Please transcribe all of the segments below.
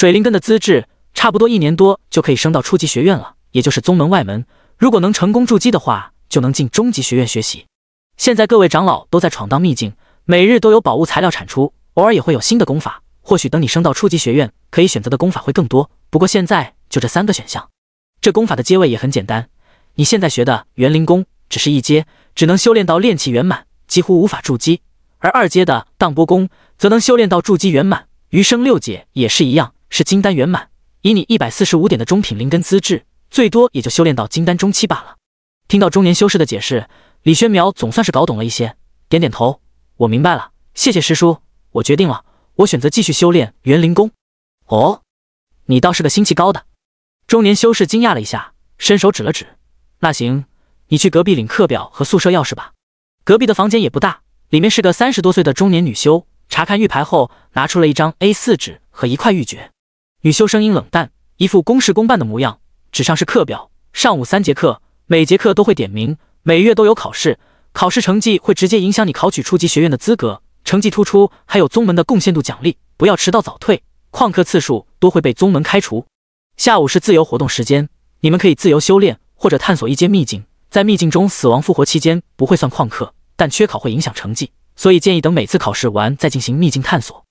水灵根的资质，差不多一年多就可以升到初级学院了，也就是宗门外门。如果能成功筑基的话，就能进中级学院学习。现在各位长老都在闯荡秘境，每日都有宝物材料产出，偶尔也会有新的功法。或许等你升到初级学院，可以选择的功法会更多。不过现在就这三个选项。这功法的阶位也很简单，你现在学的元灵功只是一阶，只能修炼到炼气圆满，几乎无法筑基；而二阶的荡波功则能修炼到筑基圆满，余生六阶也是一样。是金丹圆满，以你一百四十五点的中品灵根资质，最多也就修炼到金丹中期罢了。听到中年修士的解释，李轩苗总算是搞懂了一些，点点头：“我明白了，谢谢师叔。我决定了，我选择继续修炼元灵功。”哦，你倒是个心气高的。中年修士惊讶了一下，伸手指了指：“那行，你去隔壁领课表和宿舍钥匙吧。”隔壁的房间也不大，里面是个三十多岁的中年女修。查看玉牌后，拿出了一张 A 四纸和一块玉珏。女修声音冷淡，一副公事公办的模样。纸上是课表，上午三节课，每节课都会点名，每月都有考试，考试成绩会直接影响你考取初级学院的资格。成绩突出还有宗门的贡献度奖励。不要迟到早退，旷课次数多会被宗门开除。下午是自由活动时间，你们可以自由修炼或者探索一间秘境。在秘境中死亡复活期间不会算旷课，但缺考会影响成绩，所以建议等每次考试完再进行秘境探索。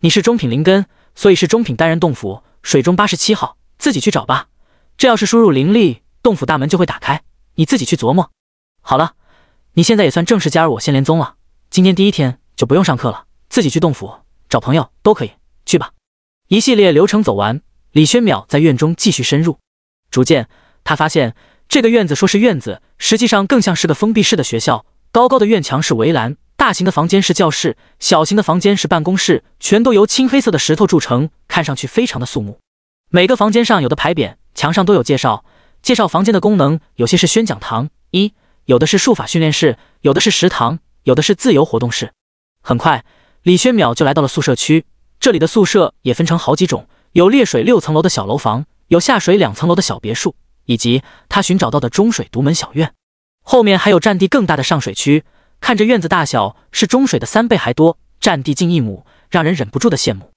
你是中品灵根。所以是中品单人洞府，水中八十七号，自己去找吧。这要是输入灵力，洞府大门就会打开，你自己去琢磨。好了，你现在也算正式加入我仙莲宗了。今天第一天就不用上课了，自己去洞府找朋友都可以，去吧。一系列流程走完，李轩淼在院中继续深入。逐渐，他发现这个院子说是院子，实际上更像是个封闭式的学校。高高的院墙是围栏。大型的房间是教室，小型的房间是办公室，全都由青黑色的石头铸成，看上去非常的肃穆。每个房间上有的牌匾，墙上都有介绍，介绍房间的功能。有些是宣讲堂一，有的是术法训练室，有的是食堂，有的是自由活动室。很快，李轩淼就来到了宿舍区，这里的宿舍也分成好几种，有列水六层楼的小楼房，有下水两层楼的小别墅，以及他寻找到的中水独门小院。后面还有占地更大的上水区。看着院子大小是中水的三倍还多，占地近一亩，让人忍不住的羡慕。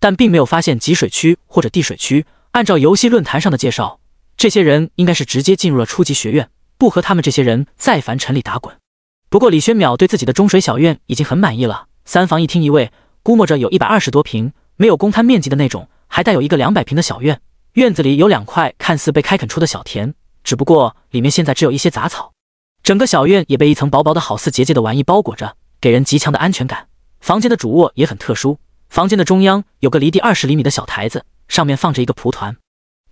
但并没有发现集水区或者地水区。按照游戏论坛上的介绍，这些人应该是直接进入了初级学院，不和他们这些人在凡尘里打滚。不过李轩淼对自己的中水小院已经很满意了，三房一厅一卫，估摸着有一百二十多平，没有公摊面积的那种，还带有一个两百平的小院。院子里有两块看似被开垦出的小田，只不过里面现在只有一些杂草。整个小院也被一层薄薄的好似结界的玩意包裹着，给人极强的安全感。房间的主卧也很特殊，房间的中央有个离地二十厘米的小台子，上面放着一个蒲团。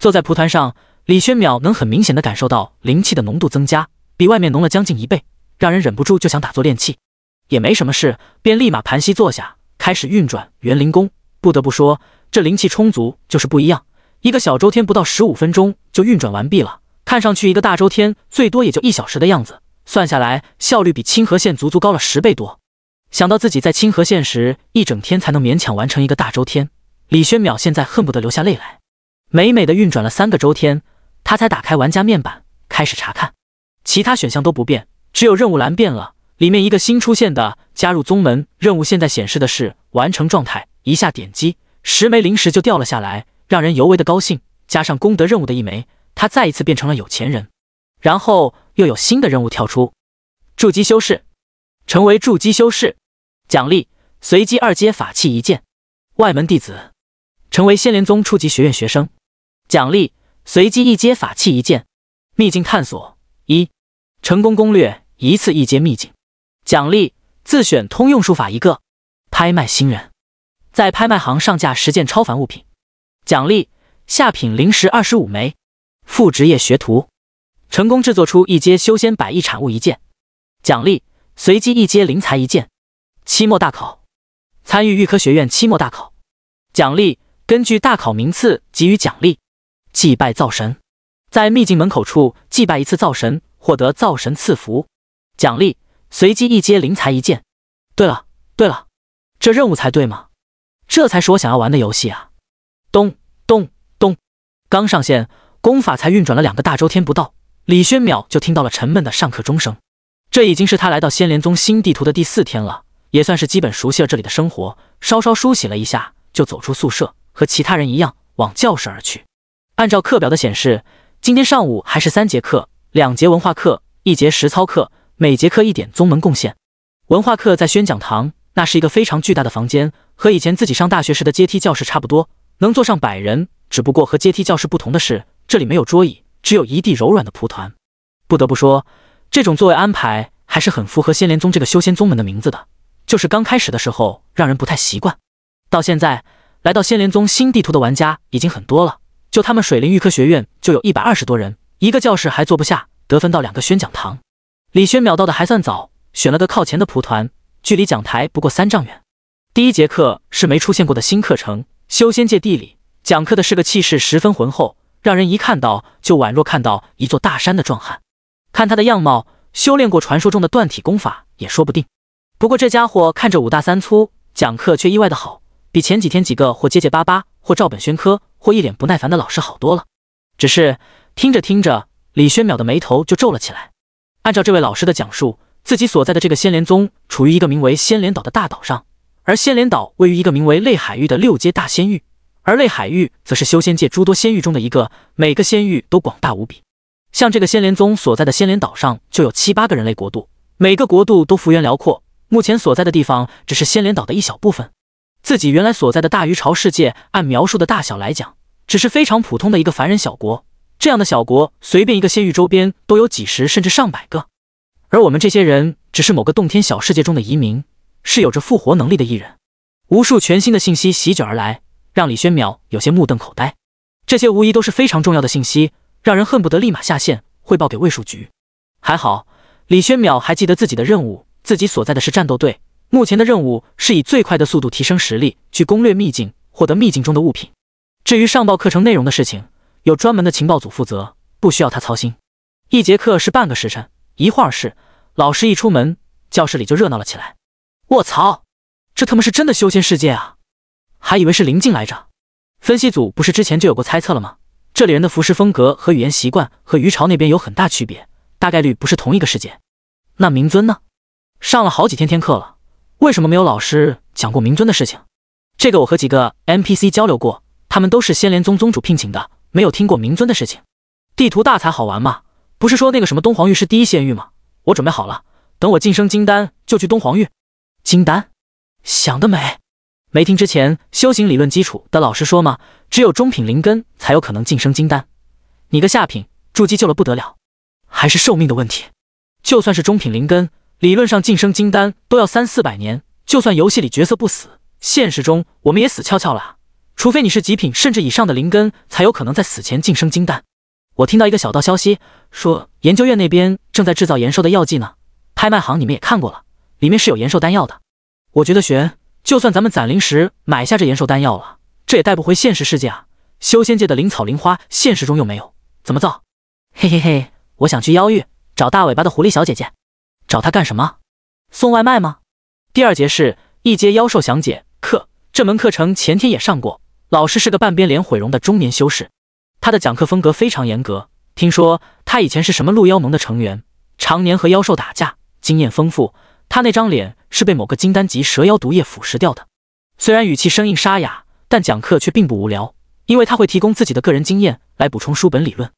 坐在蒲团上，李轩淼能很明显的感受到灵气的浓度增加，比外面浓了将近一倍，让人忍不住就想打坐练气。也没什么事，便立马盘膝坐下，开始运转元灵功。不得不说，这灵气充足就是不一样，一个小周天不到十五分钟就运转完毕了。看上去一个大周天最多也就一小时的样子，算下来效率比清河县足足高了十倍多。想到自己在清河县时一整天才能勉强完成一个大周天，李轩淼现在恨不得流下泪来。美美的运转了三个周天，他才打开玩家面板开始查看，其他选项都不变，只有任务栏变了，里面一个新出现的加入宗门任务现在显示的是完成状态，一下点击，十枚灵石就掉了下来，让人尤为的高兴，加上功德任务的一枚。他再一次变成了有钱人，然后又有新的任务跳出：筑基修士，成为筑基修士，奖励随机二阶法器一件；外门弟子，成为仙莲宗初级学院学生，奖励随机一阶法器一件；秘境探索一，成功攻略一次一阶秘境，奖励自选通用术法一个；拍卖新人，在拍卖行上架十件超凡物品，奖励下品灵石二十五枚。副职业学徒，成功制作出一阶修仙百亿产物一件，奖励随机一阶灵材一件。期末大考，参与预科学院期末大考，奖励根据大考名次给予奖励。祭拜灶神，在秘境门口处祭拜一次灶神，获得灶神赐福，奖励随机一阶灵材一件。对了对了，这任务才对吗？这才是我想要玩的游戏啊！咚咚咚，刚上线。功法才运转了两个大周天不到，李轩淼就听到了沉闷的上课钟声。这已经是他来到仙莲宗新地图的第四天了，也算是基本熟悉了这里的生活。稍稍梳洗了一下，就走出宿舍，和其他人一样往教室而去。按照课表的显示，今天上午还是三节课，两节文化课，一节实操课，每节课一点宗门贡献。文化课在宣讲堂，那是一个非常巨大的房间，和以前自己上大学时的阶梯教室差不多，能坐上百人。只不过和阶梯教室不同的是。这里没有桌椅，只有一地柔软的蒲团。不得不说，这种座位安排还是很符合仙莲宗这个修仙宗门的名字的，就是刚开始的时候让人不太习惯。到现在，来到仙莲宗新地图的玩家已经很多了，就他们水灵玉科学院就有一百二十多人，一个教室还坐不下，得分到两个宣讲堂。李轩秒到的还算早，选了个靠前的蒲团，距离讲台不过三丈远。第一节课是没出现过的新课程——修仙界地理。讲课的是个气势十分浑厚。让人一看到就宛若看到一座大山的壮汉，看他的样貌，修炼过传说中的锻体功法也说不定。不过这家伙看着五大三粗，讲课却意外的好，比前几天几个或结结巴巴、或照本宣科、或一脸不耐烦的老师好多了。只是听着听着，李轩淼的眉头就皱了起来。按照这位老师的讲述，自己所在的这个仙莲宗处于一个名为仙莲岛的大岛上，而仙莲岛位于一个名为泪海域的六阶大仙域。而类海域则是修仙界诸多仙域中的一个，每个仙域都广大无比。像这个仙莲宗所在的仙莲岛上，就有七八个人类国度，每个国度都幅员辽阔。目前所在的地方只是仙莲岛的一小部分。自己原来所在的大鱼潮世界，按描述的大小来讲，只是非常普通的一个凡人小国。这样的小国，随便一个仙域周边都有几十甚至上百个。而我们这些人，只是某个洞天小世界中的移民，是有着复活能力的一人。无数全新的信息席卷而来。让李轩淼有些目瞪口呆，这些无疑都是非常重要的信息，让人恨不得立马下线汇报给卫戍局。还好，李轩淼还记得自己的任务，自己所在的是战斗队，目前的任务是以最快的速度提升实力，去攻略秘境，获得秘境中的物品。至于上报课程内容的事情，有专门的情报组负责，不需要他操心。一节课是半个时辰，一会儿是老师一出门，教室里就热闹了起来。卧槽，这他妈是真的修仙世界啊！还以为是林静来着。分析组不是之前就有过猜测了吗？这里人的服饰风格和语言习惯和鱼朝那边有很大区别，大概率不是同一个世界。那明尊呢？上了好几天天课了，为什么没有老师讲过明尊的事情？这个我和几个 NPC 交流过，他们都是仙莲宗宗主聘请的，没有听过明尊的事情。地图大才好玩嘛？不是说那个什么东皇域是第一仙域吗？我准备好了，等我晋升金丹就去东皇域。金丹？想得美。没听之前修行理论基础的老师说吗？只有中品灵根才有可能晋升金丹，你个下品筑基救了不得了，还是寿命的问题。就算是中品灵根，理论上晋升金丹都要三四百年。就算游戏里角色不死，现实中我们也死翘翘了。除非你是极品甚至以上的灵根，才有可能在死前晋升金丹。我听到一个小道消息，说研究院那边正在制造延寿的药剂呢。拍卖行你们也看过了，里面是有延寿丹药的。我觉得悬。就算咱们攒灵石买下这延寿丹药了，这也带不回现实世界啊！修仙界的灵草灵花，现实中又没有，怎么造？嘿嘿嘿，我想去妖域找大尾巴的狐狸小姐姐，找她干什么？送外卖吗？第二节是一阶妖兽详解课，这门课程前天也上过，老师是个半边脸毁容的中年修士，他的讲课风格非常严格。听说他以前是什么鹿妖盟的成员，常年和妖兽打架，经验丰富。他那张脸是被某个金丹级蛇妖毒液腐蚀掉的。虽然语气生硬沙哑，但讲课却并不无聊，因为他会提供自己的个人经验来补充书本理论。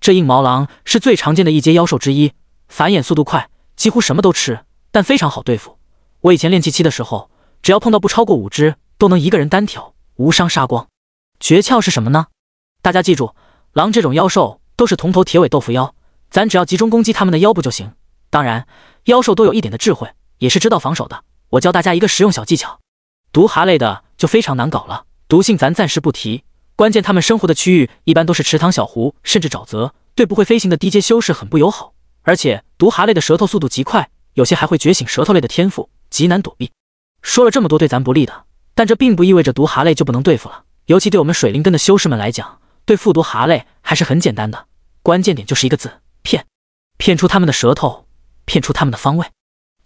这硬毛狼是最常见的一阶妖兽之一，繁衍速度快，几乎什么都吃，但非常好对付。我以前练气期的时候，只要碰到不超过五只，都能一个人单挑无伤杀光。诀窍是什么呢？大家记住，狼这种妖兽都是铜头铁尾豆腐腰，咱只要集中攻击他们的腰部就行。当然，妖兽都有一点的智慧。也是知道防守的，我教大家一个实用小技巧。毒蛤类的就非常难搞了，毒性咱暂时不提，关键它们生活的区域一般都是池塘、小湖甚至沼泽，对不会飞行的低阶修士很不友好。而且毒蛤类的舌头速度极快，有些还会觉醒舌头类的天赋，极难躲避。说了这么多对咱不利的，但这并不意味着毒蛤类就不能对付了。尤其对我们水灵根的修士们来讲，对付毒蛤类还是很简单的。关键点就是一个字：骗。骗出他们的舌头，骗出他们的方位。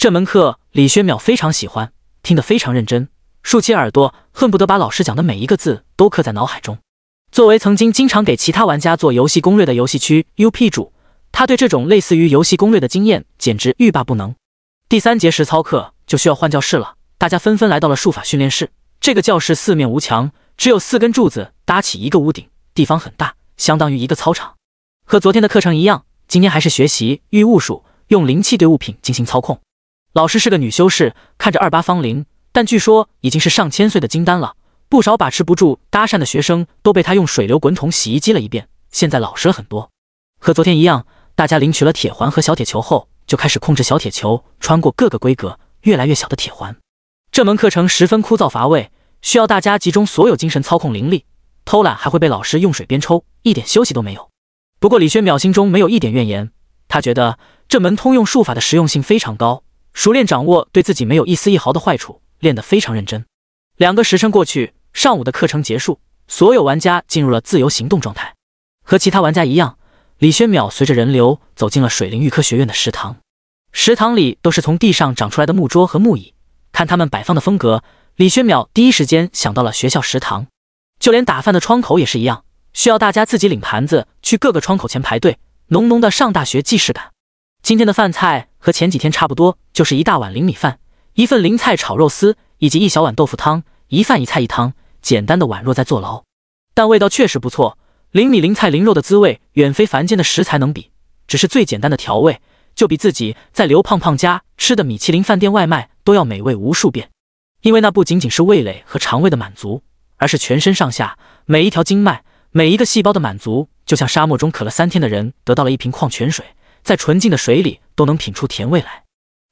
这门课李轩淼非常喜欢，听得非常认真，竖起耳朵，恨不得把老师讲的每一个字都刻在脑海中。作为曾经经常给其他玩家做游戏攻略的游戏区 UP 主，他对这种类似于游戏攻略的经验简直欲罢不能。第三节实操课就需要换教室了，大家纷纷来到了术法训练室。这个教室四面无墙，只有四根柱子搭起一个屋顶，地方很大，相当于一个操场。和昨天的课程一样，今天还是学习御物术，用灵气对物品进行操控。老师是个女修士，看着二八芳龄，但据说已经是上千岁的金丹了。不少把持不住搭讪的学生都被她用水流滚筒洗衣机了一遍，现在老实了很多。和昨天一样，大家领取了铁环和小铁球后，就开始控制小铁球穿过各个规格越来越小的铁环。这门课程十分枯燥乏味，需要大家集中所有精神操控灵力，偷懒还会被老师用水鞭抽，一点休息都没有。不过李轩淼心中没有一点怨言，他觉得这门通用术法的实用性非常高。熟练掌握对自己没有一丝一毫的坏处，练得非常认真。两个时辰过去，上午的课程结束，所有玩家进入了自由行动状态。和其他玩家一样，李轩淼随着人流走进了水灵御科学院的食堂。食堂里都是从地上长出来的木桌和木椅，看他们摆放的风格，李轩淼第一时间想到了学校食堂。就连打饭的窗口也是一样，需要大家自己领盘子去各个窗口前排队，浓浓的上大学既视感。今天的饭菜。和前几天差不多，就是一大碗零米饭，一份灵菜炒肉丝，以及一小碗豆腐汤，一饭一菜一汤，简单的宛若在坐牢，但味道确实不错。灵米灵菜灵肉的滋味远非凡间的食材能比，只是最简单的调味就比自己在刘胖胖家吃的米其林饭店外卖都要美味无数遍。因为那不仅仅是味蕾和肠胃的满足，而是全身上下每一条经脉、每一个细胞的满足。就像沙漠中渴了三天的人得到了一瓶矿泉水，在纯净的水里。都能品出甜味来，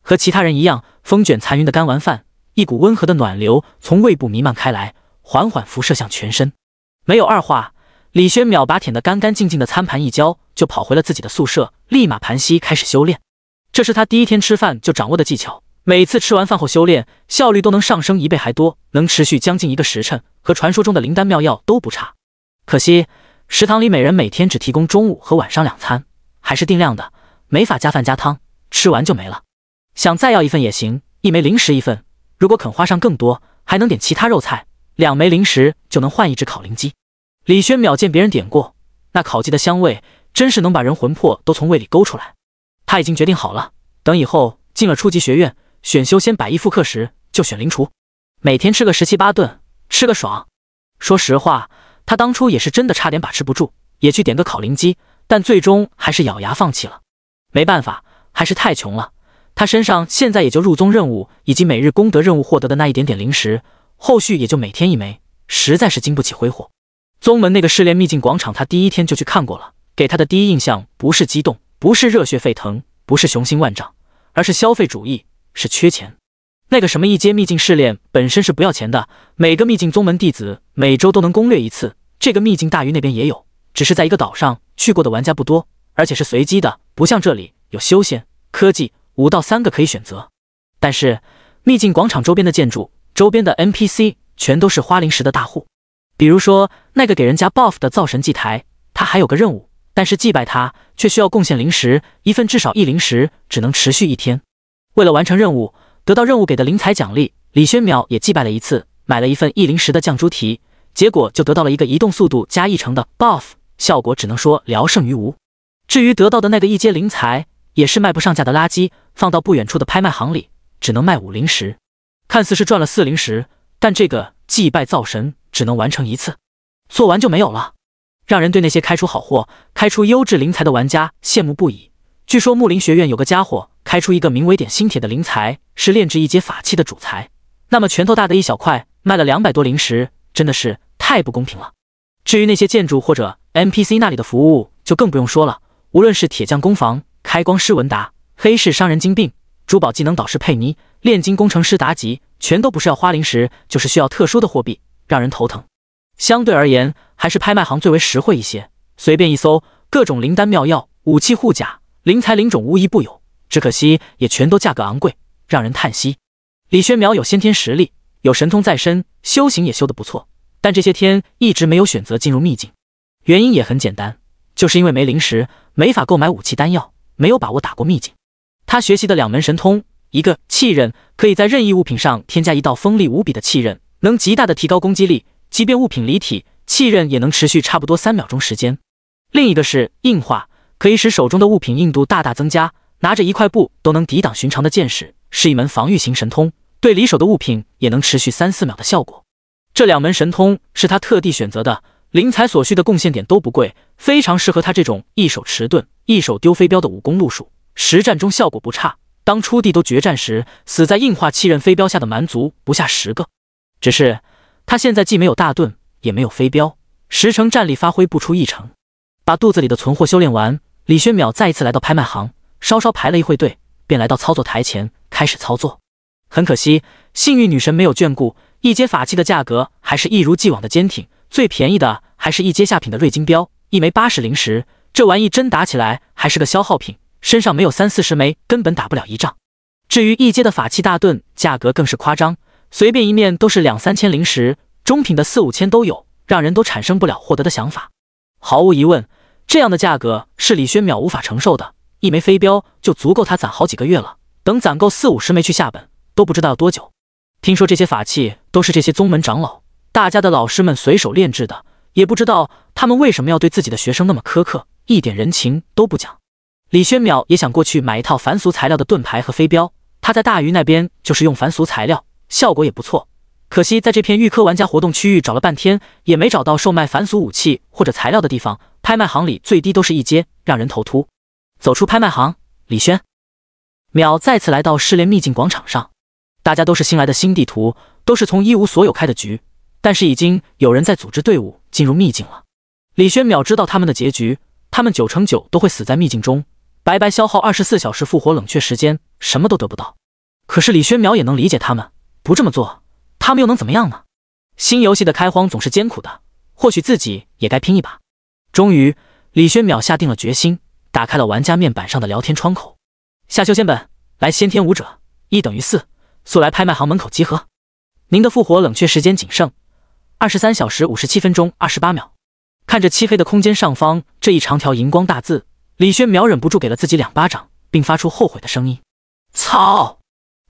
和其他人一样，风卷残云的干完饭，一股温和的暖流从胃部弥漫开来，缓缓辐射向全身。没有二话，李轩秒把舔得干干净净的餐盘一交，就跑回了自己的宿舍，立马盘膝开始修炼。这是他第一天吃饭就掌握的技巧，每次吃完饭后修炼效率都能上升一倍还多，能持续将近一个时辰，和传说中的灵丹妙药都不差。可惜，食堂里每人每天只提供中午和晚上两餐，还是定量的。没法加饭加汤，吃完就没了。想再要一份也行，一枚零食一份。如果肯花上更多，还能点其他肉菜，两枚零食就能换一只烤灵鸡。李轩秒见别人点过，那烤鸡的香味真是能把人魂魄都从胃里勾出来。他已经决定好了，等以后进了初级学院，选修先百亿复刻时就选灵厨，每天吃个十七八顿，吃个爽。说实话，他当初也是真的差点把持不住，也去点个烤灵鸡，但最终还是咬牙放弃了。没办法，还是太穷了。他身上现在也就入宗任务以及每日功德任务获得的那一点点灵石，后续也就每天一枚，实在是经不起挥霍。宗门那个试炼秘境广场，他第一天就去看过了，给他的第一印象不是激动，不是热血沸腾，不是雄心万丈，而是消费主义，是缺钱。那个什么一阶秘境试炼本身是不要钱的，每个秘境宗门弟子每周都能攻略一次。这个秘境大鱼那边也有，只是在一个岛上去过的玩家不多，而且是随机的。不像这里有修仙科技，五到三个可以选择。但是秘境广场周边的建筑，周边的 NPC 全都是花灵石的大户。比如说那个给人家 buff 的造神祭台，他还有个任务，但是祭拜他却需要贡献灵石一份，至少一灵石，只能持续一天。为了完成任务，得到任务给的灵彩奖励，李轩淼也祭拜了一次，买了一份一灵石的酱猪蹄，结果就得到了一个移动速度加一成的 buff，效果只能说聊胜于无。至于得到的那个一阶灵材，也是卖不上价的垃圾，放到不远处的拍卖行里，只能卖五灵石。看似是赚了四灵石，但这个祭拜灶神只能完成一次，做完就没有了，让人对那些开出好货、开出优质灵材的玩家羡慕不已。据说木林学院有个家伙开出一个名为“点心铁”的灵材，是炼制一阶法器的主材，那么拳头大的一小块卖了两百多灵石，真的是太不公平了。至于那些建筑或者 NPC 那里的服务，就更不用说了。无论是铁匠工坊、开光师文达、黑市商人金病、珠宝技能导师佩妮、炼金工程师达吉，全都不是要花灵石，就是需要特殊的货币，让人头疼。相对而言，还是拍卖行最为实惠一些。随便一搜，各种灵丹妙药、武器护甲、灵材灵种无一不有，只可惜也全都价格昂贵，让人叹息。李轩淼有先天实力，有神通在身，修行也修得不错，但这些天一直没有选择进入秘境，原因也很简单，就是因为没灵石。没法购买武器丹药，没有把握打过秘境。他学习的两门神通，一个气刃可以在任意物品上添加一道锋利无比的气刃，能极大的提高攻击力，即便物品离体，气刃也能持续差不多三秒钟时间。另一个是硬化，可以使手中的物品硬度大大增加，拿着一块布都能抵挡寻常的剑士，是一门防御型神通，对离手的物品也能持续三四秒的效果。这两门神通是他特地选择的，灵材所需的贡献点都不贵。非常适合他这种一手持盾、一手丢飞镖的武功路数，实战中效果不差。当初地都决战时，死在硬化七刃飞镖下的蛮族不下十个。只是他现在既没有大盾，也没有飞镖，十成战力发挥不出一成。把肚子里的存货修炼完，李轩淼再一次来到拍卖行，稍稍排了一会队，便来到操作台前开始操作。很可惜，幸运女神没有眷顾，一阶法器的价格还是一如既往的坚挺，最便宜的还是一阶下品的瑞金镖。一枚八十灵石，这玩意真打起来还是个消耗品，身上没有三四十枚根本打不了一仗。至于一阶的法器大盾，价格更是夸张，随便一面都是两三千灵石，中品的四五千都有，让人都产生不了获得的想法。毫无疑问，这样的价格是李轩淼无法承受的。一枚飞镖就足够他攒好几个月了，等攒够四五十枚去下本都不知道要多久。听说这些法器都是这些宗门长老、大家的老师们随手炼制的。也不知道他们为什么要对自己的学生那么苛刻，一点人情都不讲。李轩淼也想过去买一套凡俗材料的盾牌和飞镖，他在大鱼那边就是用凡俗材料，效果也不错。可惜在这片预科玩家活动区域找了半天，也没找到售卖凡俗武器或者材料的地方。拍卖行里最低都是一阶，让人头秃。走出拍卖行，李轩淼再次来到试炼秘境广场上。大家都是新来的新地图，都是从一无所有开的局，但是已经有人在组织队伍。进入秘境了，李轩淼知道他们的结局，他们九成九都会死在秘境中，白白消耗二十四小时复活冷却时间，什么都得不到。可是李轩淼也能理解他们，不这么做，他们又能怎么样呢？新游戏的开荒总是艰苦的，或许自己也该拼一把。终于，李轩淼下定了决心，打开了玩家面板上的聊天窗口：“夏修仙本，来先天武者一等于四，速来拍卖行门口集合。您的复活冷却时间仅剩。”二十三小时五十七分钟二十八秒，看着漆黑的空间上方这一长条荧光大字，李轩秒忍不住给了自己两巴掌，并发出后悔的声音：“操！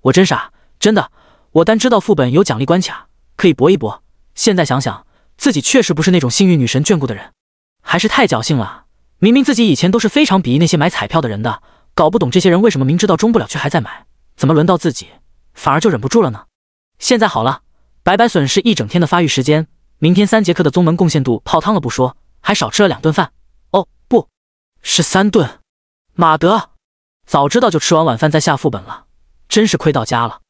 我真傻，真的！我单知道副本有奖励关卡，可以搏一搏。现在想想，自己确实不是那种幸运女神眷顾的人，还是太侥幸了。明明自己以前都是非常鄙夷那些买彩票的人的，搞不懂这些人为什么明知道中不了却还在买，怎么轮到自己反而就忍不住了呢？现在好了。”白白损失一整天的发育时间，明天三节课的宗门贡献度泡汤了不说，还少吃了两顿饭。哦，不是三顿。马德，早知道就吃完晚饭再下副本了，真是亏到家了。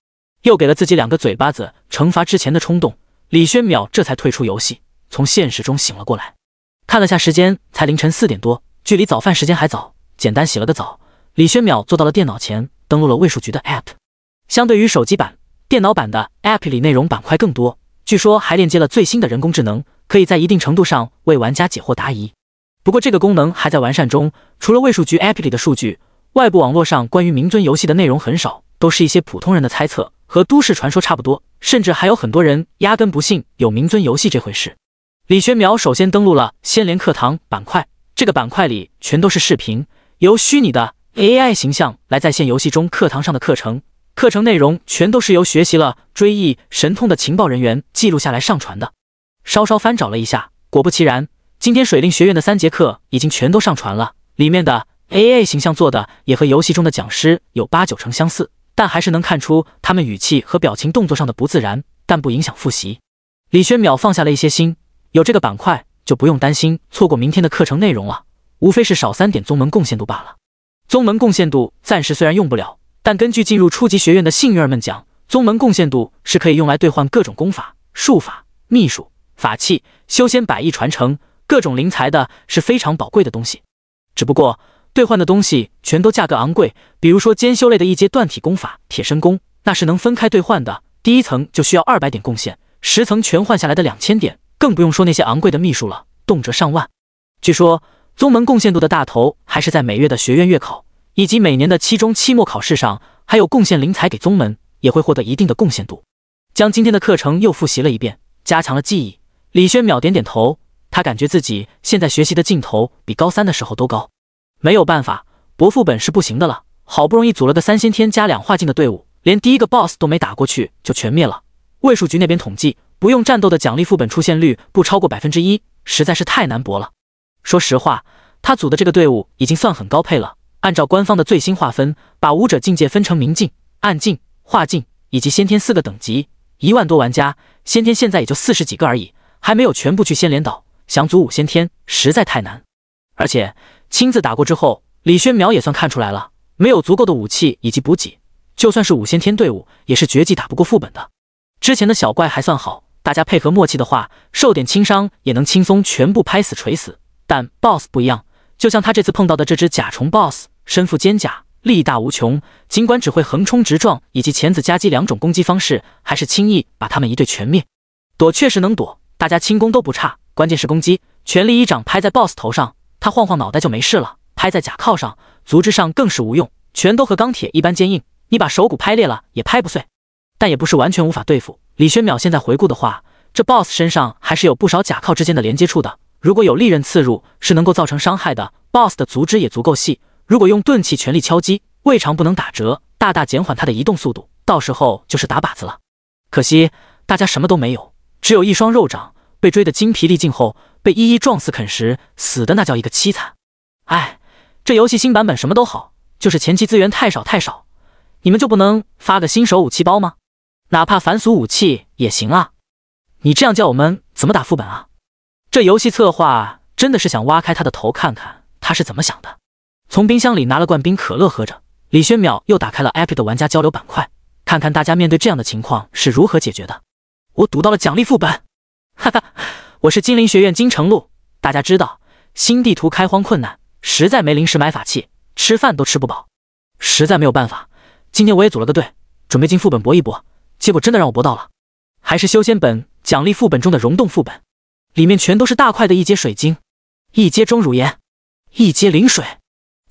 又给了自己两个嘴巴子惩罚之前的冲动，李轩淼这才退出游戏，从现实中醒了过来。看了下时间，才凌晨四点多，距离早饭时间还早。简单洗了个澡，李轩淼坐到了电脑前，登录了卫戍局的 APP。相对于手机版。电脑版的 App 里内容板块更多，据说还链接了最新的人工智能，可以在一定程度上为玩家解惑答疑。不过这个功能还在完善中。除了位数局 App 里的数据，外部网络上关于名尊游戏的内容很少，都是一些普通人的猜测和都市传说差不多，甚至还有很多人压根不信有名尊游戏这回事。李学苗首先登录了先连课堂板块，这个板块里全都是视频，由虚拟的 AI 形象来在线游戏中课堂上的课程。课程内容全都是由学习了追忆神通的情报人员记录下来上传的。稍稍翻找了一下，果不其然，今天水令学院的三节课已经全都上传了。里面的 a A 形象做的也和游戏中的讲师有八九成相似，但还是能看出他们语气和表情动作上的不自然，但不影响复习。李轩淼放下了一些心，有这个板块就不用担心错过明天的课程内容了。无非是少三点宗门贡献度罢了。宗门贡献度暂时虽然用不了。但根据进入初级学院的幸运儿们讲，宗门贡献度是可以用来兑换各种功法、术法、秘术、法器、修仙百亿传承、各种灵材的，是非常宝贵的东西。只不过兑换的东西全都价格昂贵，比如说兼修类的一阶锻体功法铁身功，那是能分开兑换的，第一层就需要二百点贡献，十层全换下来的两千点，更不用说那些昂贵的秘术了，动辄上万。据说宗门贡献度的大头还是在每月的学院月考。以及每年的期中期末考试上，还有贡献灵才给宗门，也会获得一定的贡献度。将今天的课程又复习了一遍，加强了记忆。李轩淼点点头，他感觉自己现在学习的劲头比高三的时候都高。没有办法，博副本是不行的了。好不容易组了个三先天加两化境的队伍，连第一个 BOSS 都没打过去就全灭了。卫戍局那边统计，不用战斗的奖励副本出现率不超过百分之一，实在是太难博了。说实话，他组的这个队伍已经算很高配了。按照官方的最新划分，把武者境界分成明境、暗境、化境以及先天四个等级。一万多玩家，先天现在也就四十几个而已，还没有全部去仙莲岛，想组五先天实在太难。而且亲自打过之后，李轩淼也算看出来了，没有足够的武器以及补给，就算是五先天队伍，也是绝技打不过副本的。之前的小怪还算好，大家配合默契的话，受点轻伤也能轻松全部拍死、锤死。但 BOSS 不一样。就像他这次碰到的这只甲虫 BOSS，身负肩甲，力大无穷。尽管只会横冲直撞以及钳子夹击两种攻击方式，还是轻易把他们一队全灭。躲确实能躲，大家轻功都不差。关键是攻击，全力一掌拍在 BOSS 头上，他晃晃脑袋就没事了；拍在甲靠上、足之上更是无用，全都和钢铁一般坚硬。你把手骨拍裂了也拍不碎。但也不是完全无法对付。李轩淼现在回顾的话，这 BOSS 身上还是有不少甲靠之间的连接处的。如果有利刃刺入，是能够造成伤害的。BOSS 的足之也足够细，如果用钝器全力敲击，未尝不能打折，大大减缓它的移动速度。到时候就是打靶子了。可惜大家什么都没有，只有一双肉掌。被追得精疲力尽后，被一一撞死啃食，死的那叫一个凄惨。哎，这游戏新版本什么都好，就是前期资源太少太少。你们就不能发个新手武器包吗？哪怕凡俗武器也行啊！你这样叫我们怎么打副本啊？这游戏策划真的是想挖开他的头看看他是怎么想的。从冰箱里拿了罐冰可乐喝着，李轩淼又打开了 APP 的玩家交流板块，看看大家面对这样的情况是如何解决的。我赌到了奖励副本，哈哈，我是金陵学院金城路。大家知道新地图开荒困难，实在没零食买法器，吃饭都吃不饱，实在没有办法，今天我也组了个队，准备进副本搏一搏。结果真的让我搏到了，还是修仙本奖励副本中的溶洞副本。里面全都是大块的一阶水晶、一阶钟乳岩、一阶灵水，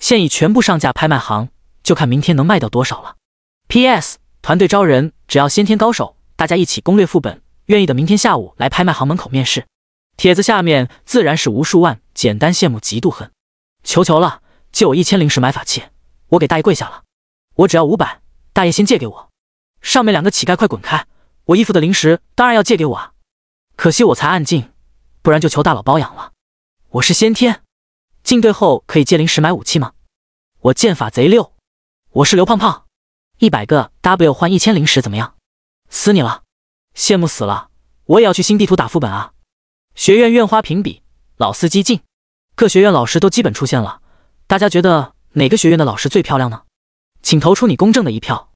现已全部上架拍卖行，就看明天能卖掉多少了。P.S. 团队招人，只要先天高手，大家一起攻略副本，愿意的明天下午来拍卖行门口面试。帖子下面自然是无数万简单羡慕嫉妒恨，求求了，借我一千灵石买法器，我给大爷跪下了。我只要五百，大爷先借给我。上面两个乞丐快滚开，我衣服的灵石当然要借给我啊，可惜我才暗境。不然就求大佬包养了。我是先天，进队后可以借零食买武器吗？我剑法贼溜。我是刘胖胖。一百个 W 换一千零食怎么样？死你了！羡慕死了，我也要去新地图打副本啊！学院院花评比，老司机进。各学院老师都基本出现了，大家觉得哪个学院的老师最漂亮呢？请投出你公正的一票。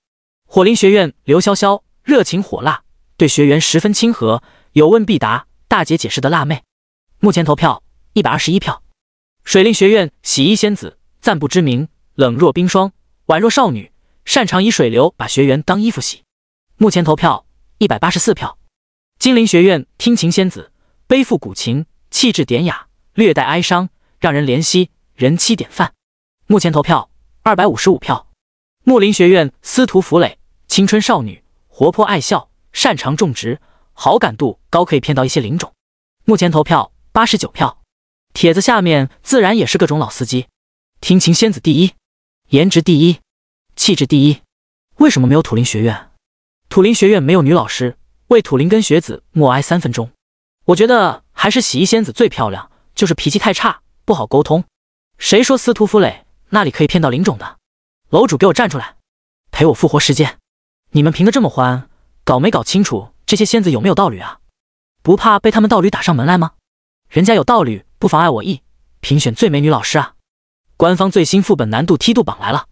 火灵学院刘潇潇，热情火辣，对学员十分亲和，有问必答。大姐解释的辣妹，目前投票一百二十一票。水灵学院洗衣仙子暂不知名，冷若冰霜，宛若少女，擅长以水流把学员当衣服洗。目前投票一百八十四票。精灵学院听琴仙子背负古琴，气质典雅，略带哀伤，让人怜惜，人妻典范。目前投票二百五十五票。木林学院司徒福磊，青春少女，活泼爱笑，擅长种植。好感度高可以骗到一些灵种，目前投票八十九票，帖子下面自然也是各种老司机。听琴仙子第一，颜值第一，气质第一。为什么没有土灵学院？土灵学院没有女老师，为土灵根学子默哀三分钟。我觉得还是洗衣仙子最漂亮，就是脾气太差，不好沟通。谁说司徒福磊那里可以骗到灵种的？楼主给我站出来，陪我复活时间！你们评的这么欢，搞没搞清楚？这些仙子有没有道侣啊？不怕被他们道侣打上门来吗？人家有道侣不妨碍我意，评选最美女老师啊！官方最新副本难度梯度榜来了，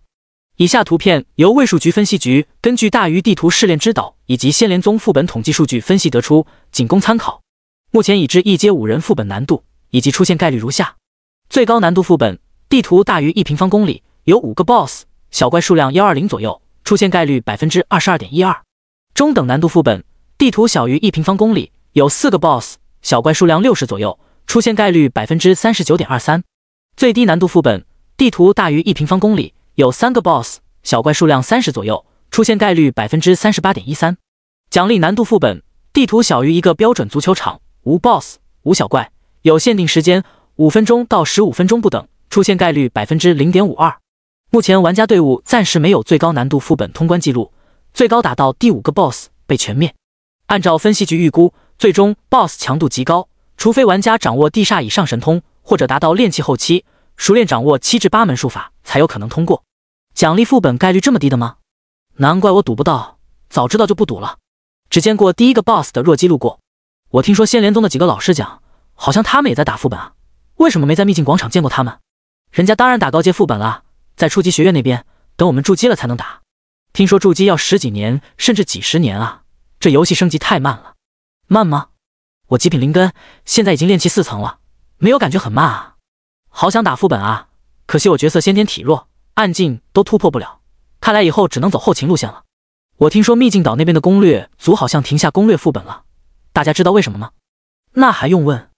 以下图片由位数局分析局根据《大鱼地图试炼之岛》以及仙莲宗副本统计数据分析得出，仅供参考。目前已知一阶五人副本难度以及出现概率如下：最高难度副本地图大于一平方公里，有五个 boss，小怪数量幺二零左右，出现概率百分之二十二点一二。中等难度副本。地图小于一平方公里，有四个 boss，小怪数量六十左右，出现概率百分之三十九点二三，最低难度副本。地图大于一平方公里，有三个 boss，小怪数量三十左右，出现概率百分之三十八点一三。奖励难度副本，地图小于一个标准足球场，无 boss，无小怪，有限定时间，五分钟到十五分钟不等，出现概率百分之零点五二。目前玩家队伍暂时没有最高难度副本通关记录，最高打到第五个 boss 被全灭。按照分析局预估，最终 BOSS 强度极高，除非玩家掌握地煞以上神通，或者达到炼气后期，熟练掌握七至八门术法，才有可能通过。奖励副本概率这么低的吗？难怪我赌不到，早知道就不赌了。只见过第一个 BOSS 的弱鸡路过。我听说仙莲宗的几个老师讲，好像他们也在打副本啊？为什么没在秘境广场见过他们？人家当然打高阶副本了，在初级学院那边，等我们筑基了才能打。听说筑基要十几年甚至几十年啊。这游戏升级太慢了，慢吗？我极品灵根现在已经练气四层了，没有感觉很慢啊，好想打副本啊！可惜我角色先天体弱，暗境都突破不了，看来以后只能走后勤路线了。我听说秘境岛那边的攻略组好像停下攻略副本了，大家知道为什么吗？那还用问？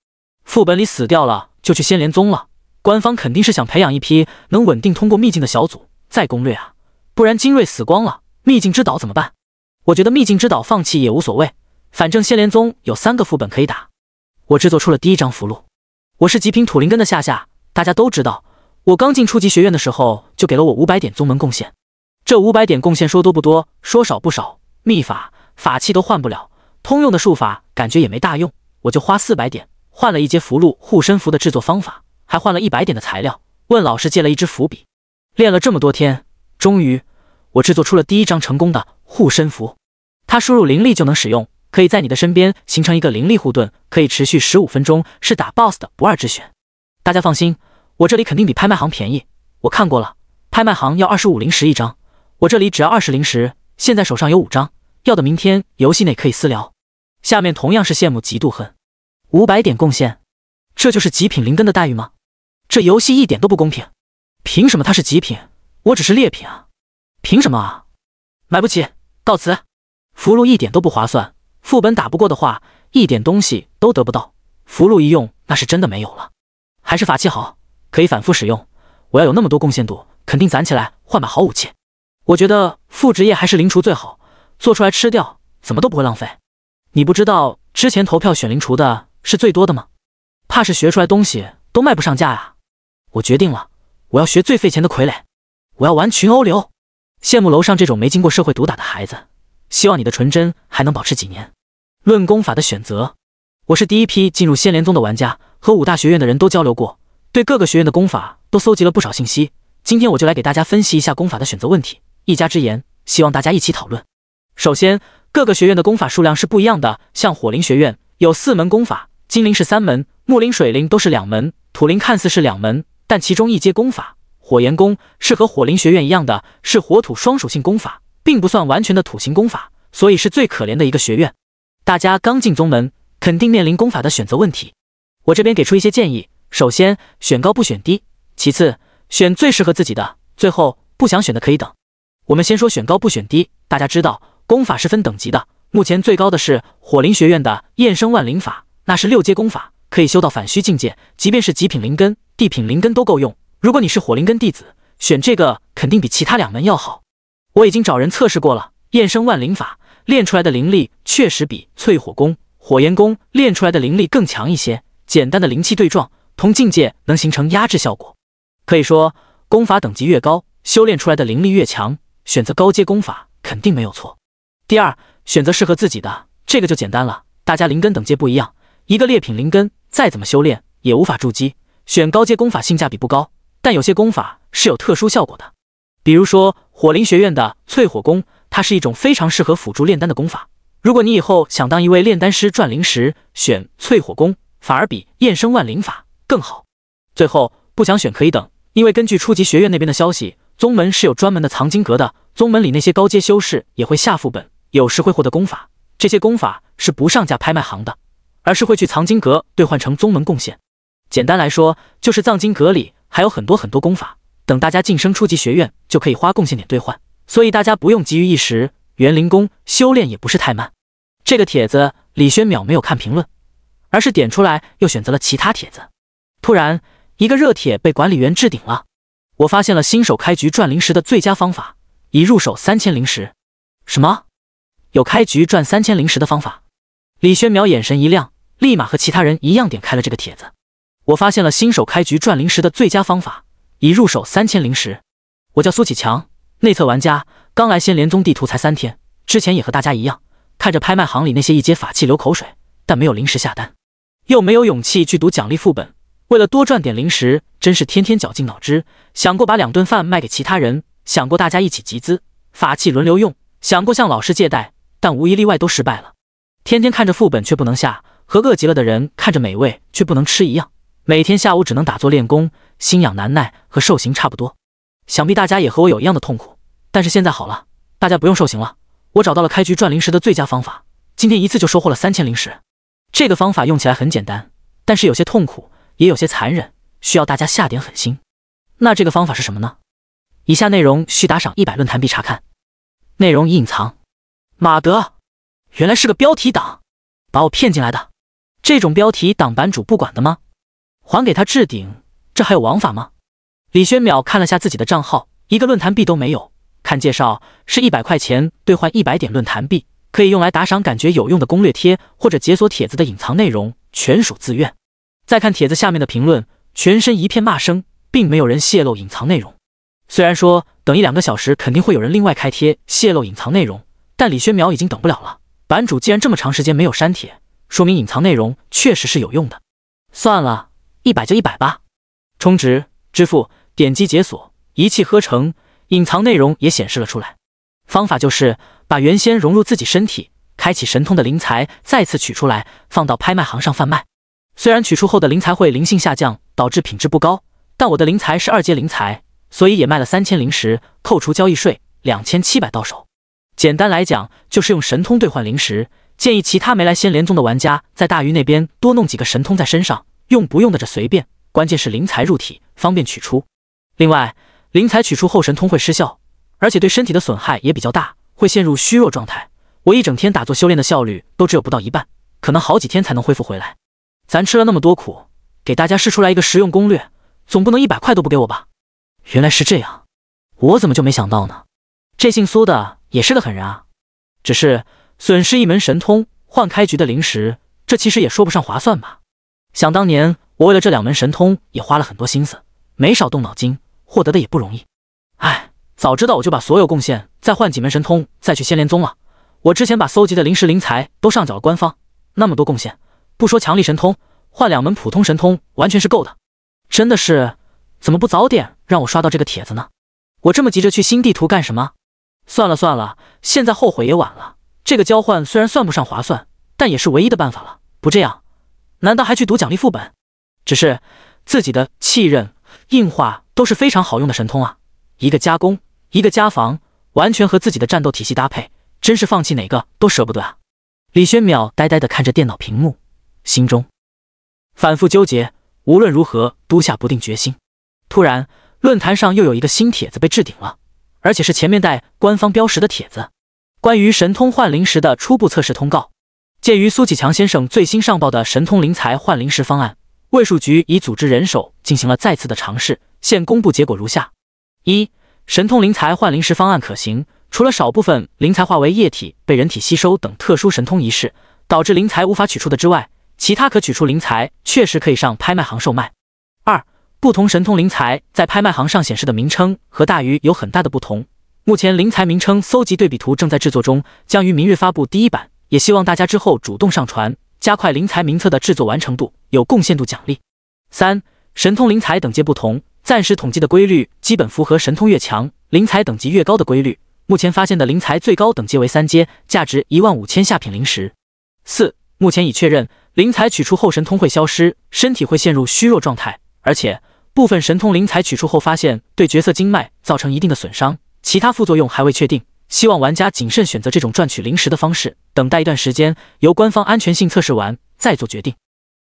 副本里死掉了就去仙莲宗了，官方肯定是想培养一批能稳定通过秘境的小组再攻略啊，不然精锐死光了，秘境之岛怎么办？我觉得秘境之岛放弃也无所谓，反正仙莲宗有三个副本可以打。我制作出了第一张符箓。我是极品土灵根的夏夏，大家都知道。我刚进初级学院的时候就给了我五百点宗门贡献，这五百点贡献说多不多，说少不少，秘法法器都换不了，通用的术法感觉也没大用，我就花四百点换了一阶符箓护身符的制作方法，还换了一百点的材料，问老师借了一支符笔，练了这么多天，终于我制作出了第一张成功的。护身符，它输入灵力就能使用，可以在你的身边形成一个灵力护盾，可以持续十五分钟，是打 boss 的不二之选。大家放心，我这里肯定比拍卖行便宜。我看过了，拍卖行要二十五灵石一张，我这里只要二十灵石。现在手上有五张，要的明天游戏内可以私聊。下面同样是羡慕嫉妒恨，五百点贡献，这就是极品灵根的待遇吗？这游戏一点都不公平，凭什么它是极品，我只是劣品啊？凭什么啊？买不起。告辞，福禄一点都不划算。副本打不过的话，一点东西都得不到。福禄一用，那是真的没有了。还是法器好，可以反复使用。我要有那么多贡献度，肯定攒起来换把好武器。我觉得副职业还是灵厨最好，做出来吃掉，怎么都不会浪费。你不知道之前投票选灵厨的是最多的吗？怕是学出来东西都卖不上价啊！我决定了，我要学最费钱的傀儡，我要玩群殴流。羡慕楼上这种没经过社会毒打的孩子，希望你的纯真还能保持几年。论功法的选择，我是第一批进入仙莲宗的玩家，和五大学院的人都交流过，对各个学院的功法都搜集了不少信息。今天我就来给大家分析一下功法的选择问题，一家之言，希望大家一起讨论。首先，各个学院的功法数量是不一样的，像火灵学院有四门功法，金灵是三门，木灵、水灵都是两门，土灵看似是两门，但其中一阶功法。火炎功是和火灵学院一样的，是火土双属性功法，并不算完全的土行功法，所以是最可怜的一个学院。大家刚进宗门，肯定面临功法的选择问题。我这边给出一些建议：首先选高不选低，其次选最适合自己的，最后不想选的可以等。我们先说选高不选低，大家知道功法是分等级的，目前最高的是火灵学院的燕生万灵法，那是六阶功法，可以修到反虚境界，即便是极品灵根、地品灵根都够用。如果你是火灵根弟子，选这个肯定比其他两门要好。我已经找人测试过了，燕生万灵法练出来的灵力确实比淬火功、火焰功练出来的灵力更强一些。简单的灵气对撞，同境界能形成压制效果。可以说，功法等级越高，修炼出来的灵力越强。选择高阶功法肯定没有错。第二，选择适合自己的，这个就简单了。大家灵根等阶不一样，一个劣品灵根再怎么修炼也无法筑基。选高阶功法性价比不高。但有些功法是有特殊效果的，比如说火灵学院的淬火功，它是一种非常适合辅助炼丹的功法。如果你以后想当一位炼丹师赚灵石，选淬火功反而比燕生万灵法更好。最后不想选可以等，因为根据初级学院那边的消息，宗门是有专门的藏经阁的。宗门里那些高阶修士也会下副本，有时会获得功法，这些功法是不上架拍卖行的，而是会去藏经阁兑换成宗门贡献。简单来说，就是藏经阁里。还有很多很多功法，等大家晋升初级学院就可以花贡献点兑换，所以大家不用急于一时。园林功修炼也不是太慢。这个帖子李轩淼没有看评论，而是点出来又选择了其他帖子。突然，一个热帖被管理员置顶了。我发现了新手开局赚零食的最佳方法，已入手三千灵石。什么？有开局赚三千灵石的方法？李轩淼眼神一亮，立马和其他人一样点开了这个帖子。我发现了新手开局赚零食的最佳方法，已入手三千零食。我叫苏启强，内测玩家，刚来仙莲宗地图才三天，之前也和大家一样，看着拍卖行里那些一阶法器流口水，但没有零食下单，又没有勇气去读奖励副本。为了多赚点零食，真是天天绞尽脑汁，想过把两顿饭卖给其他人，想过大家一起集资，法器轮流用，想过向老师借贷，但无一例外都失败了。天天看着副本却不能下，和饿极了的人看着美味却不能吃一样。每天下午只能打坐练功，心痒难耐和受刑差不多。想必大家也和我有一样的痛苦。但是现在好了，大家不用受刑了。我找到了开局赚零食的最佳方法，今天一次就收获了三千灵石。这个方法用起来很简单，但是有些痛苦，也有些残忍，需要大家下点狠心。那这个方法是什么呢？以下内容需打赏一百论坛币查看。内容已隐藏。马德，原来是个标题党，把我骗进来的。这种标题党版主不管的吗？还给他置顶，这还有王法吗？李轩淼看了下自己的账号，一个论坛币都没有。看介绍，是一百块钱兑换一百点论坛币，可以用来打赏感觉有用的攻略贴，或者解锁帖子的隐藏内容，全属自愿。再看帖子下面的评论，全身一片骂声，并没有人泄露隐藏内容。虽然说等一两个小时肯定会有人另外开贴泄露隐藏内容，但李轩淼已经等不了了。版主既然这么长时间没有删帖，说明隐藏内容确实是有用的。算了。一百就一百吧，充值、支付、点击解锁，一气呵成，隐藏内容也显示了出来。方法就是把原先融入自己身体、开启神通的灵材再次取出来，放到拍卖行上贩卖。虽然取出后的灵材会灵性下降，导致品质不高，但我的灵材是二阶灵材，所以也卖了三千灵石，扣除交易税两千七百到手。简单来讲，就是用神通兑换灵石。建议其他没来仙莲宗的玩家，在大鱼那边多弄几个神通在身上。用不用的这随便，关键是灵材入体方便取出。另外，灵材取出后神通会失效，而且对身体的损害也比较大，会陷入虚弱状态。我一整天打坐修炼的效率都只有不到一半，可能好几天才能恢复回来。咱吃了那么多苦，给大家试出来一个实用攻略，总不能一百块都不给我吧？原来是这样，我怎么就没想到呢？这姓苏的也是个狠人啊！只是损失一门神通换开局的灵石，这其实也说不上划算吧？想当年，我为了这两门神通也花了很多心思，没少动脑筋，获得的也不容易。哎，早知道我就把所有贡献再换几门神通，再去仙莲宗了。我之前把搜集的灵石灵材都上缴了官方，那么多贡献，不说强力神通，换两门普通神通完全是够的。真的是，怎么不早点让我刷到这个帖子呢？我这么急着去新地图干什么？算了算了，现在后悔也晚了。这个交换虽然算不上划算，但也是唯一的办法了。不这样。难道还去读奖励副本？只是自己的气刃硬化都是非常好用的神通啊，一个加攻，一个加防，完全和自己的战斗体系搭配，真是放弃哪个都舍不得。啊！李轩淼呆呆的看着电脑屏幕，心中反复纠结，无论如何都下不定决心。突然，论坛上又有一个新帖子被置顶了，而且是前面带官方标识的帖子，关于神通换灵石的初步测试通告。鉴于苏启强先生最新上报的神通灵材换灵石方案，卫戍局已组织人手进行了再次的尝试，现公布结果如下：一、神通灵材换灵石方案可行，除了少部分灵材化为液体被人体吸收等特殊神通仪式导致灵材无法取出的之外，其他可取出灵材确实可以上拍卖行售卖。二、不同神通灵材在拍卖行上显示的名称和大鱼有很大的不同，目前灵材名称搜集对比图正在制作中，将于明日发布第一版。也希望大家之后主动上传，加快灵才名册的制作完成度，有贡献度奖励。三、神通灵材等级不同，暂时统计的规律基本符合神通越强，灵才等级越高的规律。目前发现的灵材最高等阶为三阶，价值一万五千下品灵石。四、目前已确认，灵材取出后神通会消失，身体会陷入虚弱状态，而且部分神通灵材取出后发现对角色经脉造成一定的损伤，其他副作用还未确定。希望玩家谨慎选择这种赚取零食的方式，等待一段时间，由官方安全性测试完再做决定。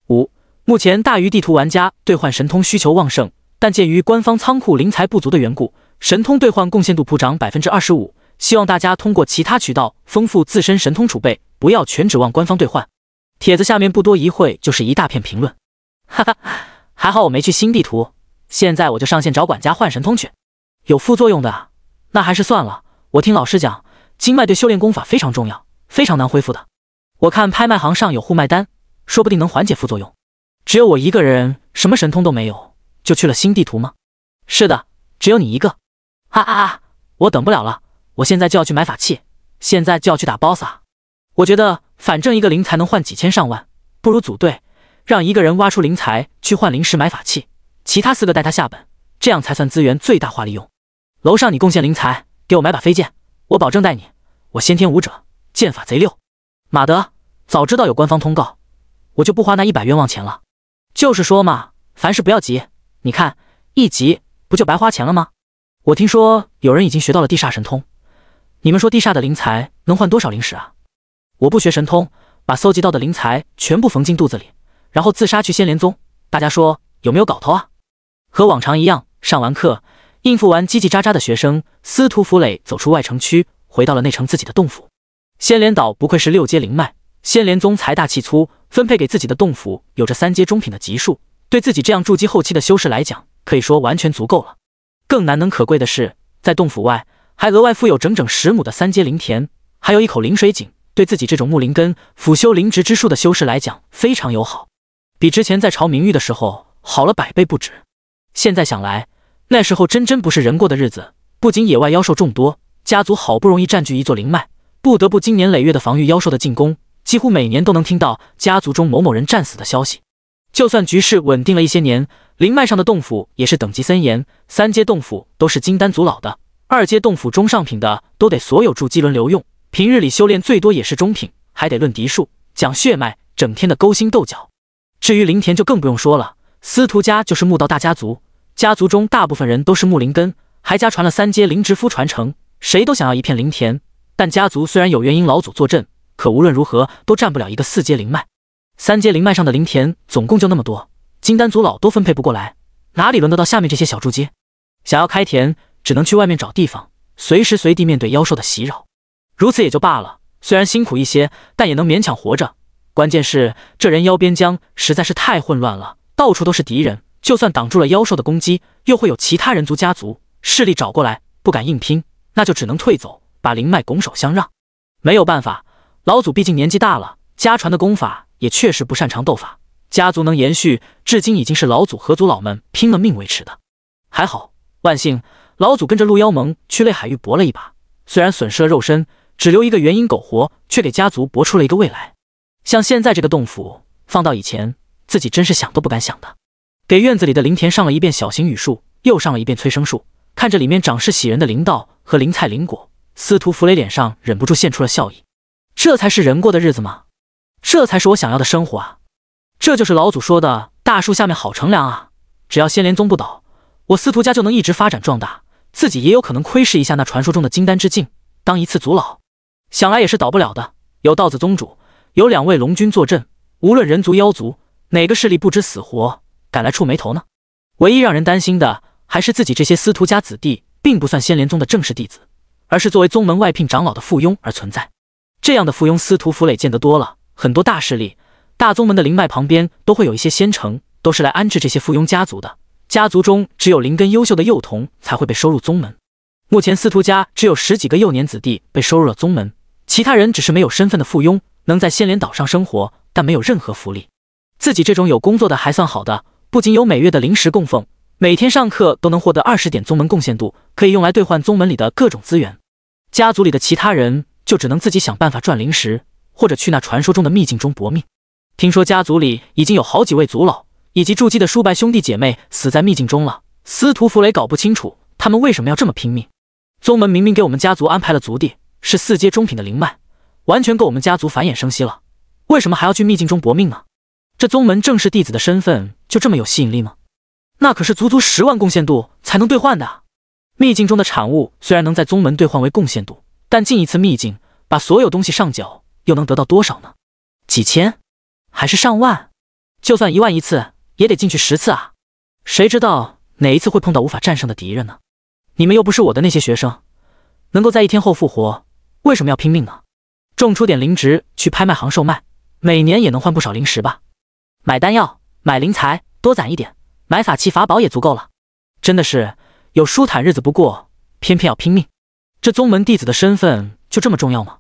五，目前大鱼地图玩家兑换神通需求旺盛，但鉴于官方仓库灵材不足的缘故，神通兑换贡献度普涨百分之二十五。希望大家通过其他渠道丰富自身神通储备，不要全指望官方兑换。帖子下面不多一会就是一大片评论，哈哈，还好我没去新地图，现在我就上线找管家换神通去。有副作用的，那还是算了。我听老师讲，经脉对修炼功法非常重要，非常难恢复的。我看拍卖行上有护脉丹，说不定能缓解副作用。只有我一个人，什么神通都没有，就去了新地图吗？是的，只有你一个。哈哈！我等不了了，我现在就要去买法器，现在就要去打 boss。啊！我觉得反正一个灵才能换几千上万，不如组队，让一个人挖出灵材去换灵石买法器，其他四个带他下本，这样才算资源最大化利用。楼上你贡献灵材。给我买把飞剑，我保证带你。我先天武者，剑法贼溜。马德，早知道有官方通告，我就不花那一百冤枉钱了。就是说嘛，凡事不要急，你看一急不就白花钱了吗？我听说有人已经学到了地煞神通，你们说地煞的灵才能换多少灵石啊？我不学神通，把搜集到的灵材全部缝进肚子里，然后自杀去仙莲宗，大家说有没有搞头啊？和往常一样，上完课。应付完叽叽喳喳的学生，司徒弗磊走出外城区，回到了内城自己的洞府。仙莲岛不愧是六阶灵脉，仙莲宗财大气粗，分配给自己的洞府有着三阶中品的级数，对自己这样筑基后期的修士来讲，可以说完全足够了。更难能可贵的是，在洞府外还额外附有整整十亩的三阶灵田，还有一口灵水井，对自己这种木灵根辅修灵植之术的修士来讲非常友好，比之前在朝明玉的时候好了百倍不止。现在想来。那时候真真不是人过的日子，不仅野外妖兽众多，家族好不容易占据一座灵脉，不得不经年累月的防御妖兽的进攻，几乎每年都能听到家族中某某人战死的消息。就算局势稳定了一些年，灵脉上的洞府也是等级森严，三阶洞府都是金丹族老的，二阶洞府中上品的都得所有筑基轮流用，平日里修炼最多也是中品，还得论嫡数、讲血脉，整天的勾心斗角。至于林田就更不用说了，司徒家就是木道大家族。家族中大部分人都是木灵根，还家传了三阶灵植夫传承，谁都想要一片灵田。但家族虽然有元婴老祖坐镇，可无论如何都占不了一个四阶灵脉。三阶灵脉上的灵田总共就那么多，金丹族老都分配不过来，哪里轮得到下面这些小筑阶？想要开田，只能去外面找地方，随时随地面对妖兽的袭扰。如此也就罢了，虽然辛苦一些，但也能勉强活着。关键是这人妖边疆实在是太混乱了，到处都是敌人。就算挡住了妖兽的攻击，又会有其他人族家族势力找过来，不敢硬拼，那就只能退走，把灵脉拱手相让。没有办法，老祖毕竟年纪大了，家传的功法也确实不擅长斗法，家族能延续至今，已经是老祖和族老们拼了命维持的。还好，万幸，老祖跟着陆妖盟去泪海域搏了一把，虽然损失了肉身，只留一个元婴苟活，却给家族搏出了一个未来。像现在这个洞府，放到以前，自己真是想都不敢想的。给院子里的林田上了一遍小型雨术，又上了一遍催生术，看着里面长势喜人的林道和林菜、林果，司徒弗雷脸上忍不住现出了笑意。这才是人过的日子吗？这才是我想要的生活啊！这就是老祖说的大树下面好乘凉啊！只要仙莲宗不倒，我司徒家就能一直发展壮大，自己也有可能窥视一下那传说中的金丹之境，当一次族老。想来也是倒不了的。有道子宗主，有两位龙君坐镇，无论人族、妖族哪个势力不知死活。敢来触眉头呢？唯一让人担心的还是自己这些司徒家子弟，并不算仙莲宗的正式弟子，而是作为宗门外聘长老的附庸而存在。这样的附庸司徒福磊见得多了，很多大势力、大宗门的灵脉旁边都会有一些仙城，都是来安置这些附庸家族的。家族中只有灵根优秀的幼童才会被收入宗门。目前司徒家只有十几个幼年子弟被收入了宗门，其他人只是没有身份的附庸，能在仙莲岛上生活，但没有任何福利。自己这种有工作的还算好的。不仅有每月的灵石供奉，每天上课都能获得二十点宗门贡献度，可以用来兑换宗门里的各种资源。家族里的其他人就只能自己想办法赚灵石，或者去那传说中的秘境中搏命。听说家族里已经有好几位族老以及筑基的叔伯兄弟姐妹死在秘境中了。司徒弗雷搞不清楚他们为什么要这么拼命。宗门明明给我们家族安排了族地，是四阶中品的灵脉，完全够我们家族繁衍生息了，为什么还要去秘境中搏命呢？这宗门正式弟子的身份就这么有吸引力吗？那可是足足十万贡献度才能兑换的。秘境中的产物虽然能在宗门兑换为贡献度，但进一次秘境，把所有东西上缴，又能得到多少呢？几千？还是上万？就算一万一次，也得进去十次啊！谁知道哪一次会碰到无法战胜的敌人呢？你们又不是我的那些学生，能够在一天后复活，为什么要拼命呢？种出点灵植去拍卖行售卖，每年也能换不少灵石吧？买丹药，买灵材，多攒一点，买法器法宝也足够了。真的是有舒坦日子不过，偏偏要拼命。这宗门弟子的身份就这么重要吗？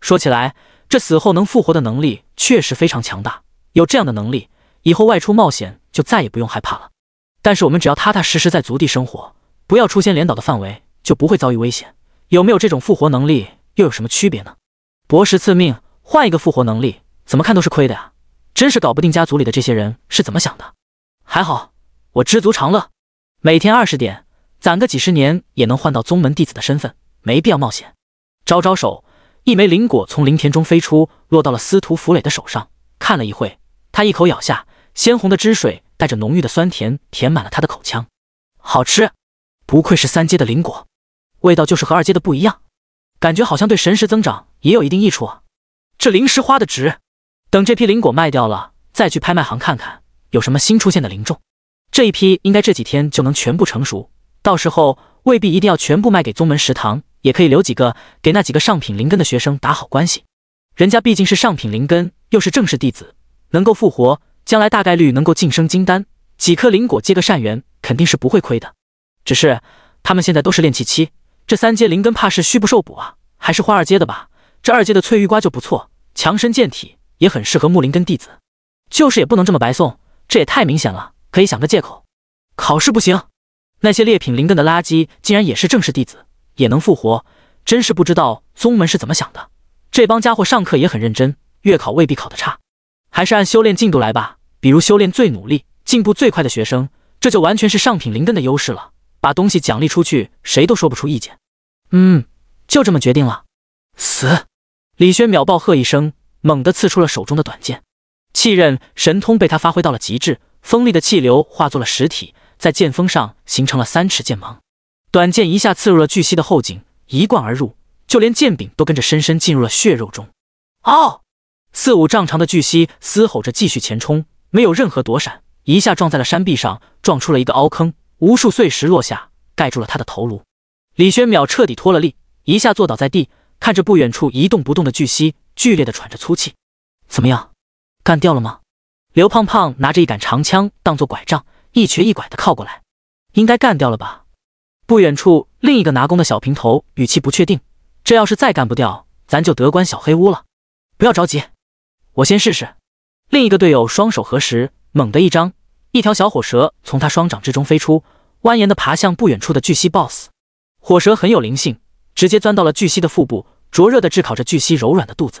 说起来，这死后能复活的能力确实非常强大。有这样的能力，以后外出冒险就再也不用害怕了。但是我们只要踏踏实实，在族地生活，不要出现连岛的范围，就不会遭遇危险。有没有这种复活能力，又有什么区别呢？博时赐命换一个复活能力，怎么看都是亏的呀。真是搞不定家族里的这些人是怎么想的。还好我知足常乐，每天二十点，攒个几十年也能换到宗门弟子的身份，没必要冒险。招招手，一枚灵果从林田中飞出，落到了司徒弗磊的手上。看了一会，他一口咬下，鲜红的汁水带着浓郁的酸甜，填满了他的口腔。好吃，不愧是三阶的灵果，味道就是和二阶的不一样，感觉好像对神识增长也有一定益处啊。这灵石花的值。等这批灵果卖掉了，再去拍卖行看看有什么新出现的灵种。这一批应该这几天就能全部成熟，到时候未必一定要全部卖给宗门食堂，也可以留几个给那几个上品灵根的学生打好关系。人家毕竟是上品灵根，又是正式弟子，能够复活，将来大概率能够晋升金丹，几颗灵果接个善缘，肯定是不会亏的。只是他们现在都是练气期，这三阶灵根怕是虚不受补啊，还是换二阶的吧。这二阶的翠玉瓜就不错，强身健体。也很适合木灵根弟子，就是也不能这么白送，这也太明显了。可以想个借口，考试不行。那些劣品灵根的垃圾竟然也是正式弟子，也能复活，真是不知道宗门是怎么想的。这帮家伙上课也很认真，月考未必考得差。还是按修炼进度来吧，比如修炼最努力、进步最快的学生，这就完全是上品灵根的优势了。把东西奖励出去，谁都说不出意见。嗯，就这么决定了。死！李轩秒爆喝一声。猛地刺出了手中的短剑，气刃神通被他发挥到了极致，锋利的气流化作了实体，在剑锋上形成了三尺剑芒。短剑一下刺入了巨蜥的后颈，一贯而入，就连剑柄都跟着深深进入了血肉中。嗷！四五丈长的巨蜥嘶吼着继续前冲，没有任何躲闪，一下撞在了山壁上，撞出了一个凹坑，无数碎石落下，盖住了他的头颅。李轩淼彻底脱了力，一下坐倒在地，看着不远处一动不动的巨蜥。剧烈的喘着粗气，怎么样，干掉了吗？刘胖胖拿着一杆长枪当做拐杖，一瘸一拐的靠过来。应该干掉了吧？不远处，另一个拿弓的小平头语气不确定：“这要是再干不掉，咱就得关小黑屋了。”不要着急，我先试试。另一个队友双手合十，猛地一张，一条小火蛇从他双掌之中飞出，蜿蜒的爬向不远处的巨蜥 BOSS。火蛇很有灵性，直接钻到了巨蜥的腹部。灼热的炙烤着巨蜥柔软的肚子，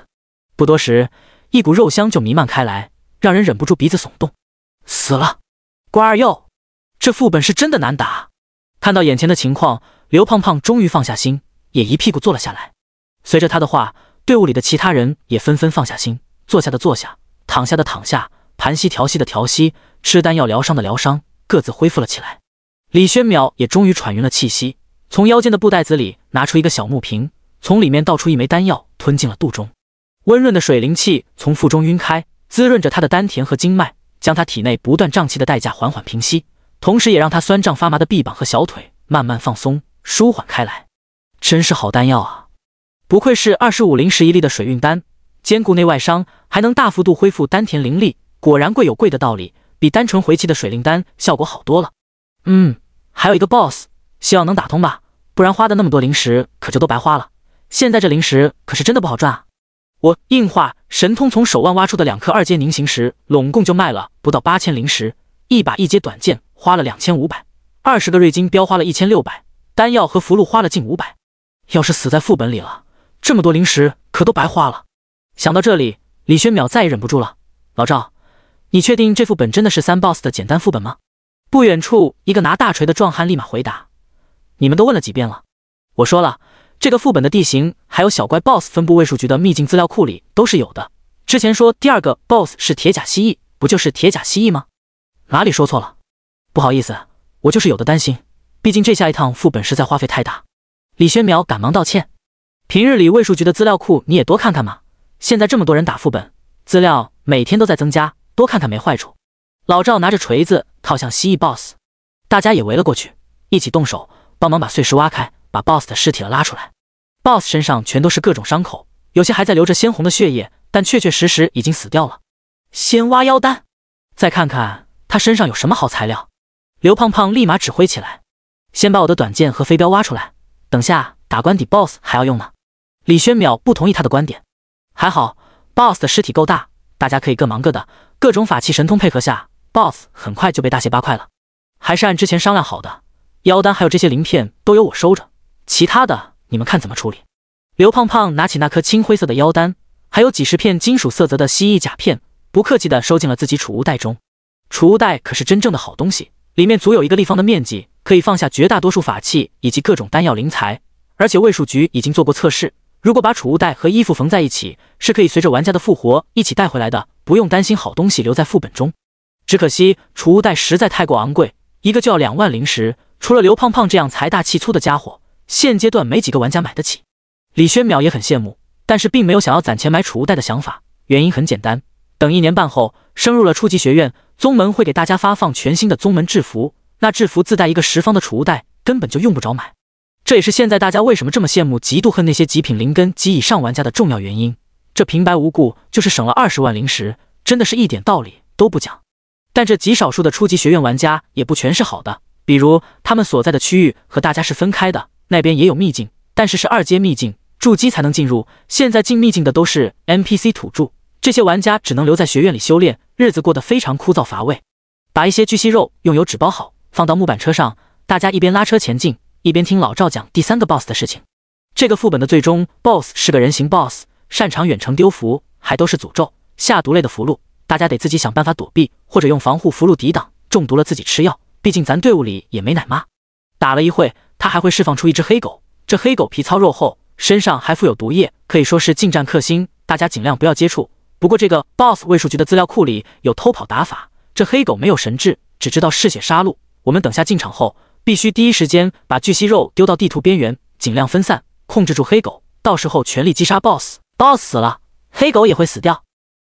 不多时，一股肉香就弥漫开来，让人忍不住鼻子耸动。死了，关二又，这副本是真的难打。看到眼前的情况，刘胖胖终于放下心，也一屁股坐了下来。随着他的话，队伍里的其他人也纷纷放下心，坐下的坐下，躺下的躺下，盘膝调息的调息，吃丹药疗伤的疗伤，各自恢复了起来。李轩淼也终于喘匀了气息，从腰间的布袋子里拿出一个小木瓶。从里面倒出一枚丹药，吞进了肚中。温润的水灵气从腹中晕开，滋润着他的丹田和经脉，将他体内不断胀气的代价缓缓平息，同时也让他酸胀发麻的臂膀和小腿慢慢放松舒缓开来。真是好丹药啊！不愧是二十五灵石一粒的水运丹，兼顾内外伤，还能大幅度恢复丹田灵力。果然贵有贵的道理，比单纯回气的水灵丹效果好多了。嗯，还有一个 boss，希望能打通吧，不然花的那么多灵石可就都白花了。现在这灵石可是真的不好赚啊！我硬化神通从手腕挖出的两颗二阶凝形石，拢共就卖了不到八千灵石。一把一阶短剑花了两千五百，二十个瑞金标花了一千六百，丹药和符箓花了近五百。要是死在副本里了，这么多灵石可都白花了。想到这里，李轩淼再也忍不住了：“老赵，你确定这副本真的是三 boss 的简单副本吗？”不远处，一个拿大锤的壮汉立马回答：“你们都问了几遍了，我说了。”这个副本的地形还有小怪、boss 分布，位数局的秘境资料库里都是有的。之前说第二个 boss 是铁甲蜥蜴，不就是铁甲蜥蜴吗？哪里说错了？不好意思，我就是有的担心，毕竟这下一趟副本实在花费太大。李轩淼赶忙道歉。平日里魏数局的资料库你也多看看嘛，现在这么多人打副本，资料每天都在增加，多看看没坏处。老赵拿着锤子靠向蜥蜴 boss，大家也围了过去，一起动手帮忙把碎石挖开。把 boss 的尸体拉出来，boss 身上全都是各种伤口，有些还在流着鲜红的血液，但确确实实已经死掉了。先挖妖丹，再看看他身上有什么好材料。刘胖胖立马指挥起来，先把我的短剑和飞镖挖出来，等下打关底 boss 还要用呢。李轩淼不同意他的观点，还好 boss 的尸体够大，大家可以各忙各的。各种法器神通配合下，boss 很快就被大卸八块了。还是按之前商量好的，妖丹还有这些鳞片都由我收着。其他的你们看怎么处理。刘胖胖拿起那颗青灰色的妖丹，还有几十片金属色泽的蜥蜴甲片，不客气的收进了自己储物袋中。储物袋可是真正的好东西，里面足有一个立方的面积，可以放下绝大多数法器以及各种丹药灵材。而且卫戍局已经做过测试，如果把储物袋和衣服缝在一起，是可以随着玩家的复活一起带回来的，不用担心好东西留在副本中。只可惜储物袋实在太过昂贵，一个就要两万灵石，除了刘胖胖这样财大气粗的家伙。现阶段没几个玩家买得起，李轩淼也很羡慕，但是并没有想要攒钱买储物袋的想法。原因很简单，等一年半后升入了初级学院，宗门会给大家发放全新的宗门制服，那制服自带一个十方的储物袋，根本就用不着买。这也是现在大家为什么这么羡慕、嫉妒恨那些极品灵根及以上玩家的重要原因。这平白无故就是省了二十万灵石，真的是一点道理都不讲。但这极少数的初级学院玩家也不全是好的，比如他们所在的区域和大家是分开的。那边也有秘境，但是是二阶秘境，筑基才能进入。现在进秘境的都是 NPC 土著，这些玩家只能留在学院里修炼，日子过得非常枯燥乏味。把一些巨蜥肉用油纸包好，放到木板车上，大家一边拉车前进，一边听老赵讲第三个 boss 的事情。这个副本的最终 boss 是个人形 boss，擅长远程丢符，还都是诅咒、下毒类的符箓，大家得自己想办法躲避，或者用防护符箓抵挡。中毒了自己吃药，毕竟咱队伍里也没奶妈。打了一会。他还会释放出一只黑狗，这黑狗皮糙肉厚，身上还附有毒液，可以说是近战克星，大家尽量不要接触。不过这个 boss 卫数局的资料库里有偷跑打法，这黑狗没有神智，只知道嗜血杀戮。我们等下进场后，必须第一时间把巨蜥肉丢到地图边缘，尽量分散控制住黑狗，到时候全力击杀 boss。boss 死了，黑狗也会死掉。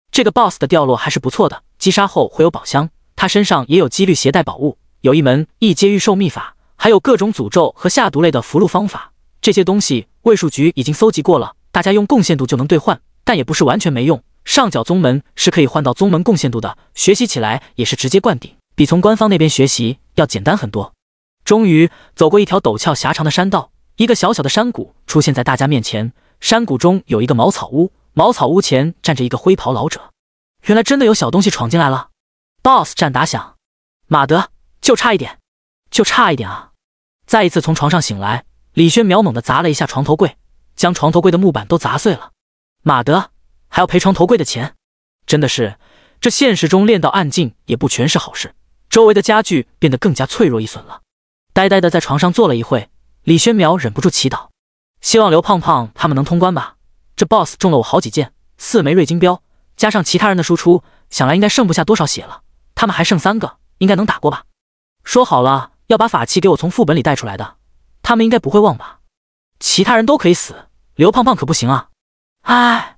这个 boss 的掉落还是不错的，击杀后会有宝箱，他身上也有几率携带宝物，有一门一阶御兽秘法。还有各种诅咒和下毒类的符箓方法，这些东西卫戍局已经搜集过了，大家用贡献度就能兑换，但也不是完全没用。上缴宗门是可以换到宗门贡献度的，学习起来也是直接灌顶，比从官方那边学习要简单很多。终于走过一条陡峭狭长的山道，一个小小的山谷出现在大家面前。山谷中有一个茅草屋，茅草屋前站着一个灰袍老者。原来真的有小东西闯进来了，BOSS 战打响！马德，就差一点，就差一点啊！再一次从床上醒来，李轩苗猛地砸了一下床头柜，将床头柜的木板都砸碎了。马德，还要赔床头柜的钱，真的是，这现实中练到暗劲也不全是好事，周围的家具变得更加脆弱易损了。呆呆的在床上坐了一会，李轩苗忍不住祈祷，希望刘胖胖他们能通关吧。这 boss 中了我好几件，四枚瑞金标加上其他人的输出，想来应该剩不下多少血了。他们还剩三个，应该能打过吧？说好了。要把法器给我从副本里带出来的，他们应该不会忘吧？其他人都可以死，刘胖胖可不行啊！哎，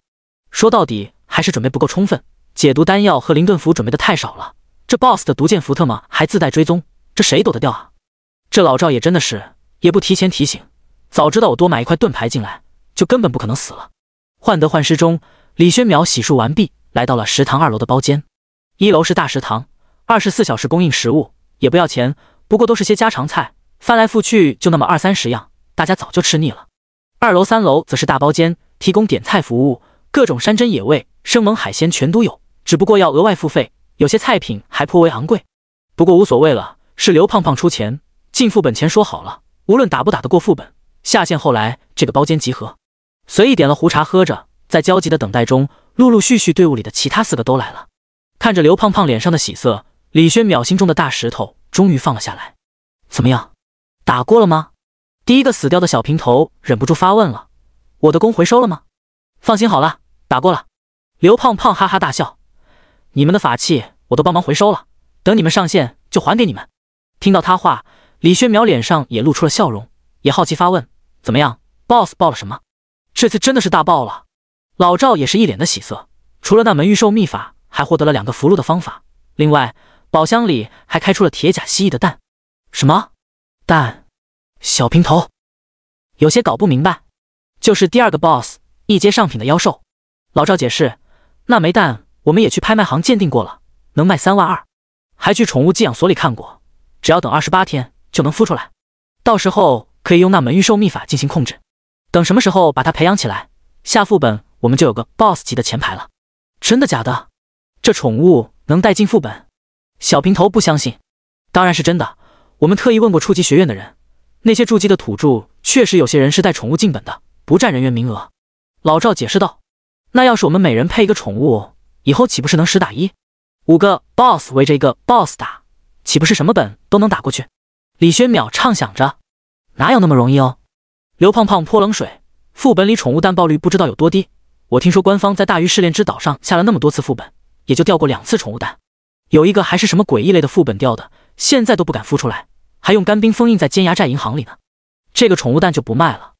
说到底还是准备不够充分，解毒丹药和灵盾符准备的太少了。这 boss 的毒剑福特么还自带追踪，这谁躲得掉啊？这老赵也真的是，也不提前提醒，早知道我多买一块盾牌进来，就根本不可能死了。患得患失中，李轩淼洗漱完毕，来到了食堂二楼的包间。一楼是大食堂，二十四小时供应食物，也不要钱。不过都是些家常菜，翻来覆去就那么二三十样，大家早就吃腻了。二楼、三楼则是大包间，提供点菜服务，各种山珍野味、生猛海鲜全都有，只不过要额外付费，有些菜品还颇为昂贵。不过无所谓了，是刘胖胖出钱。进副本前说好了，无论打不打得过副本，下线后来这个包间集合，随意点了壶茶喝着，在焦急的等待中，陆陆续续队伍里的其他四个都来了。看着刘胖胖脸上的喜色，李轩淼心中的大石头。终于放了下来，怎么样，打过了吗？第一个死掉的小平头忍不住发问了：“我的功回收了吗？”放心好了，打过了。刘胖胖哈哈大笑：“你们的法器我都帮忙回收了，等你们上线就还给你们。”听到他话，李轩淼脸上也露出了笑容，也好奇发问：“怎么样，BOSS 爆了什么？这次真的是大爆了。”老赵也是一脸的喜色，除了那门预售秘法，还获得了两个符箓的方法，另外。宝箱里还开出了铁甲蜥蜴的蛋，什么蛋？小平头有些搞不明白。就是第二个 BOSS，一阶上品的妖兽。老赵解释，那枚蛋我们也去拍卖行鉴定过了，能卖三万二。还去宠物寄养所里看过，只要等二十八天就能孵出来，到时候可以用那门御兽秘法进行控制。等什么时候把它培养起来，下副本我们就有个 BOSS 级的前排了。真的假的？这宠物能带进副本？小平头不相信，当然是真的。我们特意问过初级学院的人，那些筑基的土著确实有些人是带宠物进本的，不占人员名额。老赵解释道：“那要是我们每人配一个宠物，以后岂不是能十打一？五个 boss 围着一个 boss 打，岂不是什么本都能打过去？”李轩淼畅想着：“哪有那么容易哦？”刘胖胖泼冷水：“副本里宠物蛋爆率不知道有多低。我听说官方在大鱼试炼之岛上下了那么多次副本，也就掉过两次宠物蛋。”有一个还是什么诡异类的副本掉的，现在都不敢孵出来，还用干冰封印在尖牙寨银行里呢。这个宠物蛋就不卖了。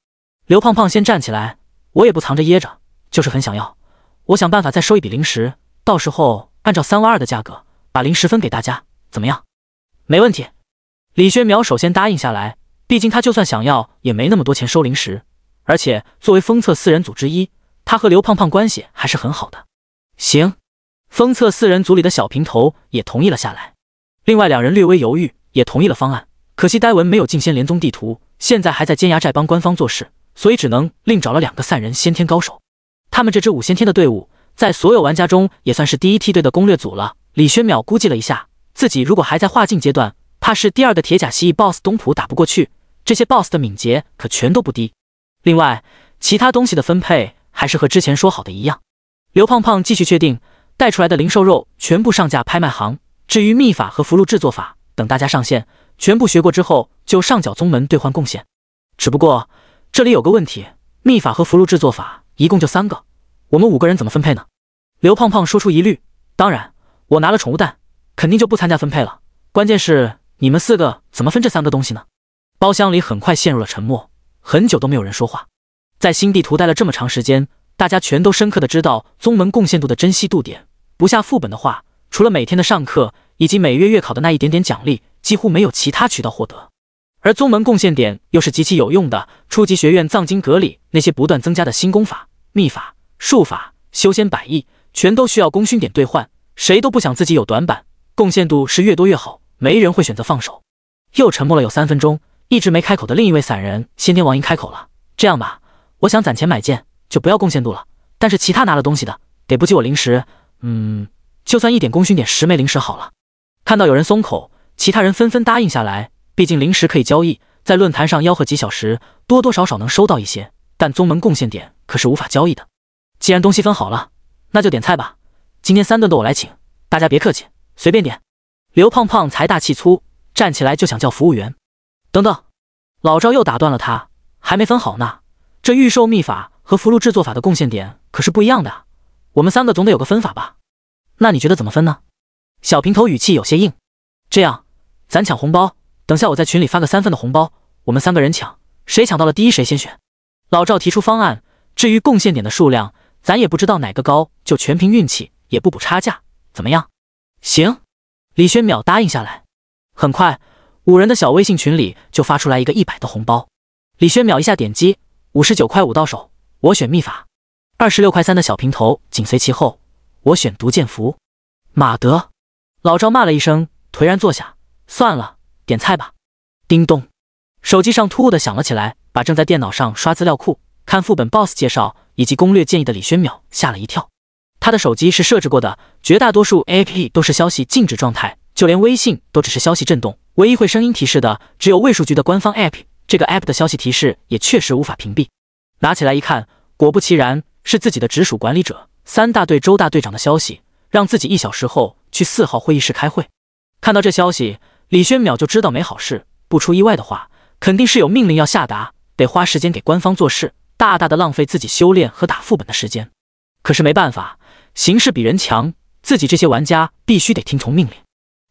刘胖胖先站起来，我也不藏着掖着，就是很想要。我想办法再收一笔零食，到时候按照三万二的价格把零食分给大家，怎么样？没问题。李轩淼首先答应下来，毕竟他就算想要也没那么多钱收零食，而且作为封测四人组之一，他和刘胖胖关系还是很好的。行。封测四人组里的小平头也同意了下来，另外两人略微犹豫，也同意了方案。可惜戴文没有进仙联宗地图，现在还在尖牙寨帮官方做事，所以只能另找了两个散人先天高手。他们这支五先天的队伍，在所有玩家中也算是第一梯队的攻略组了。李轩淼估计了一下，自己如果还在化境阶段，怕是第二个铁甲蜥蜴 BOSS 东普打不过去。这些 BOSS 的敏捷可全都不低。另外，其他东西的分配还是和之前说好的一样。刘胖胖继续确定。带出来的灵兽肉全部上架拍卖行。至于秘法和符箓制作法等，大家上线全部学过之后，就上缴宗门兑换贡献。只不过这里有个问题：秘法和符箓制作法一共就三个，我们五个人怎么分配呢？刘胖胖说出疑虑。当然，我拿了宠物蛋，肯定就不参加分配了。关键是你们四个怎么分这三个东西呢？包厢里很快陷入了沉默，很久都没有人说话。在新地图待了这么长时间，大家全都深刻的知道宗门贡献度的珍惜度点。不下副本的话，除了每天的上课以及每月月考的那一点点奖励，几乎没有其他渠道获得。而宗门贡献点又是极其有用的，初级学院藏经阁里那些不断增加的新功法、秘法、术法、修仙百艺，全都需要功勋点兑换。谁都不想自己有短板，贡献度是越多越好，没人会选择放手。又沉默了有三分钟，一直没开口的另一位散人先天王英开口了：“这样吧，我想攒钱买剑，就不要贡献度了。但是其他拿了东西的，得不起我灵石。”嗯，就算一点功勋点十枚灵石好了。看到有人松口，其他人纷纷答应下来。毕竟灵石可以交易，在论坛上吆喝几小时，多多少少能收到一些。但宗门贡献点可是无法交易的。既然东西分好了，那就点菜吧。今天三顿都我来请，大家别客气，随便点。刘胖胖财大气粗，站起来就想叫服务员。等等，老赵又打断了他，还没分好呢。这预售秘法和福禄制作法的贡献点可是不一样的。我们三个总得有个分法吧？那你觉得怎么分呢？小平头语气有些硬。这样，咱抢红包，等下我在群里发个三份的红包，我们三个人抢，谁抢到了第一谁先选。老赵提出方案，至于贡献点的数量，咱也不知道哪个高，就全凭运气，也不补差价，怎么样？行。李轩秒答应下来。很快，五人的小微信群里就发出来一个一百的红包。李轩秒一下点击，五十九块五到手，我选秘法。二十六块三的小平头紧随其后，我选毒剑符。马德，老赵骂了一声，颓然坐下。算了，点菜吧。叮咚，手机上突兀的响了起来，把正在电脑上刷资料库、看副本 BOSS 介绍以及攻略建议的李轩淼吓了一跳。他的手机是设置过的，绝大多数 APP 都是消息静止状态，就连微信都只是消息震动，唯一会声音提示的只有卫数据的官方 APP。这个 APP 的消息提示也确实无法屏蔽。拿起来一看，果不其然。是自己的直属管理者三大队周大队长的消息，让自己一小时后去四号会议室开会。看到这消息，李轩淼就知道没好事。不出意外的话，肯定是有命令要下达，得花时间给官方做事，大大的浪费自己修炼和打副本的时间。可是没办法，形势比人强，自己这些玩家必须得听从命令。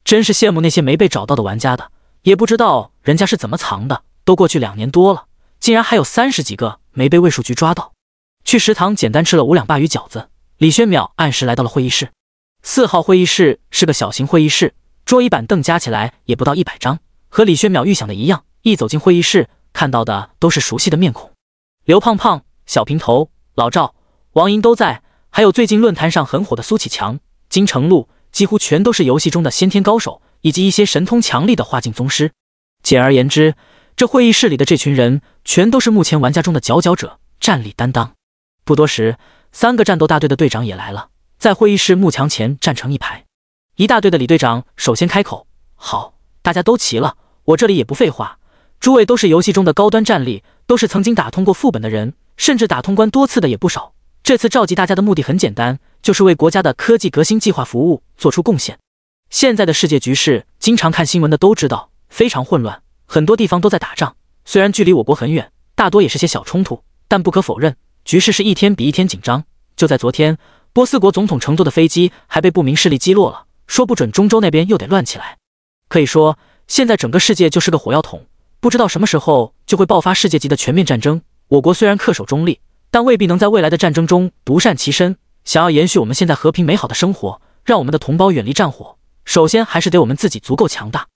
真是羡慕那些没被找到的玩家的，也不知道人家是怎么藏的。都过去两年多了，竟然还有三十几个没被卫戍局抓到。去食堂简单吃了五两鲅鱼饺子，李轩淼按时来到了会议室。四号会议室是个小型会议室，桌椅板凳加起来也不到一百张。和李轩淼预想的一样，一走进会议室，看到的都是熟悉的面孔。刘胖胖、小平头、老赵、王莹都在，还有最近论坛上很火的苏启强、金城路，几乎全都是游戏中的先天高手，以及一些神通强力的化境宗师。简而言之，这会议室里的这群人，全都是目前玩家中的佼佼者，战力担当。不多时，三个战斗大队的队长也来了，在会议室幕墙前站成一排。一大队的李队长首先开口：“好，大家都齐了，我这里也不废话。诸位都是游戏中的高端战力，都是曾经打通过副本的人，甚至打通关多次的也不少。这次召集大家的目的很简单，就是为国家的科技革新计划服务，做出贡献。现在的世界局势，经常看新闻的都知道，非常混乱，很多地方都在打仗。虽然距离我国很远，大多也是些小冲突，但不可否认。”局势是一天比一天紧张。就在昨天，波斯国总统乘坐的飞机还被不明势力击落了。说不准中州那边又得乱起来。可以说，现在整个世界就是个火药桶，不知道什么时候就会爆发世界级的全面战争。我国虽然恪守中立，但未必能在未来的战争中独善其身。想要延续我们现在和平美好的生活，让我们的同胞远离战火，首先还是得我们自己足够强大。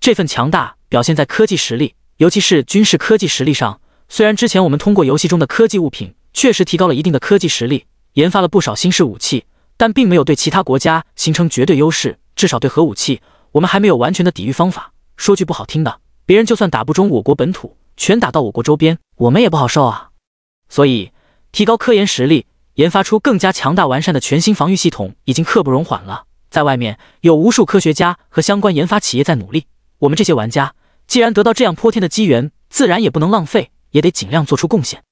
这份强大表现在科技实力，尤其是军事科技实力上。虽然之前我们通过游戏中的科技物品。确实提高了一定的科技实力，研发了不少新式武器，但并没有对其他国家形成绝对优势。至少对核武器，我们还没有完全的抵御方法。说句不好听的，别人就算打不中我国本土，全打到我国周边，我们也不好受啊。所以，提高科研实力，研发出更加强大完善的全新防御系统，已经刻不容缓了。在外面有无数科学家和相关研发企业在努力，我们这些玩家既然得到这样泼天的机缘，自然也不能浪费，也得尽量做出贡献。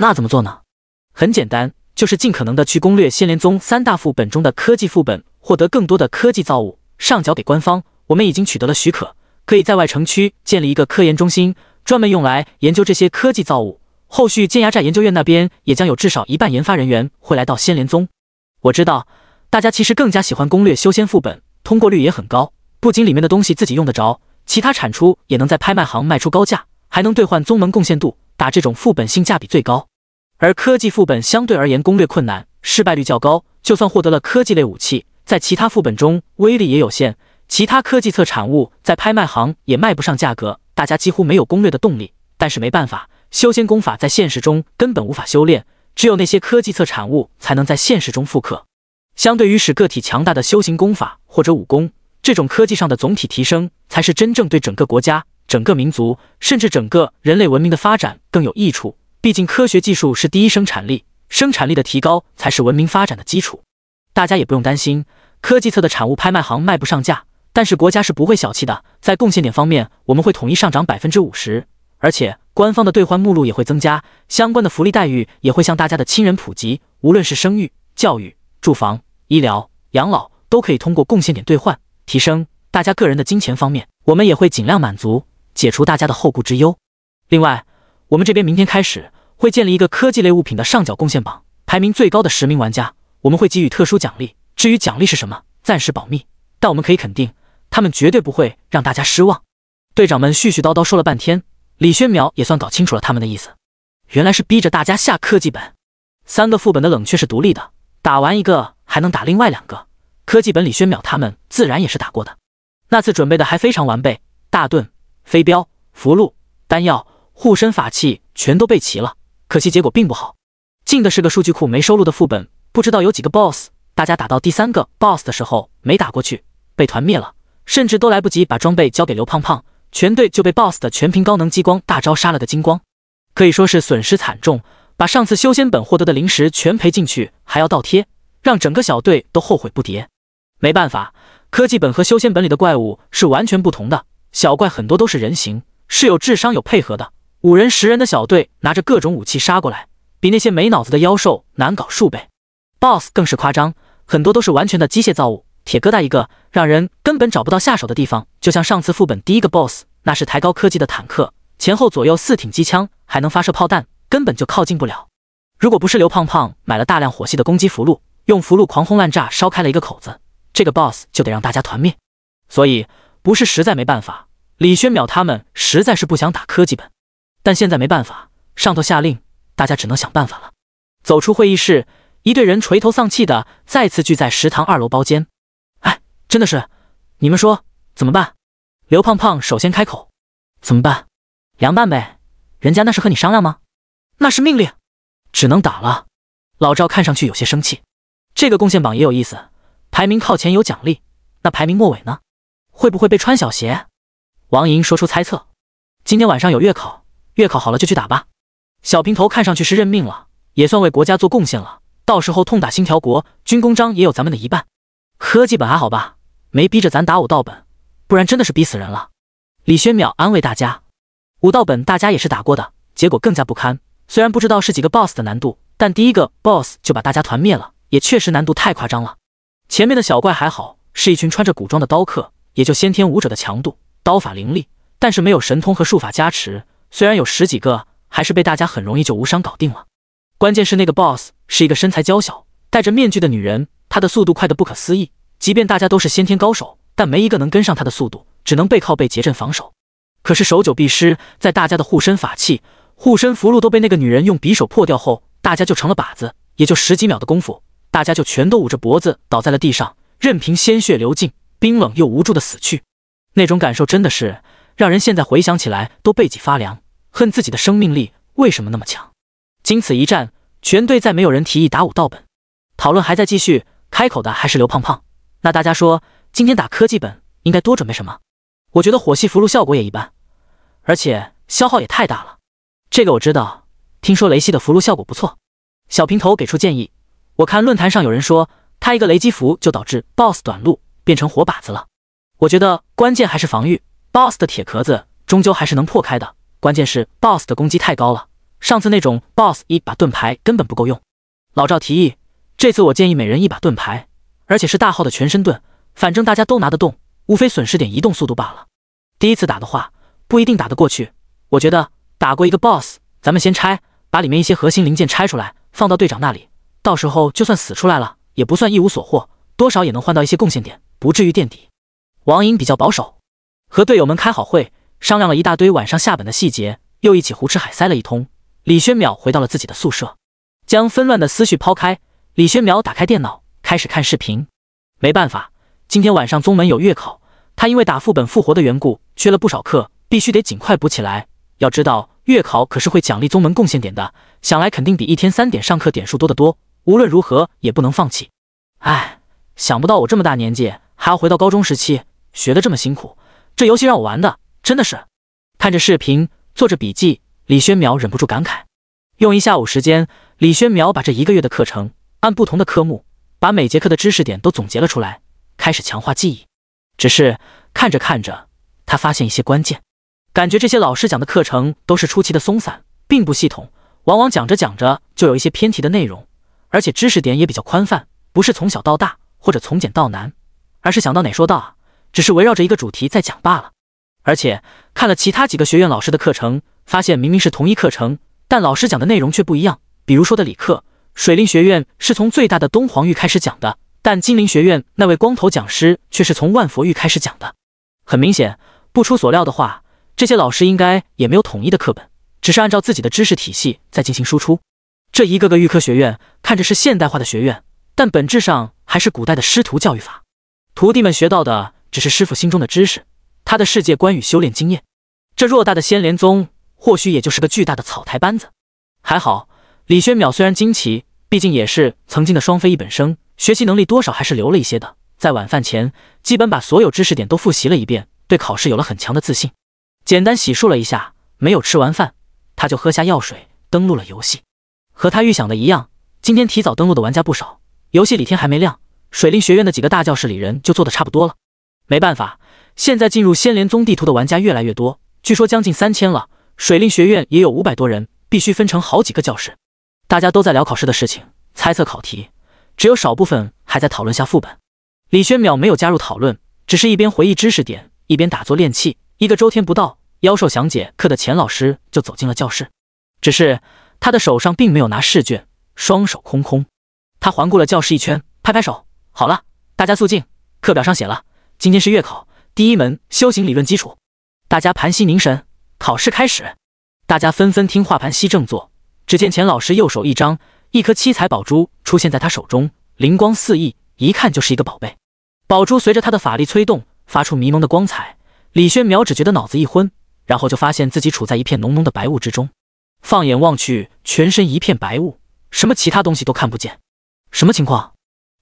那怎么做呢？很简单，就是尽可能的去攻略仙莲宗三大副本中的科技副本，获得更多的科技造物，上缴给官方。我们已经取得了许可，可以在外城区建立一个科研中心，专门用来研究这些科技造物。后续尖牙寨研究院那边也将有至少一半研发人员会来到仙莲宗。我知道大家其实更加喜欢攻略修仙副本，通过率也很高。不仅里面的东西自己用得着，其他产出也能在拍卖行卖出高价，还能兑换宗门贡献度，打这种副本性价比最高。而科技副本相对而言攻略困难，失败率较高。就算获得了科技类武器，在其他副本中威力也有限。其他科技测产物在拍卖行也卖不上价格，大家几乎没有攻略的动力。但是没办法，修仙功法在现实中根本无法修炼，只有那些科技测产物才能在现实中复刻。相对于使个体强大的修行功法或者武功，这种科技上的总体提升，才是真正对整个国家、整个民族，甚至整个人类文明的发展更有益处。毕竟，科学技术是第一生产力，生产力的提高才是文明发展的基础。大家也不用担心，科技侧的产物拍卖行卖不上价，但是国家是不会小气的。在贡献点方面，我们会统一上涨百分之五十，而且官方的兑换目录也会增加，相关的福利待遇也会向大家的亲人普及。无论是生育、教育、住房、医疗、养老，都可以通过贡献点兑换提升大家个人的金钱方面，我们也会尽量满足，解除大家的后顾之忧。另外，我们这边明天开始会建立一个科技类物品的上缴贡献榜，排名最高的十名玩家，我们会给予特殊奖励。至于奖励是什么，暂时保密。但我们可以肯定，他们绝对不会让大家失望。队长们絮絮叨叨说了半天，李轩淼也算搞清楚了他们的意思，原来是逼着大家下科技本。三个副本的冷却是独立的，打完一个还能打另外两个科技本。李轩淼他们自然也是打过的，那次准备的还非常完备，大盾、飞镖、福禄、丹药。护身法器全都备齐了，可惜结果并不好。进的是个数据库没收录的副本，不知道有几个 boss。大家打到第三个 boss 的时候，没打过去，被团灭了，甚至都来不及把装备交给刘胖胖，全队就被 boss 的全屏高能激光大招杀了个精光，可以说是损失惨重，把上次修仙本获得的灵石全赔进去，还要倒贴，让整个小队都后悔不迭。没办法，科技本和修仙本里的怪物是完全不同的，小怪很多都是人形，是有智商、有配合的。五人十人的小队拿着各种武器杀过来，比那些没脑子的妖兽难搞数倍。BOSS 更是夸张，很多都是完全的机械造物，铁疙瘩一个，让人根本找不到下手的地方。就像上次副本第一个 BOSS，那是抬高科技的坦克，前后左右四挺机枪，还能发射炮弹，根本就靠近不了。如果不是刘胖胖买了大量火系的攻击符箓，用符箓狂轰滥炸烧开了一个口子，这个 BOSS 就得让大家团灭。所以不是实在没办法，李轩淼他们实在是不想打科技本。但现在没办法，上头下令，大家只能想办法了。走出会议室，一队人垂头丧气的再次聚在食堂二楼包间。哎，真的是，你们说怎么办？刘胖胖首先开口：“怎么办？凉拌呗。人家那是和你商量吗？那是命令，只能打了。”老赵看上去有些生气。这个贡献榜也有意思，排名靠前有奖励，那排名末尾呢？会不会被穿小鞋？王莹说出猜测。今天晚上有月考。月考好了就去打吧，小平头看上去是认命了，也算为国家做贡献了。到时候痛打星条国，军功章也有咱们的一半。科技本还好吧？没逼着咱打武道本，不然真的是逼死人了。李轩淼安慰大家，武道本大家也是打过的，结果更加不堪。虽然不知道是几个 boss 的难度，但第一个 boss 就把大家团灭了，也确实难度太夸张了。前面的小怪还好，是一群穿着古装的刀客，也就先天武者的强度，刀法凌厉，但是没有神通和术法加持。虽然有十几个，还是被大家很容易就无伤搞定了。关键是那个 boss 是一个身材娇小、戴着面具的女人，她的速度快得不可思议。即便大家都是先天高手，但没一个能跟上她的速度，只能背靠背结阵防守。可是守久必失，在大家的护身法器、护身符箓都被那个女人用匕首破掉后，大家就成了靶子。也就十几秒的功夫，大家就全都捂着脖子倒在了地上，任凭鲜血流尽，冰冷又无助的死去。那种感受真的是……让人现在回想起来都背脊发凉，恨自己的生命力为什么那么强。经此一战，全队再没有人提议打武道本，讨论还在继续。开口的还是刘胖胖。那大家说，今天打科技本应该多准备什么？我觉得火系符箓效果也一般，而且消耗也太大了。这个我知道，听说雷系的符箓效果不错。小平头给出建议，我看论坛上有人说，他一个雷击符就导致 BOSS 短路，变成活靶子了。我觉得关键还是防御。boss 的铁壳子终究还是能破开的，关键是 boss 的攻击太高了。上次那种 boss 一把盾牌根本不够用。老赵提议，这次我建议每人一把盾牌，而且是大号的全身盾，反正大家都拿得动，无非损失点移动速度罢了。第一次打的话不一定打得过去，我觉得打过一个 boss，咱们先拆，把里面一些核心零件拆出来放到队长那里，到时候就算死出来了也不算一无所获，多少也能换到一些贡献点，不至于垫底。王瘾比较保守。和队友们开好会，商量了一大堆晚上下本的细节，又一起胡吃海塞了一通。李轩淼回到了自己的宿舍，将纷乱的思绪抛开。李轩淼打开电脑，开始看视频。没办法，今天晚上宗门有月考，他因为打副本复活的缘故，缺了不少课，必须得尽快补起来。要知道，月考可是会奖励宗门贡献点的，想来肯定比一天三点上课点数多得多。无论如何也不能放弃。唉，想不到我这么大年纪还要回到高中时期，学的这么辛苦。这游戏让我玩的真的是，看着视频做着笔记，李轩淼忍不住感慨。用一下午时间，李轩淼把这一个月的课程按不同的科目，把每节课的知识点都总结了出来，开始强化记忆。只是看着看着，他发现一些关键，感觉这些老师讲的课程都是出奇的松散，并不系统，往往讲着讲着就有一些偏题的内容，而且知识点也比较宽泛，不是从小到大或者从简到难，而是想到哪说到啊。只是围绕着一个主题在讲罢了。而且看了其他几个学院老师的课程，发现明明是同一课程，但老师讲的内容却不一样。比如说的理科，水灵学院是从最大的东皇玉开始讲的，但精灵学院那位光头讲师却是从万佛玉开始讲的。很明显，不出所料的话，这些老师应该也没有统一的课本，只是按照自己的知识体系在进行输出。这一个个预科学院看着是现代化的学院，但本质上还是古代的师徒教育法，徒弟们学到的。只是师傅心中的知识，他的世界观与修炼经验，这偌大的仙莲宗或许也就是个巨大的草台班子。还好，李轩淼虽然惊奇，毕竟也是曾经的双飞一本生，学习能力多少还是留了一些的。在晚饭前，基本把所有知识点都复习了一遍，对考试有了很强的自信。简单洗漱了一下，没有吃完饭，他就喝下药水，登录了游戏。和他预想的一样，今天提早登录的玩家不少。游戏里天还没亮，水利学院的几个大教室里人就坐的差不多了。没办法，现在进入仙莲宗地图的玩家越来越多，据说将近三千了。水令学院也有五百多人，必须分成好几个教室。大家都在聊考试的事情，猜测考题，只有少部分还在讨论下副本。李轩淼没有加入讨论，只是一边回忆知识点，一边打坐练气。一个周天不到，妖兽详解课的钱老师就走进了教室，只是他的手上并没有拿试卷，双手空空。他环顾了教室一圈，拍拍手，好了，大家肃静。课表上写了。今天是月考第一门修行理论基础，大家盘膝凝神，考试开始。大家纷纷听话盘膝正坐。只见钱老师右手一张，一颗七彩宝珠出现在他手中，灵光四溢，一看就是一个宝贝。宝珠随着他的法力催动，发出迷蒙的光彩。李轩淼只觉得脑子一昏，然后就发现自己处在一片浓浓的白雾之中。放眼望去，全身一片白雾，什么其他东西都看不见。什么情况？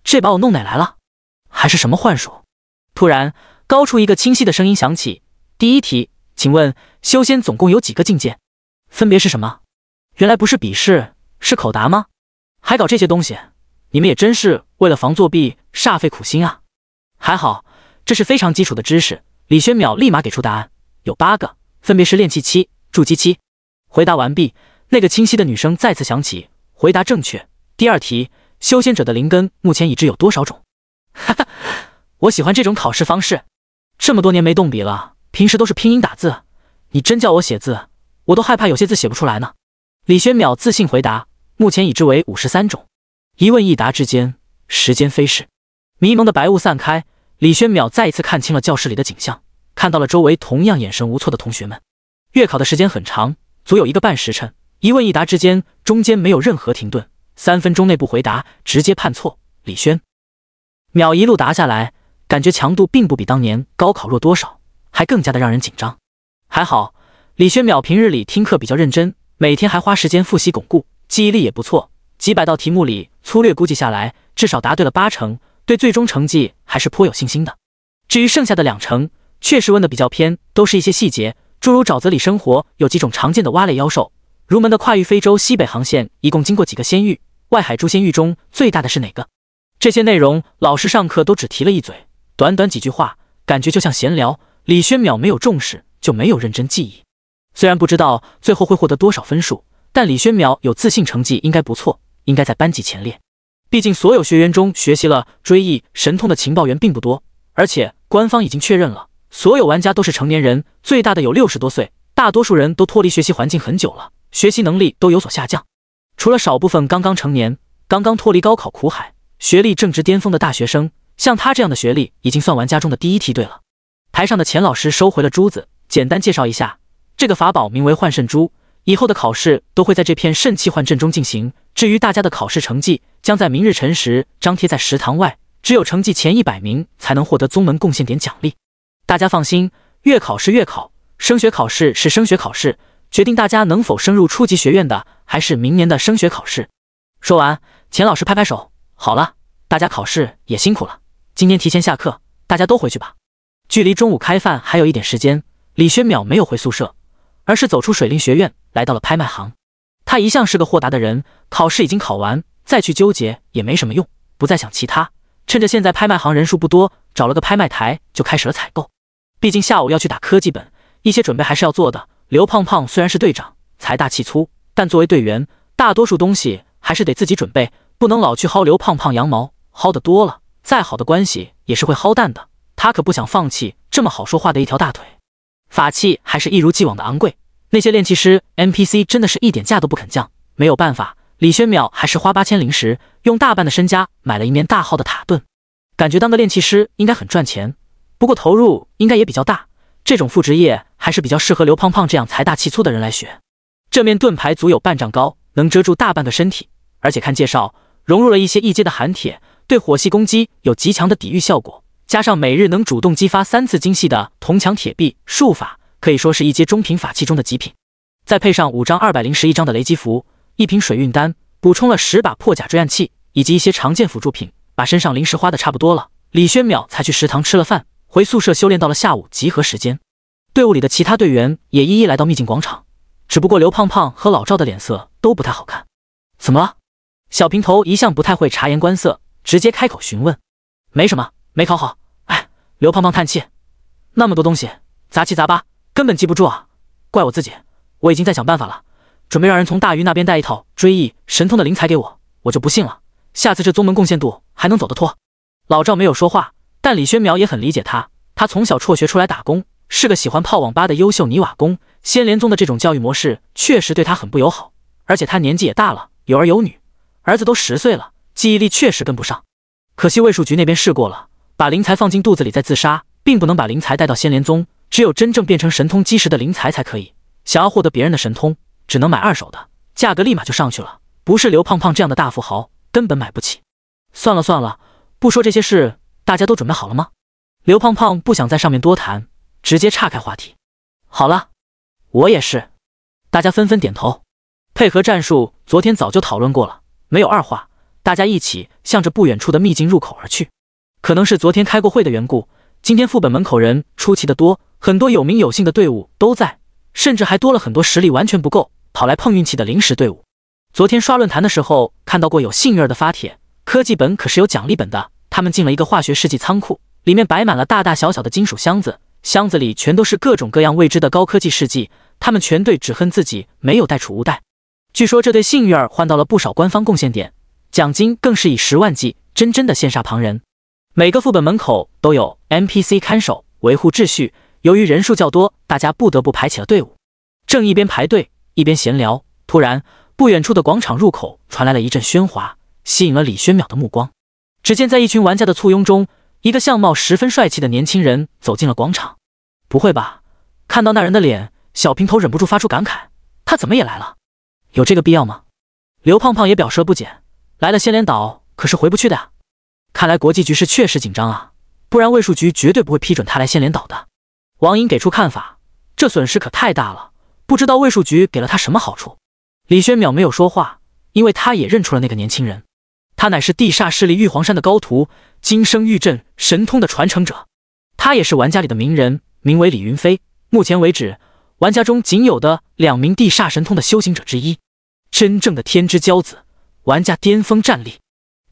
这把我弄哪来了？还是什么幻术？突然，高出一个清晰的声音响起：“第一题，请问修仙总共有几个境界，分别是什么？”原来不是笔试，是口答吗？还搞这些东西，你们也真是为了防作弊煞费苦心啊！还好，这是非常基础的知识。李轩淼立马给出答案：有八个，分别是练气期、筑基期。回答完毕。那个清晰的女声再次响起：“回答正确。”第二题，修仙者的灵根目前已知有多少种？哈哈。我喜欢这种考试方式，这么多年没动笔了，平时都是拼音打字，你真叫我写字，我都害怕有些字写不出来呢。李轩淼自信回答，目前已知为五十三种。一问一答之间，时间飞逝，迷蒙的白雾散开，李轩淼再一次看清了教室里的景象，看到了周围同样眼神无措的同学们。月考的时间很长，足有一个半时辰。一问一答之间，中间没有任何停顿，三分钟内不回答直接判错。李轩秒一路答下来。感觉强度并不比当年高考弱多少，还更加的让人紧张。还好李轩淼平日里听课比较认真，每天还花时间复习巩固，记忆力也不错。几百道题目里粗略估计下来，至少答对了八成，对最终成绩还是颇有信心的。至于剩下的两成，确实问的比较偏，都是一些细节，诸如沼泽里生活有几种常见的蛙类妖兽，如门的跨域非洲西北航线一共经过几个仙域，外海诸仙域中最大的是哪个？这些内容老师上课都只提了一嘴。短短几句话，感觉就像闲聊。李轩淼没有重视，就没有认真记忆。虽然不知道最后会获得多少分数，但李轩淼有自信，成绩应该不错，应该在班级前列。毕竟所有学员中，学习了《追忆神通》的情报员并不多。而且官方已经确认了，所有玩家都是成年人，最大的有六十多岁，大多数人都脱离学习环境很久了，学习能力都有所下降。除了少部分刚刚成年、刚刚脱离高考苦海、学历正值巅峰的大学生。像他这样的学历，已经算玩家中的第一梯队了。台上的钱老师收回了珠子，简单介绍一下，这个法宝名为幻肾珠。以后的考试都会在这片肾气幻阵中进行。至于大家的考试成绩，将在明日辰时张贴在食堂外，只有成绩前一百名才能获得宗门贡献点奖励。大家放心，月考是月考，升学考试是升学考试，决定大家能否升入初级学院的，还是明年的升学考试。说完，钱老师拍拍手，好了，大家考试也辛苦了。今天提前下课，大家都回去吧。距离中午开饭还有一点时间，李轩淼没有回宿舍，而是走出水林学院，来到了拍卖行。他一向是个豁达的人，考试已经考完，再去纠结也没什么用，不再想其他。趁着现在拍卖行人数不多，找了个拍卖台就开始了采购。毕竟下午要去打科技本，一些准备还是要做的。刘胖胖虽然是队长，财大气粗，但作为队员，大多数东西还是得自己准备，不能老去薅刘胖胖羊毛，薅的多了。再好的关系也是会薅蛋的，他可不想放弃这么好说话的一条大腿。法器还是一如既往的昂贵，那些炼器师 NPC 真的是一点价都不肯降。没有办法，李轩淼还是花八千灵石，用大半的身家买了一面大号的塔盾。感觉当个炼器师应该很赚钱，不过投入应该也比较大。这种副职业还是比较适合刘胖胖这样财大气粗的人来学。这面盾牌足有半丈高，能遮住大半个身体，而且看介绍，融入了一些一阶的寒铁。对火系攻击有极强的抵御效果，加上每日能主动激发三次精细的铜墙铁壁术法，可以说是一阶中品法器中的极品。再配上五张二百零十一张的雷击符，一瓶水运丹，补充了十把破甲追暗器以及一些常见辅助品，把身上零食花的差不多了。李轩淼才去食堂吃了饭，回宿舍修炼到了下午集合时间。队伍里的其他队员也一一来到秘境广场，只不过刘胖胖和老赵的脸色都不太好看。怎么了？小平头一向不太会察言观色。直接开口询问，没什么，没考好。哎，刘胖胖叹气，那么多东西，杂七杂八，根本记不住啊！怪我自己，我已经在想办法了，准备让人从大鱼那边带一套追忆神通的灵材给我。我就不信了，下次这宗门贡献度还能走得脱。老赵没有说话，但李轩苗也很理解他。他从小辍学出来打工，是个喜欢泡网吧的优秀泥瓦工。仙莲宗的这种教育模式确实对他很不友好，而且他年纪也大了，有儿有女，儿子都十岁了。记忆力确实跟不上，可惜卫戍局那边试过了，把灵材放进肚子里再自杀，并不能把灵材带到仙莲宗。只有真正变成神通基石的灵材才可以。想要获得别人的神通，只能买二手的，价格立马就上去了。不是刘胖胖这样的大富豪，根本买不起。算了算了，不说这些事，大家都准备好了吗？刘胖胖不想在上面多谈，直接岔开话题。好了，我也是。大家纷纷点头，配合战术，昨天早就讨论过了，没有二话。大家一起向着不远处的秘境入口而去。可能是昨天开过会的缘故，今天副本门口人出奇的多，很多有名有姓的队伍都在，甚至还多了很多实力完全不够跑来碰运气的临时队伍。昨天刷论坛的时候看到过有幸运儿的发帖，科技本可是有奖励本的。他们进了一个化学试剂仓库，里面摆满了大大小小的金属箱子，箱子里全都是各种各样未知的高科技试剂。他们全队只恨自己没有带储物袋。据说这对幸运儿换到了不少官方贡献点。奖金更是以十万计，真真的羡煞旁人。每个副本门口都有 NPC 看守维护秩序，由于人数较多，大家不得不排起了队伍。正一边排队一边闲聊，突然，不远处的广场入口传来了一阵喧哗，吸引了李轩淼的目光。只见在一群玩家的簇拥中，一个相貌十分帅气的年轻人走进了广场。不会吧？看到那人的脸，小平头忍不住发出感慨：“他怎么也来了？有这个必要吗？”刘胖胖也表示不解。来了仙莲岛，可是回不去的。呀、看来国际局势确实紧张啊，不然卫戍局绝对不会批准他来仙莲岛的。王莹给出看法，这损失可太大了，不知道卫戍局给了他什么好处。李轩淼没有说话，因为他也认出了那个年轻人，他乃是地煞势力玉皇山的高徒，金生玉镇神通的传承者，他也是玩家里的名人，名为李云飞。目前为止，玩家中仅有的两名地煞神通的修行者之一，真正的天之骄子。玩家巅峰战力，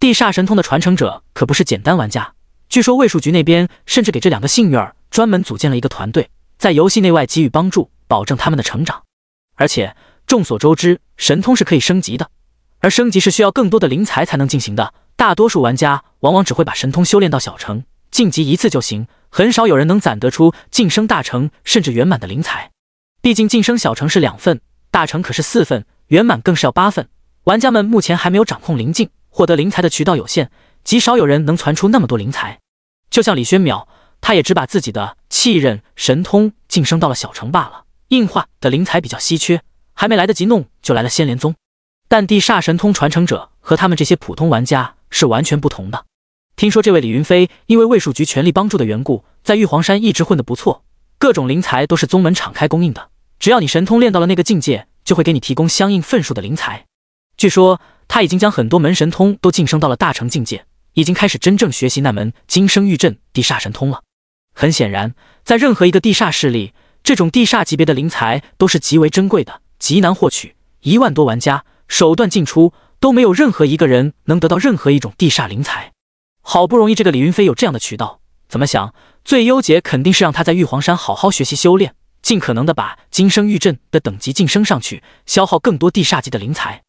地煞神通的传承者可不是简单玩家。据说魏戍局那边甚至给这两个幸运儿专门组建了一个团队，在游戏内外给予帮助，保证他们的成长。而且众所周知，神通是可以升级的，而升级是需要更多的灵材才能进行的。大多数玩家往往只会把神通修炼到小成，晋级一次就行，很少有人能攒得出晋升大成甚至圆满的灵材。毕竟晋升小成是两份，大成可是四份，圆满更是要八份。玩家们目前还没有掌控灵境，获得灵材的渠道有限，极少有人能传出那么多灵材。就像李轩淼，他也只把自己的气刃神通晋升到了小成罢了。硬化的灵材比较稀缺，还没来得及弄，就来了仙莲宗。但地煞神通传承者和他们这些普通玩家是完全不同的。听说这位李云飞，因为魏数局全力帮助的缘故，在玉皇山一直混得不错，各种灵材都是宗门敞开供应的，只要你神通练到了那个境界，就会给你提供相应份数的灵材。据说他已经将很多门神通都晋升到了大成境界，已经开始真正学习那门金生玉镇地煞神通了。很显然，在任何一个地煞势力，这种地煞级别的灵材都是极为珍贵的，极难获取。一万多玩家手段尽出，都没有任何一个人能得到任何一种地煞灵材。好不容易这个李云飞有这样的渠道，怎么想，最优解肯定是让他在玉皇山好好学习修炼，尽可能的把金生玉镇的等级晋升上去，消耗更多地煞级的灵材。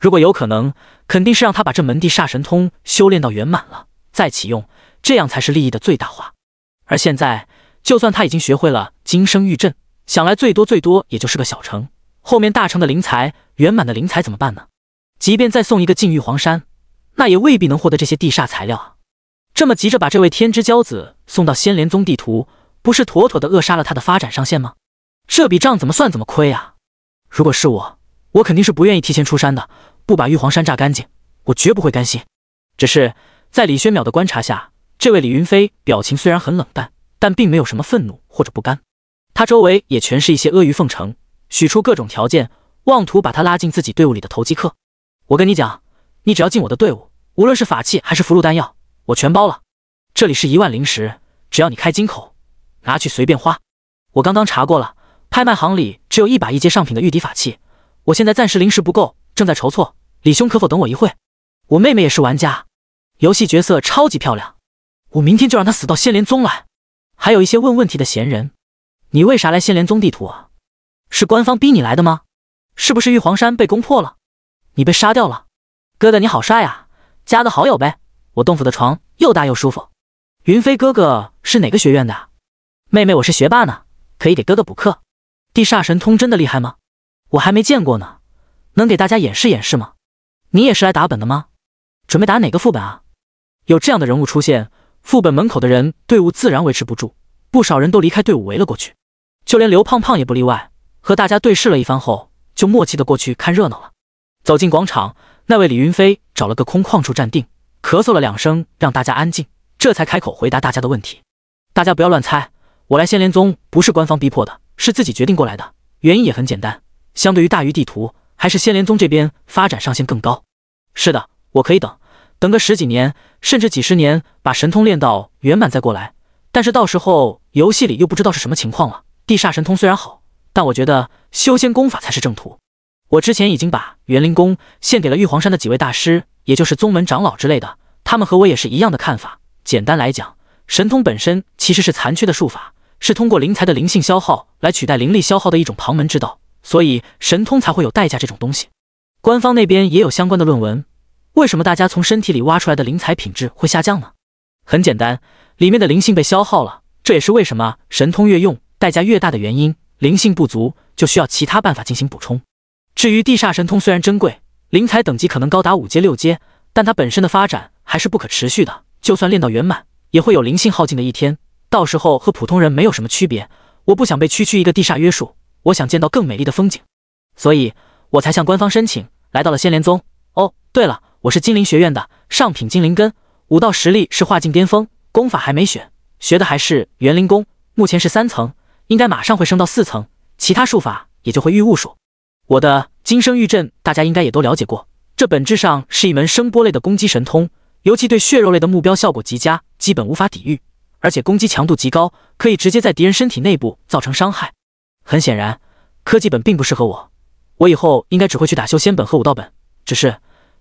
如果有可能，肯定是让他把这门地煞神通修炼到圆满了再启用，这样才是利益的最大化。而现在，就算他已经学会了金生玉振，想来最多最多也就是个小成，后面大成的灵材、圆满的灵材怎么办呢？即便再送一个禁欲黄山，那也未必能获得这些地煞材料啊！这么急着把这位天之骄子送到仙莲宗地图，不是妥妥的扼杀了他的发展上限吗？这笔账怎么算怎么亏啊！如果是我，我肯定是不愿意提前出山的。不把玉皇山炸干净，我绝不会甘心。只是在李轩淼的观察下，这位李云飞表情虽然很冷淡，但并没有什么愤怒或者不甘。他周围也全是一些阿谀奉承、许出各种条件，妄图把他拉进自己队伍里的投机客。我跟你讲，你只要进我的队伍，无论是法器还是符箓、丹药，我全包了。这里是一万灵石，只要你开金口，拿去随便花。我刚刚查过了，拍卖行里只有一把一阶上品的御敌法器。我现在暂时灵石不够，正在筹措。李兄，可否等我一会？我妹妹也是玩家，游戏角色超级漂亮，我明天就让她死到仙莲宗来。还有一些问问题的闲人，你为啥来仙莲宗地图啊？是官方逼你来的吗？是不是玉皇山被攻破了？你被杀掉了？哥哥你好帅呀，加个好友呗！我洞府的床又大又舒服。云飞哥哥是哪个学院的？妹妹我是学霸呢，可以给哥哥补课。地煞神通真的厉害吗？我还没见过呢，能给大家演示演示吗？你也是来打本的吗？准备打哪个副本啊？有这样的人物出现，副本门口的人队伍自然维持不住，不少人都离开队伍围了过去，就连刘胖胖也不例外。和大家对视了一番后，就默契的过去看热闹了。走进广场，那位李云飞找了个空旷处站定，咳嗽了两声，让大家安静，这才开口回答大家的问题。大家不要乱猜，我来仙莲宗不是官方逼迫的，是自己决定过来的。原因也很简单，相对于大鱼地图。还是仙莲宗这边发展上限更高。是的，我可以等，等个十几年，甚至几十年，把神通练到圆满再过来。但是到时候游戏里又不知道是什么情况了。地煞神通虽然好，但我觉得修仙功法才是正途。我之前已经把元灵功献给了玉皇山的几位大师，也就是宗门长老之类的，他们和我也是一样的看法。简单来讲，神通本身其实是残缺的术法，是通过灵材的灵性消耗来取代灵力消耗的一种旁门之道。所以神通才会有代价这种东西，官方那边也有相关的论文。为什么大家从身体里挖出来的灵材品质会下降呢？很简单，里面的灵性被消耗了。这也是为什么神通越用代价越大的原因。灵性不足就需要其他办法进行补充。至于地煞神通虽然珍贵，灵材等级可能高达五阶六阶，但它本身的发展还是不可持续的。就算练到圆满，也会有灵性耗尽的一天。到时候和普通人没有什么区别。我不想被区区一个地煞约束。我想见到更美丽的风景，所以我才向官方申请来到了仙莲宗。哦，对了，我是精灵学院的上品精灵根，武道实力是化境巅峰，功法还没选，学的还是元灵功，目前是三层，应该马上会升到四层，其他术法也就会御物术。我的金声玉振，大家应该也都了解过，这本质上是一门声波类的攻击神通，尤其对血肉类的目标效果极佳，基本无法抵御，而且攻击强度极高，可以直接在敌人身体内部造成伤害。很显然，科技本并不适合我，我以后应该只会去打修仙本和武道本。只是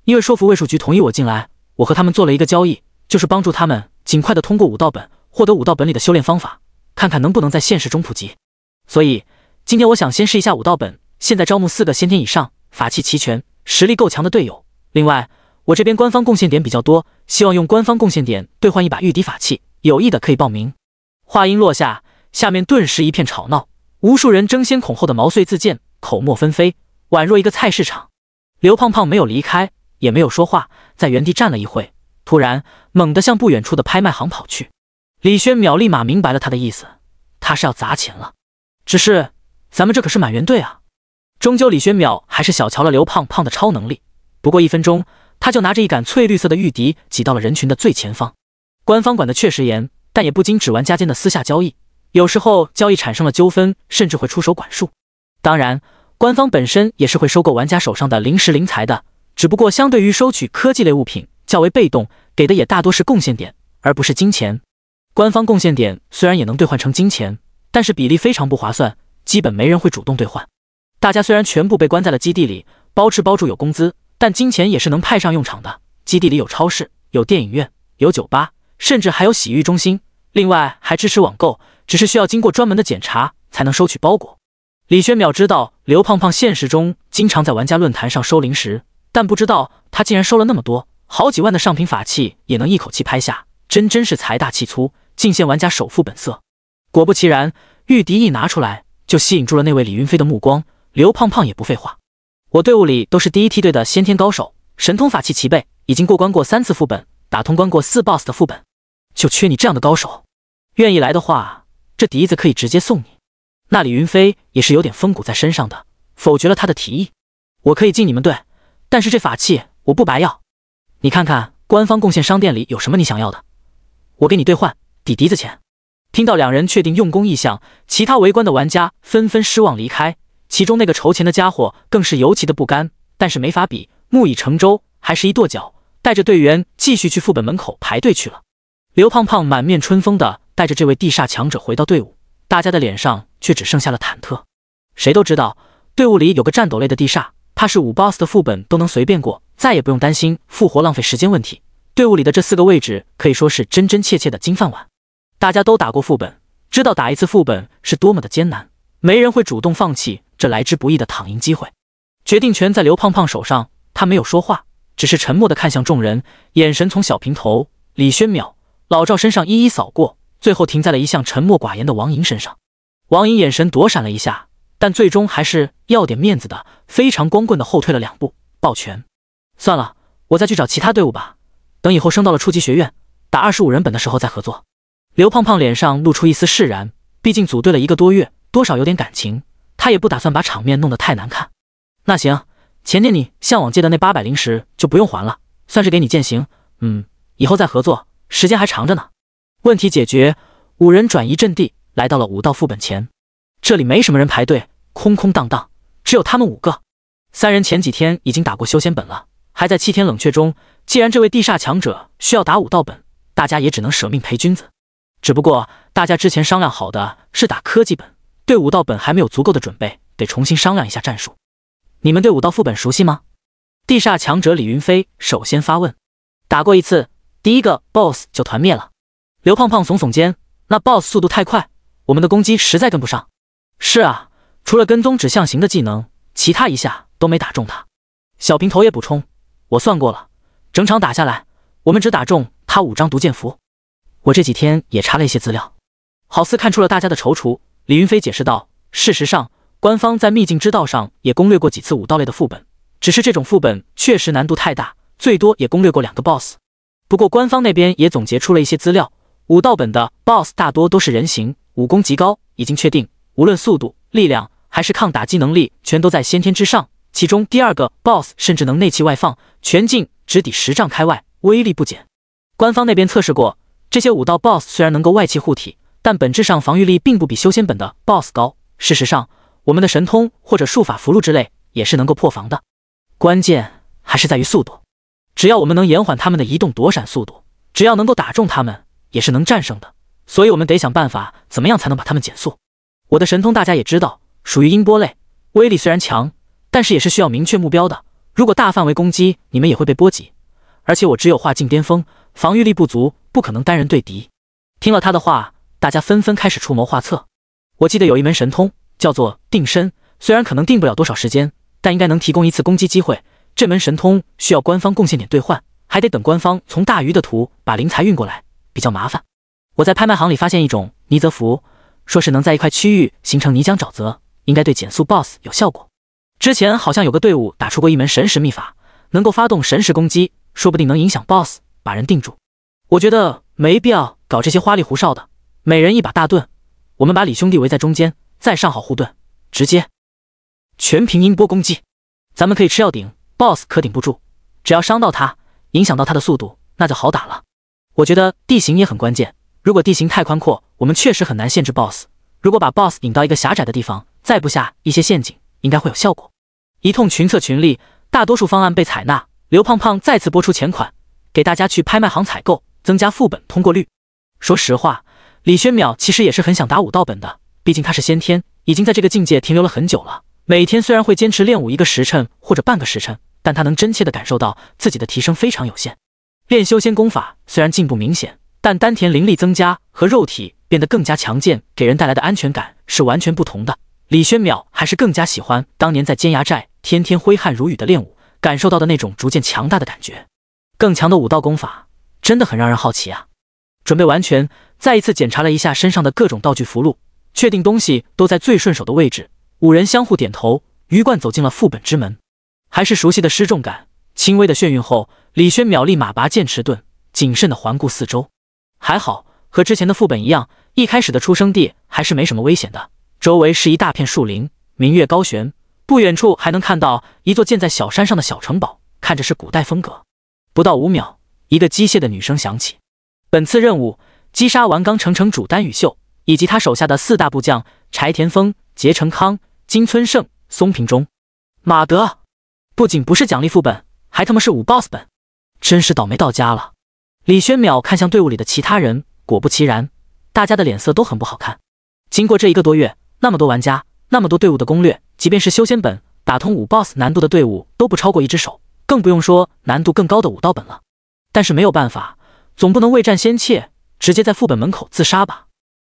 因为说服卫戍局同意我进来，我和他们做了一个交易，就是帮助他们尽快的通过武道本获得武道本里的修炼方法，看看能不能在现实中普及。所以今天我想先试一下武道本。现在招募四个先天以上、法器齐全、实力够强的队友。另外，我这边官方贡献点比较多，希望用官方贡献点兑换一把御敌法器。有意的可以报名。话音落下，下面顿时一片吵闹。无数人争先恐后的毛遂自荐，口沫纷飞，宛若一个菜市场。刘胖胖没有离开，也没有说话，在原地站了一会，突然猛地向不远处的拍卖行跑去。李轩淼立马明白了他的意思，他是要砸钱了。只是咱们这可是满员队啊！终究李轩淼还是小瞧了刘胖胖的超能力。不过一分钟，他就拿着一杆翠绿色的玉笛挤到了人群的最前方。官方管的确实严，但也不禁只玩家间的私下交易。有时候交易产生了纠纷，甚至会出手管束。当然，官方本身也是会收购玩家手上的临时零财的，只不过相对于收取科技类物品较为被动，给的也大多是贡献点，而不是金钱。官方贡献点虽然也能兑换成金钱，但是比例非常不划算，基本没人会主动兑换。大家虽然全部被关在了基地里，包吃包住有工资，但金钱也是能派上用场的。基地里有超市、有电影院、有酒吧，甚至还有洗浴中心，另外还支持网购。只是需要经过专门的检查才能收取包裹。李轩淼知道刘胖胖现实中经常在玩家论坛上收零食，但不知道他竟然收了那么多，好几万的上品法器也能一口气拍下，真真是财大气粗，尽显玩家首富本色。果不其然，玉笛一拿出来，就吸引住了那位李云飞的目光。刘胖胖也不废话，我队伍里都是第一梯队的先天高手，神通法器齐备，已经过关过三次副本，打通关过四 boss 的副本，就缺你这样的高手。愿意来的话。这笛子可以直接送你。那李云飞也是有点风骨在身上的，否决了他的提议。我可以进你们队，但是这法器我不白要。你看看官方贡献商店里有什么你想要的，我给你兑换抵笛子钱。听到两人确定用工意向，其他围观的玩家纷纷失望离开。其中那个筹钱的家伙更是尤其的不甘，但是没法比，木已成舟，还是一跺脚，带着队员继续去副本门口排队去了。刘胖胖满面春风的。带着这位地煞强者回到队伍，大家的脸上却只剩下了忐忑。谁都知道，队伍里有个战斗类的地煞，怕是五 boss 的副本都能随便过，再也不用担心复活浪费时间问题。队伍里的这四个位置可以说是真真切切的金饭碗。大家都打过副本，知道打一次副本是多么的艰难，没人会主动放弃这来之不易的躺赢机会。决定权在刘胖胖手上，他没有说话，只是沉默的看向众人，眼神从小平头、李轩淼、老赵身上一一扫过。最后停在了一向沉默寡言的王莹身上。王莹眼神躲闪了一下，但最终还是要点面子的，非常光棍的后退了两步，抱拳。算了，我再去找其他队伍吧。等以后升到了初级学院，打二十五人本的时候再合作。刘胖胖脸上露出一丝释然，毕竟组队了一个多月，多少有点感情。他也不打算把场面弄得太难看。那行，前天你向往借的那八百零石就不用还了，算是给你践行。嗯，以后再合作，时间还长着呢。问题解决，五人转移阵地，来到了武道副本前。这里没什么人排队，空空荡荡，只有他们五个。三人前几天已经打过修仙本了，还在七天冷却中。既然这位地煞强者需要打武道本，大家也只能舍命陪君子。只不过大家之前商量好的是打科技本，对武道本还没有足够的准备，得重新商量一下战术。你们对武道副本熟悉吗？地煞强者李云飞首先发问。打过一次，第一个 boss 就团灭了。刘胖胖耸耸肩，那 boss 速度太快，我们的攻击实在跟不上。是啊，除了跟踪指向型的技能，其他一下都没打中他。小平头也补充，我算过了，整场打下来，我们只打中他五张毒剑符。我这几天也查了一些资料，好似看出了大家的踌躇。李云飞解释道，事实上，官方在秘境之道上也攻略过几次武道类的副本，只是这种副本确实难度太大，最多也攻略过两个 boss。不过官方那边也总结出了一些资料。武道本的 BOSS 大多都是人形，武功极高，已经确定，无论速度、力量还是抗打击能力，全都在先天之上。其中第二个 BOSS 甚至能内气外放，全境直抵十丈开外，威力不减。官方那边测试过，这些武道 BOSS 虽然能够外气护体，但本质上防御力并不比修仙本的 BOSS 高。事实上，我们的神通或者术法、符箓之类也是能够破防的。关键还是在于速度，只要我们能延缓他们的移动、躲闪速度，只要能够打中他们。也是能战胜的，所以我们得想办法，怎么样才能把他们减速？我的神通大家也知道，属于音波类，威力虽然强，但是也是需要明确目标的。如果大范围攻击，你们也会被波及。而且我只有化境巅峰，防御力不足，不可能单人对敌。听了他的话，大家纷纷开始出谋划策。我记得有一门神通叫做定身，虽然可能定不了多少时间，但应该能提供一次攻击机会。这门神通需要官方贡献点兑换，还得等官方从大鱼的图把灵材运过来。比较麻烦，我在拍卖行里发现一种泥泽符，说是能在一块区域形成泥浆沼泽，应该对减速 BOSS 有效果。之前好像有个队伍打出过一门神石秘法，能够发动神石攻击，说不定能影响 BOSS 把人定住。我觉得没必要搞这些花里胡哨的，每人一把大盾，我们把李兄弟围在中间，再上好护盾，直接全凭音波攻击。咱们可以吃药顶 BOSS，可顶不住，只要伤到他，影响到他的速度，那就好打了。我觉得地形也很关键，如果地形太宽阔，我们确实很难限制 BOSS。如果把 BOSS 引到一个狭窄的地方，再布下一些陷阱，应该会有效果。一通群策群力，大多数方案被采纳。刘胖胖再次拨出钱款，给大家去拍卖行采购，增加副本通过率。说实话，李轩淼其实也是很想打武道本的，毕竟他是先天，已经在这个境界停留了很久了。每天虽然会坚持练武一个时辰或者半个时辰，但他能真切的感受到自己的提升非常有限。练修仙功法虽然进步明显，但丹田灵力增加和肉体变得更加强健，给人带来的安全感是完全不同的。李轩淼还是更加喜欢当年在尖牙寨天天挥汗如雨的练武，感受到的那种逐渐强大的感觉。更强的武道功法真的很让人好奇啊！准备完全，再一次检查了一下身上的各种道具符箓，确定东西都在最顺手的位置。五人相互点头，鱼贯走进了副本之门。还是熟悉的失重感，轻微的眩晕后。李轩秒立马拔剑持盾，谨慎地环顾四周。还好，和之前的副本一样，一开始的出生地还是没什么危险的。周围是一大片树林，明月高悬，不远处还能看到一座建在小山上的小城堡，看着是古代风格。不到五秒，一个机械的女声响起：“本次任务，击杀完刚城城主丹羽秀，以及他手下的四大部将柴田丰、结成康、金村胜、松平忠。马德，不仅不是奖励副本，还他妈是五 boss 本！”真是倒霉到家了！李轩淼看向队伍里的其他人，果不其然，大家的脸色都很不好看。经过这一个多月，那么多玩家，那么多队伍的攻略，即便是修仙本打通五 boss 难度的队伍都不超过一只手，更不用说难度更高的武道本了。但是没有办法，总不能未战先怯，直接在副本门口自杀吧？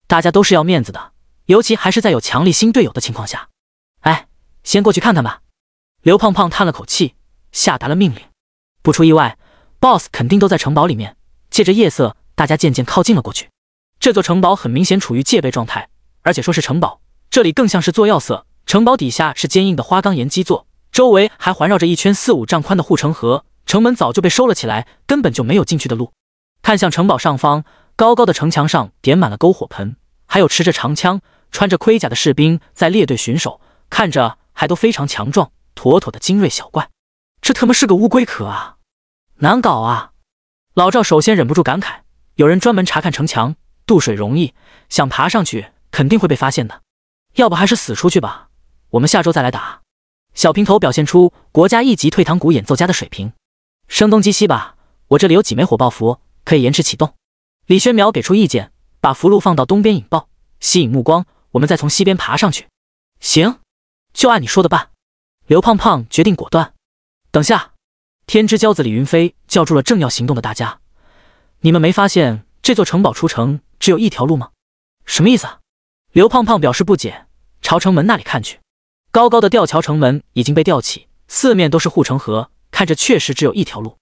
大家都是要面子的，尤其还是在有强力新队友的情况下。哎，先过去看看吧。刘胖胖叹了口气，下达了命令。不出意外。boss 肯定都在城堡里面，借着夜色，大家渐渐靠近了过去。这座城堡很明显处于戒备状态，而且说是城堡，这里更像是做药色。城堡底下是坚硬的花岗岩基座，周围还环绕着一圈四五丈宽的护城河。城门早就被收了起来，根本就没有进去的路。看向城堡上方，高高的城墙上点满了篝火盆，还有持着长枪、穿着盔甲的士兵在列队巡守，看着还都非常强壮，妥妥的精锐小怪。这他妈是个乌龟壳啊！难搞啊！老赵首先忍不住感慨：“有人专门查看城墙，渡水容易，想爬上去肯定会被发现的。要不还是死出去吧，我们下周再来打。”小平头表现出国家一级退堂鼓演奏家的水平：“声东击西吧，我这里有几枚火爆符，可以延迟启动。”李轩淼给出意见：“把符箓放到东边引爆，吸引目光，我们再从西边爬上去。”行，就按你说的办。刘胖胖决定果断：“等下。”天之骄子李云飞叫住了正要行动的大家：“你们没发现这座城堡出城只有一条路吗？”“什么意思？”啊？刘胖胖表示不解，朝城门那里看去。高高的吊桥城门已经被吊起，四面都是护城河，看着确实只有一条路。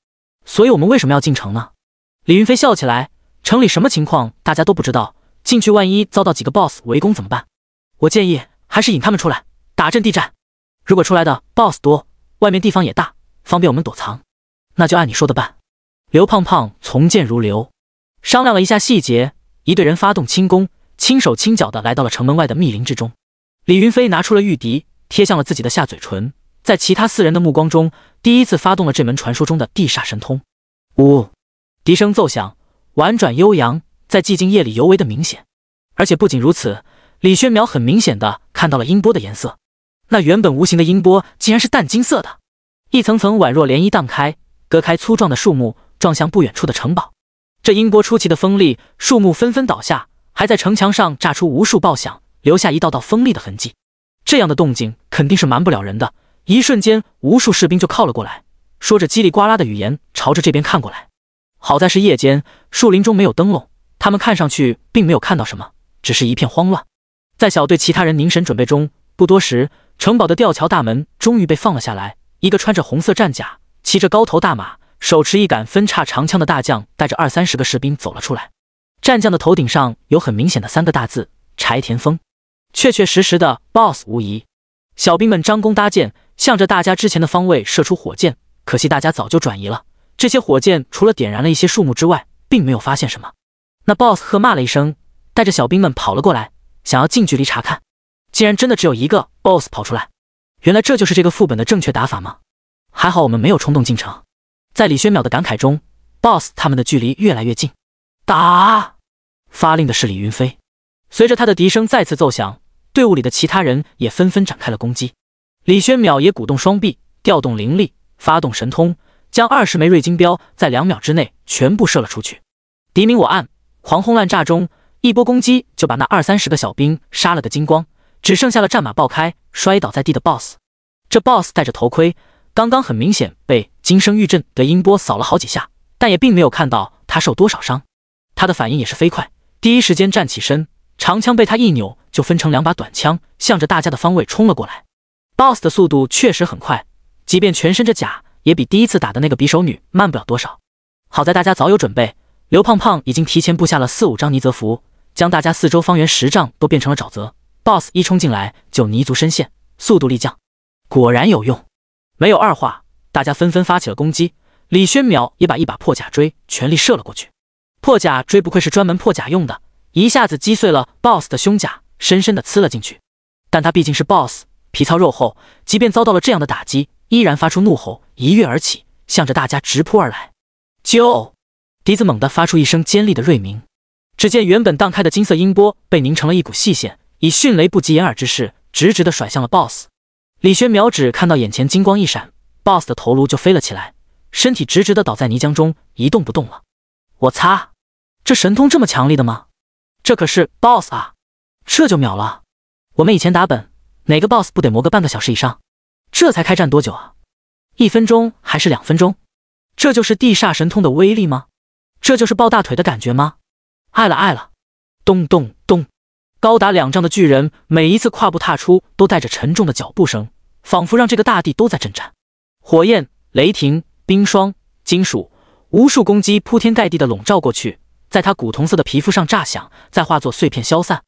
所以，我们为什么要进城呢？李云飞笑起来：“城里什么情况，大家都不知道。进去万一遭到几个 BOSS 围攻怎么办？我建议还是引他们出来打阵地战。如果出来的 BOSS 多，外面地方也大。”方便我们躲藏，那就按你说的办。刘胖胖从谏如流，商量了一下细节，一队人发动轻功，轻手轻脚的来到了城门外的密林之中。李云飞拿出了玉笛，贴向了自己的下嘴唇，在其他四人的目光中，第一次发动了这门传说中的地煞神通。呜，笛声奏响，婉转悠扬，在寂静夜里尤为的明显。而且不仅如此，李轩淼很明显的看到了音波的颜色，那原本无形的音波竟然是淡金色的。一层层宛若涟漪荡开，割开粗壮的树木，撞向不远处的城堡。这音波出奇的锋利，树木纷纷倒下，还在城墙上炸出无数爆响，留下一道道锋利的痕迹。这样的动静肯定是瞒不了人的。一瞬间，无数士兵就靠了过来，说着叽里呱啦的语言，朝着这边看过来。好在是夜间，树林中没有灯笼，他们看上去并没有看到什么，只是一片慌乱。在小队其他人凝神准备中，不多时，城堡的吊桥大门终于被放了下来。一个穿着红色战甲、骑着高头大马、手持一杆分叉长枪的大将，带着二三十个士兵走了出来。战将的头顶上有很明显的三个大字“柴田丰”，确确实实的 BOSS 无疑。小兵们张弓搭箭，向着大家之前的方位射出火箭，可惜大家早就转移了。这些火箭除了点燃了一些树木之外，并没有发现什么。那 BOSS 喝骂了一声，带着小兵们跑了过来，想要近距离查看，竟然真的只有一个 BOSS 跑出来。原来这就是这个副本的正确打法吗？还好我们没有冲动进城。在李轩淼的感慨中，BOSS 他们的距离越来越近。打！发令的是李云飞，随着他的笛声再次奏响，队伍里的其他人也纷纷展开了攻击。李轩淼也鼓动双臂，调动灵力，发动神通，将二十枚瑞金镖在两秒之内全部射了出去。敌明我暗，狂轰滥炸中，一波攻击就把那二三十个小兵杀了个精光。只剩下了战马爆开、摔倒在地的 BOSS。这 BOSS 戴着头盔，刚刚很明显被金声玉振的音波扫了好几下，但也并没有看到他受多少伤。他的反应也是飞快，第一时间站起身，长枪被他一扭就分成两把短枪，向着大家的方位冲了过来。BOSS 的速度确实很快，即便全身着甲，也比第一次打的那个匕首女慢不了多少。好在大家早有准备，刘胖胖已经提前布下了四五张泥泽符，将大家四周方圆十丈都变成了沼泽。boss 一冲进来就泥足深陷，速度力降，果然有用。没有二话，大家纷纷发起了攻击。李轩淼也把一把破甲锥全力射了过去。破甲锥不愧是专门破甲用的，一下子击碎了 boss 的胸甲，深深的刺了进去。但他毕竟是 boss，皮糙肉厚，即便遭到了这样的打击，依然发出怒吼，一跃而起，向着大家直扑而来。啾！笛子猛地发出一声尖利的锐鸣，只见原本荡开的金色音波被凝成了一股细线。以迅雷不及掩耳之势，直直的甩向了 BOSS。李轩秒指，看到眼前金光一闪，BOSS 的头颅就飞了起来，身体直直的倒在泥浆中，一动不动了。我擦，这神通这么强力的吗？这可是 BOSS 啊，这就秒了？我们以前打本，哪个 BOSS 不得磨个半个小时以上？这才开战多久啊？一分钟还是两分钟？这就是地煞神通的威力吗？这就是抱大腿的感觉吗？爱了爱了！咚咚咚！高达两丈的巨人，每一次跨步踏出，都带着沉重的脚步声，仿佛让这个大地都在震颤。火焰、雷霆、冰霜、金属，无数攻击铺天盖地的笼罩过去，在他古铜色的皮肤上炸响，再化作碎片消散。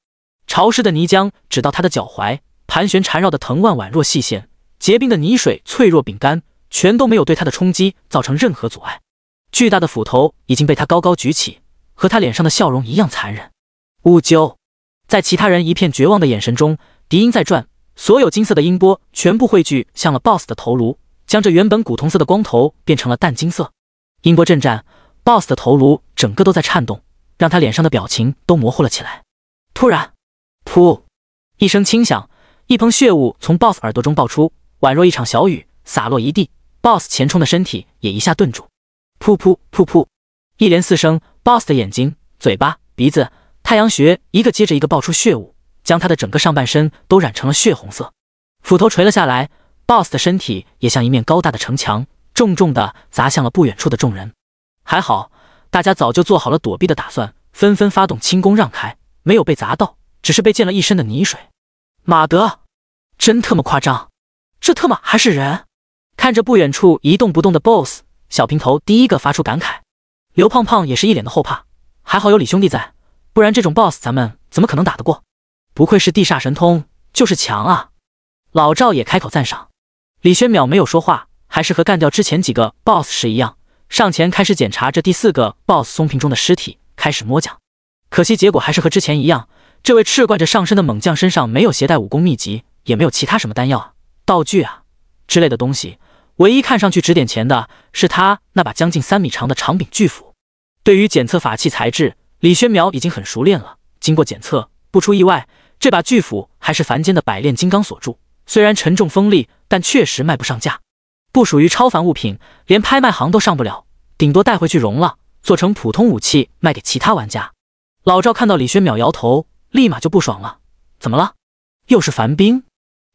潮湿的泥浆只到他的脚踝，盘旋缠绕的藤蔓宛若细线，结冰的泥水脆弱饼干，全都没有对他的冲击造成任何阻碍。巨大的斧头已经被他高高举起，和他脸上的笑容一样残忍。乌鸠。在其他人一片绝望的眼神中，笛音在转，所有金色的音波全部汇聚向了 BOSS 的头颅，将这原本古铜色的光头变成了淡金色。音波震颤，BOSS 的头颅整个都在颤动，让他脸上的表情都模糊了起来。突然，噗，一声轻响，一蓬血雾从 BOSS 耳朵中爆出，宛若一场小雨洒落一地。BOSS 前冲的身体也一下顿住。噗噗噗噗，一连四声，BOSS 的眼睛、嘴巴、鼻子。太阳穴一个接着一个爆出血雾，将他的整个上半身都染成了血红色。斧头垂了下来，BOSS 的身体也像一面高大的城墙，重重的砸向了不远处的众人。还好，大家早就做好了躲避的打算，纷纷发动轻功让开，没有被砸到，只是被溅了一身的泥水。马德，真特么夸张，这特么还是人？看着不远处一动不动的 BOSS，小平头第一个发出感慨。刘胖胖也是一脸的后怕，还好有李兄弟在。不然这种 BOSS 咱们怎么可能打得过？不愧是地煞神通，就是强啊！老赵也开口赞赏。李轩淼没有说话，还是和干掉之前几个 BOSS 时一样，上前开始检查这第四个 BOSS 松瓶中的尸体，开始摸奖。可惜结果还是和之前一样，这位赤贯着上身的猛将身上没有携带武功秘籍，也没有其他什么丹药、道具啊之类的东西，唯一看上去值点钱的是他那把将近三米长的长柄巨斧。对于检测法器材质。李轩淼已经很熟练了。经过检测，不出意外，这把巨斧还是凡间的百炼金刚所铸。虽然沉重锋利，但确实卖不上价，不属于超凡物品，连拍卖行都上不了。顶多带回去熔了，做成普通武器卖给其他玩家。老赵看到李轩淼摇头，立马就不爽了：“怎么了？又是凡兵？”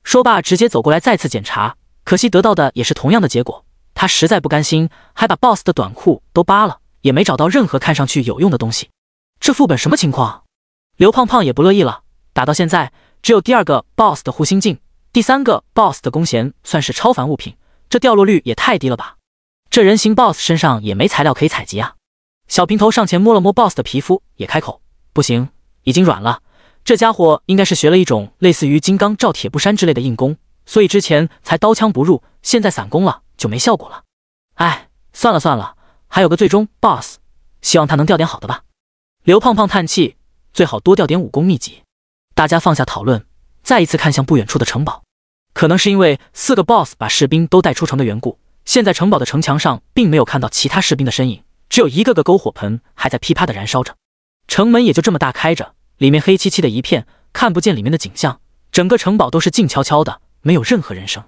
说罢，直接走过来再次检查。可惜得到的也是同样的结果。他实在不甘心，还把 BOSS 的短裤都扒了，也没找到任何看上去有用的东西。这副本什么情况？刘胖胖也不乐意了，打到现在只有第二个 boss 的护心镜，第三个 boss 的弓弦算是超凡物品，这掉落率也太低了吧！这人形 boss 身上也没材料可以采集啊！小平头上前摸了摸 boss 的皮肤，也开口：“不行，已经软了。这家伙应该是学了一种类似于金刚罩铁布衫之类的硬功，所以之前才刀枪不入，现在散功了就没效果了。哎，算了算了，还有个最终 boss，希望他能掉点好的吧。”刘胖胖叹气：“最好多掉点武功秘籍。”大家放下讨论，再一次看向不远处的城堡。可能是因为四个 BOSS 把士兵都带出城的缘故，现在城堡的城墙上并没有看到其他士兵的身影，只有一个个篝火盆还在噼啪的燃烧着。城门也就这么大开着，里面黑漆漆的一片，看不见里面的景象。整个城堡都是静悄悄的，没有任何人声。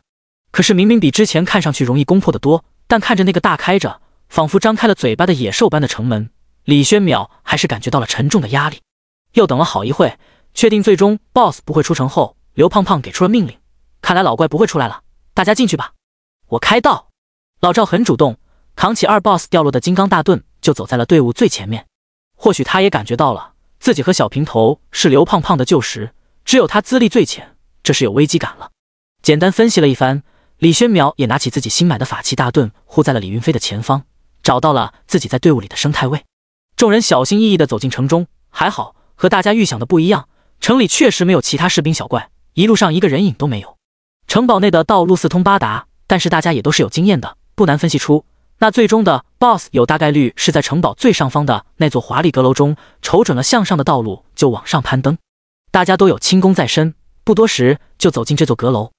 可是明明比之前看上去容易攻破的多，但看着那个大开着，仿佛张开了嘴巴的野兽般的城门。李轩淼还是感觉到了沉重的压力，又等了好一会，确定最终 BOSS 不会出城后，刘胖胖给出了命令：“看来老怪不会出来了，大家进去吧，我开道。”老赵很主动，扛起二 BOSS 掉落的金刚大盾，就走在了队伍最前面。或许他也感觉到了，自己和小平头是刘胖胖的旧识，只有他资历最浅，这是有危机感了。简单分析了一番，李轩淼也拿起自己新买的法器大盾，护在了李云飞的前方，找到了自己在队伍里的生态位。众人小心翼翼地走进城中，还好和大家预想的不一样，城里确实没有其他士兵小怪，一路上一个人影都没有。城堡内的道路四通八达，但是大家也都是有经验的，不难分析出那最终的 BOSS 有大概率是在城堡最上方的那座华丽阁楼中。瞅准了向上的道路，就往上攀登。大家都有轻功在身，不多时就走进这座阁楼。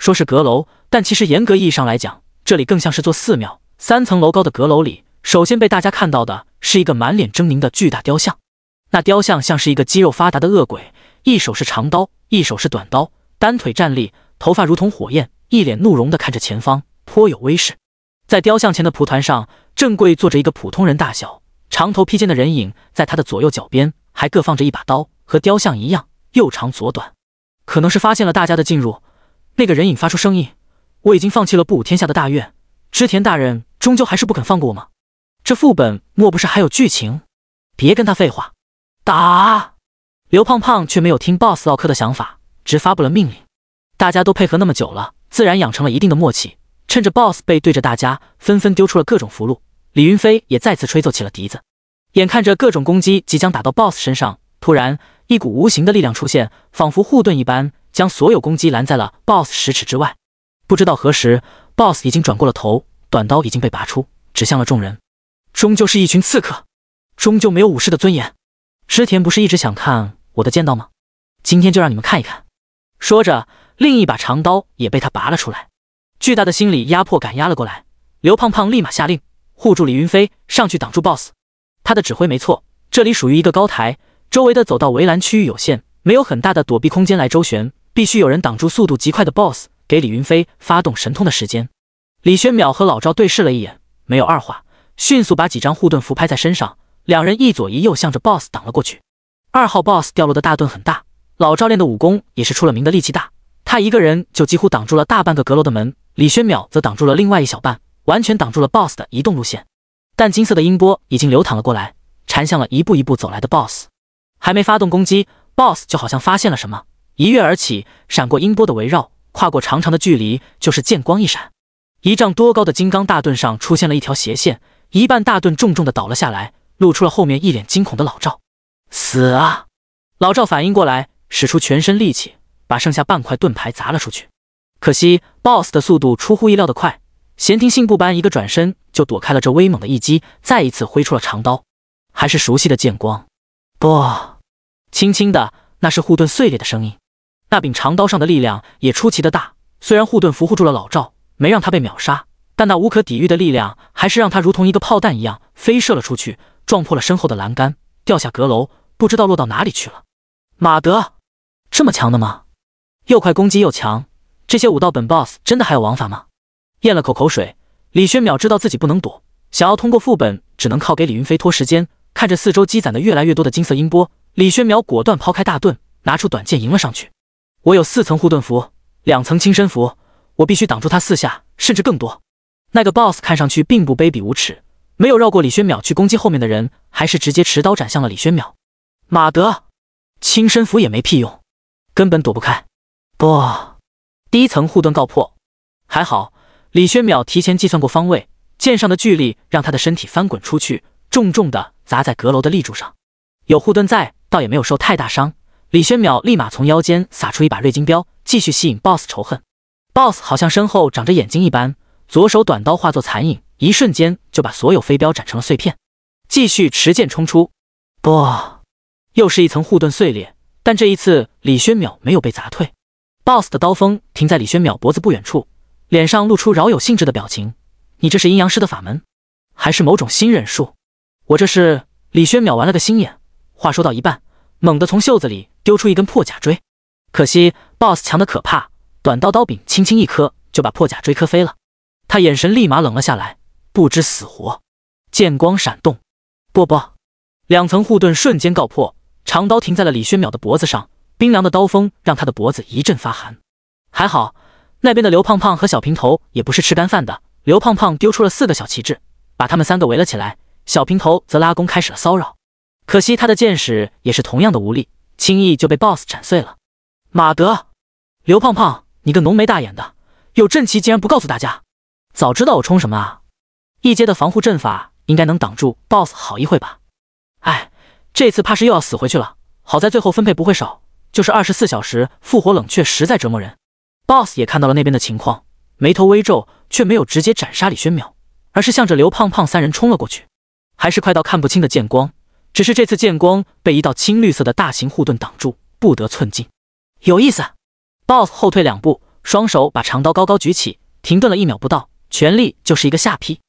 说是阁楼，但其实严格意义上来讲，这里更像是座寺庙。三层楼高的阁楼里，首先被大家看到的。是一个满脸狰狞的巨大雕像，那雕像像是一个肌肉发达的恶鬼，一手是长刀，一手是短刀，单腿站立，头发如同火焰，一脸怒容的看着前方，颇有威势。在雕像前的蒲团上，正跪坐着一个普通人大小、长头披肩的人影，在他的左右脚边还各放着一把刀，和雕像一样，右长左短。可能是发现了大家的进入，那个人影发出声音：“我已经放弃了布武天下的大愿，织田大人终究还是不肯放过我吗？”这副本莫不是还有剧情？别跟他废话，打！刘胖胖却没有听 boss 唠嗑的想法，直发布了命令。大家都配合那么久了，自然养成了一定的默契。趁着 boss 背对着大家，纷纷丢出了各种符箓。李云飞也再次吹奏起了笛子。眼看着各种攻击即将打到 boss 身上，突然一股无形的力量出现，仿佛护盾一般，将所有攻击拦在了 boss 十尺之外。不知道何时，boss 已经转过了头，短刀已经被拔出，指向了众人。终究是一群刺客，终究没有武士的尊严。织田不是一直想看我的剑道吗？今天就让你们看一看。说着，另一把长刀也被他拔了出来。巨大的心理压迫感压了过来，刘胖胖立马下令护住李云飞，上去挡住 BOSS。他的指挥没错，这里属于一个高台，周围的走道围栏区域有限，没有很大的躲避空间来周旋，必须有人挡住速度极快的 BOSS，给李云飞发动神通的时间。李轩淼和老赵对视了一眼，没有二话。迅速把几张护盾符拍在身上，两人一左一右向着 BOSS 挡了过去。二号 BOSS 掉落的大盾很大，老赵练的武功也是出了名的力气大，他一个人就几乎挡住了大半个阁楼的门。李轩淼则挡住了另外一小半，完全挡住了 BOSS 的移动路线。但金色的音波已经流淌了过来，缠向了一步一步走来的 BOSS。还没发动攻击，BOSS 就好像发现了什么，一跃而起，闪过音波的围绕，跨过长长的距离，就是剑光一闪，一丈多高的金刚大盾上出现了一条斜线。一半大盾重重的倒了下来，露出了后面一脸惊恐的老赵。死啊！老赵反应过来，使出全身力气，把剩下半块盾牌砸了出去。可惜，BOSS 的速度出乎意料的快，闲庭信步般一个转身就躲开了这威猛的一击，再一次挥出了长刀，还是熟悉的剑光。不，轻轻的，那是护盾碎裂的声音。那柄长刀上的力量也出奇的大，虽然护盾扶护住了老赵，没让他被秒杀。但那无可抵御的力量还是让他如同一个炮弹一样飞射了出去，撞破了身后的栏杆，掉下阁楼，不知道落到哪里去了。马德，这么强的吗？又快攻击又强，这些武道本 boss 真的还有王法吗？咽了口口水，李轩淼知道自己不能躲，想要通过副本，只能靠给李云飞拖时间。看着四周积攒的越来越多的金色音波，李轩淼果断抛开大盾，拿出短剑迎了上去。我有四层护盾符，两层轻身符，我必须挡住他四下，甚至更多。那个 boss 看上去并不卑鄙无耻，没有绕过李轩淼去攻击后面的人，还是直接持刀斩向了李轩淼。马德，轻身符也没屁用，根本躲不开。不，第一层护盾告破，还好李轩淼提前计算过方位，剑上的巨力让他的身体翻滚出去，重重的砸在阁楼的立柱上。有护盾在，倒也没有受太大伤。李轩淼立马从腰间撒出一把锐金镖，继续吸引 boss 仇恨。boss 好像身后长着眼睛一般。左手短刀化作残影，一瞬间就把所有飞镖斩成了碎片。继续持剑冲出，不，又是一层护盾碎裂，但这一次李轩淼没有被砸退。BOSS 的刀锋停在李轩淼脖子不远处，脸上露出饶有兴致的表情：“你这是阴阳师的法门，还是某种新忍术？”我这是李轩淼玩了个心眼。话说到一半，猛地从袖子里丢出一根破甲锥，可惜 BOSS 强的可怕，短刀刀柄轻轻一磕，就把破甲锥磕飞了。他眼神立马冷了下来，不知死活。剑光闪动，不不，两层护盾瞬间告破，长刀停在了李轩淼的脖子上，冰凉的刀锋让他的脖子一阵发寒。还好，那边的刘胖胖和小平头也不是吃干饭的。刘胖胖丢出了四个小旗帜，把他们三个围了起来。小平头则拉弓开始了骚扰，可惜他的箭矢也是同样的无力，轻易就被 BOSS 斩碎了。马德，刘胖胖，你个浓眉大眼的，有阵旗竟然不告诉大家！早知道我冲什么啊！一阶的防护阵法应该能挡住 BOSS 好一会吧？哎，这次怕是又要死回去了。好在最后分配不会少，就是二十四小时复活冷却实在折磨人。BOSS 也看到了那边的情况，眉头微皱，却没有直接斩杀李轩淼，而是向着刘胖胖三人冲了过去。还是快到看不清的剑光，只是这次剑光被一道青绿色的大型护盾挡住，不得寸进。有意思！BOSS 后退两步，双手把长刀高高举起，停顿了一秒不到。全力就是一个下劈，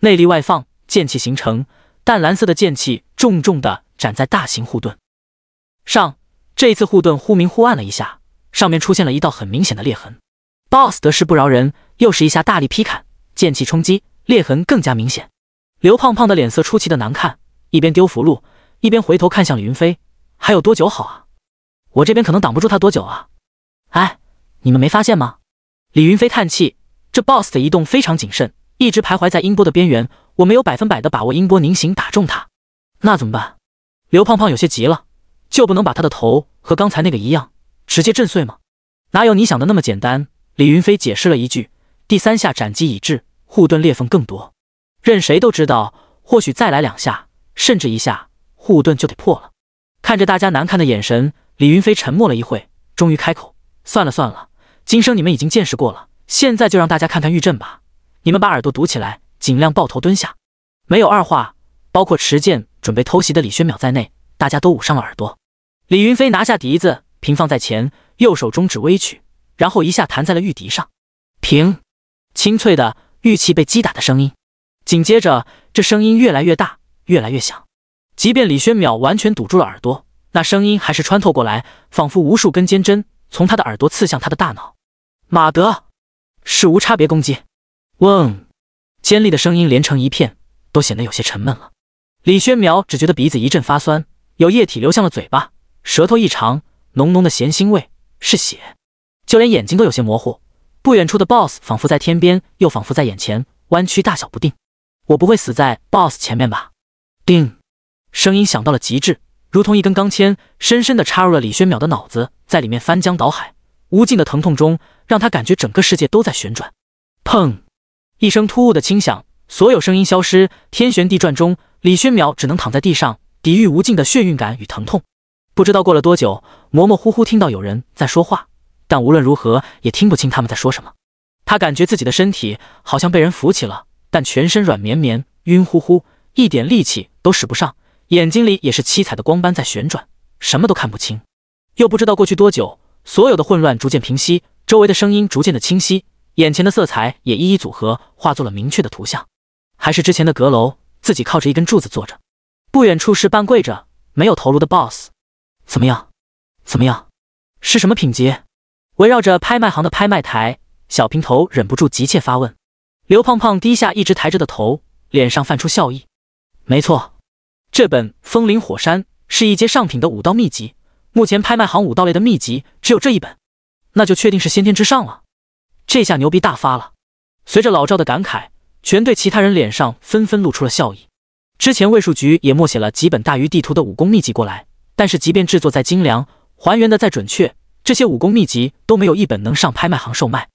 内力外放，剑气形成淡蓝色的剑气，重重的斩在大型护盾上。这一次护盾忽明忽暗了一下，上面出现了一道很明显的裂痕。BOSS 得势不饶人，又是一下大力劈砍，剑气冲击裂痕更加明显。刘胖胖的脸色出奇的难看，一边丢符箓，一边回头看向李云飞：“还有多久好啊？我这边可能挡不住他多久啊？”哎，你们没发现吗？李云飞叹气。这 boss 的移动非常谨慎，一直徘徊在音波的边缘。我没有百分百的把握，音波凝形打中他，那怎么办？刘胖胖有些急了，就不能把他的头和刚才那个一样，直接震碎吗？哪有你想的那么简单？李云飞解释了一句。第三下斩击已至，护盾裂缝更多。任谁都知道，或许再来两下，甚至一下，护盾就得破了。看着大家难看的眼神，李云飞沉默了一会，终于开口：“算了算了，今生你们已经见识过了。”现在就让大家看看玉阵吧！你们把耳朵堵起来，尽量抱头蹲下。没有二话，包括持剑准备偷袭的李轩淼在内，大家都捂上了耳朵。李云飞拿下笛子，平放在前，右手中指微曲，然后一下弹在了玉笛上。平，清脆的玉器被击打的声音，紧接着这声音越来越大，越来越响。即便李轩淼完全堵住了耳朵，那声音还是穿透过来，仿佛无数根尖针从他的耳朵刺向他的大脑。马德！是无差别攻击。嗡，尖利的声音连成一片，都显得有些沉闷了。李轩淼只觉得鼻子一阵发酸，有液体流向了嘴巴，舌头一尝，浓浓的咸腥味，是血。就连眼睛都有些模糊。不远处的 BOSS 仿佛在天边，又仿佛在眼前，弯曲大小不定。我不会死在 BOSS 前面吧？叮，声音响到了极致，如同一根钢签，深深的插入了李轩淼的脑子，在里面翻江倒海。无尽的疼痛中，让他感觉整个世界都在旋转。砰！一声突兀的轻响，所有声音消失，天旋地转中，李轩淼只能躺在地上抵御无尽的眩晕感与疼痛。不知道过了多久，模模糊糊听到有人在说话，但无论如何也听不清他们在说什么。他感觉自己的身体好像被人扶起了，但全身软绵绵、晕乎乎，一点力气都使不上，眼睛里也是七彩的光斑在旋转，什么都看不清。又不知道过去多久。所有的混乱逐渐平息，周围的声音逐渐的清晰，眼前的色彩也一一组合，化作了明确的图像。还是之前的阁楼，自己靠着一根柱子坐着，不远处是半跪着、没有头颅的 BOSS。怎么样？怎么样？是什么品级？围绕着拍卖行的拍卖台，小平头忍不住急切发问。刘胖胖低下一直抬着的头，脸上泛出笑意。没错，这本《风林火山》是一阶上品的武道秘籍。目前拍卖行武道类的秘籍只有这一本，那就确定是先天之上了。这下牛逼大发了。随着老赵的感慨，全队其他人脸上纷纷露出了笑意。之前魏树局也默写了几本大鱼地图的武功秘籍过来，但是即便制作再精良，还原的再准确，这些武功秘籍都没有一本能上拍卖行售卖。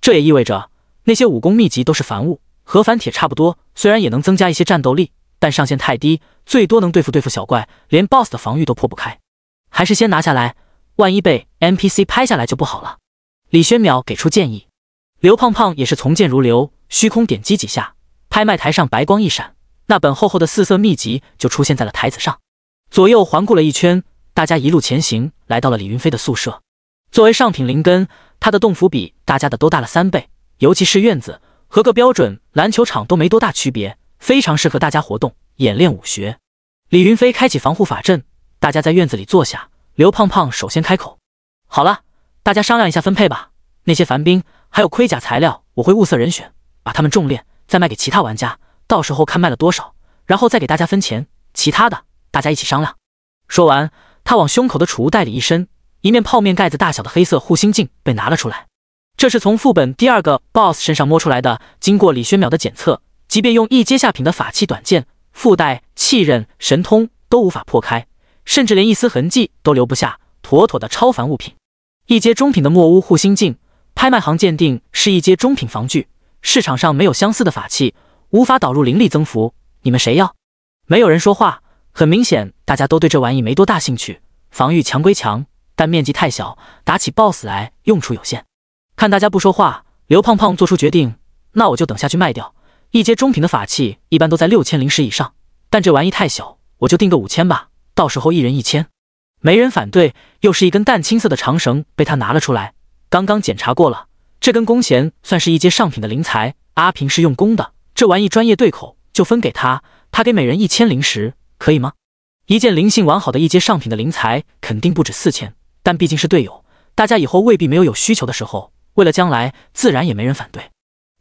这也意味着那些武功秘籍都是凡物，和凡铁差不多。虽然也能增加一些战斗力，但上限太低，最多能对付对付小怪，连 BOSS 的防御都破不开。还是先拿下来，万一被 NPC 拍下来就不好了。李轩淼给出建议，刘胖胖也是从剑如流。虚空点击几下，拍卖台上白光一闪，那本厚厚的四色秘籍就出现在了台子上。左右环顾了一圈，大家一路前行，来到了李云飞的宿舍。作为上品灵根，他的洞府比大家的都大了三倍，尤其是院子，和个标准篮球场都没多大区别，非常适合大家活动、演练武学。李云飞开启防护法阵。大家在院子里坐下。刘胖胖首先开口：“好了，大家商量一下分配吧。那些凡兵还有盔甲材料，我会物色人选，把他们重炼，再卖给其他玩家。到时候看卖了多少，然后再给大家分钱。其他的，大家一起商量。”说完，他往胸口的储物袋里一伸，一面泡面盖子大小的黑色护心镜被拿了出来。这是从副本第二个 BOSS 身上摸出来的。经过李轩淼的检测，即便用一阶下品的法器短剑附带气刃神通，都无法破开。甚至连一丝痕迹都留不下，妥妥的超凡物品。一阶中品的墨屋护心镜，拍卖行鉴定是一阶中品防具，市场上没有相似的法器，无法导入灵力增幅。你们谁要？没有人说话，很明显大家都对这玩意没多大兴趣。防御强归强，但面积太小，打起 BOSS 来用处有限。看大家不说话，刘胖胖做出决定，那我就等下去卖掉。一阶中品的法器一般都在六千灵石以上，但这玩意太小，我就定个五千吧。到时候一人一千，没人反对。又是一根淡青色的长绳被他拿了出来，刚刚检查过了，这根弓弦算是一阶上品的灵材。阿平是用弓的，这玩意专业对口，就分给他。他给每人一千灵石，可以吗？一件灵性完好的一阶上品的灵材肯定不止四千，但毕竟是队友，大家以后未必没有有需求的时候，为了将来，自然也没人反对。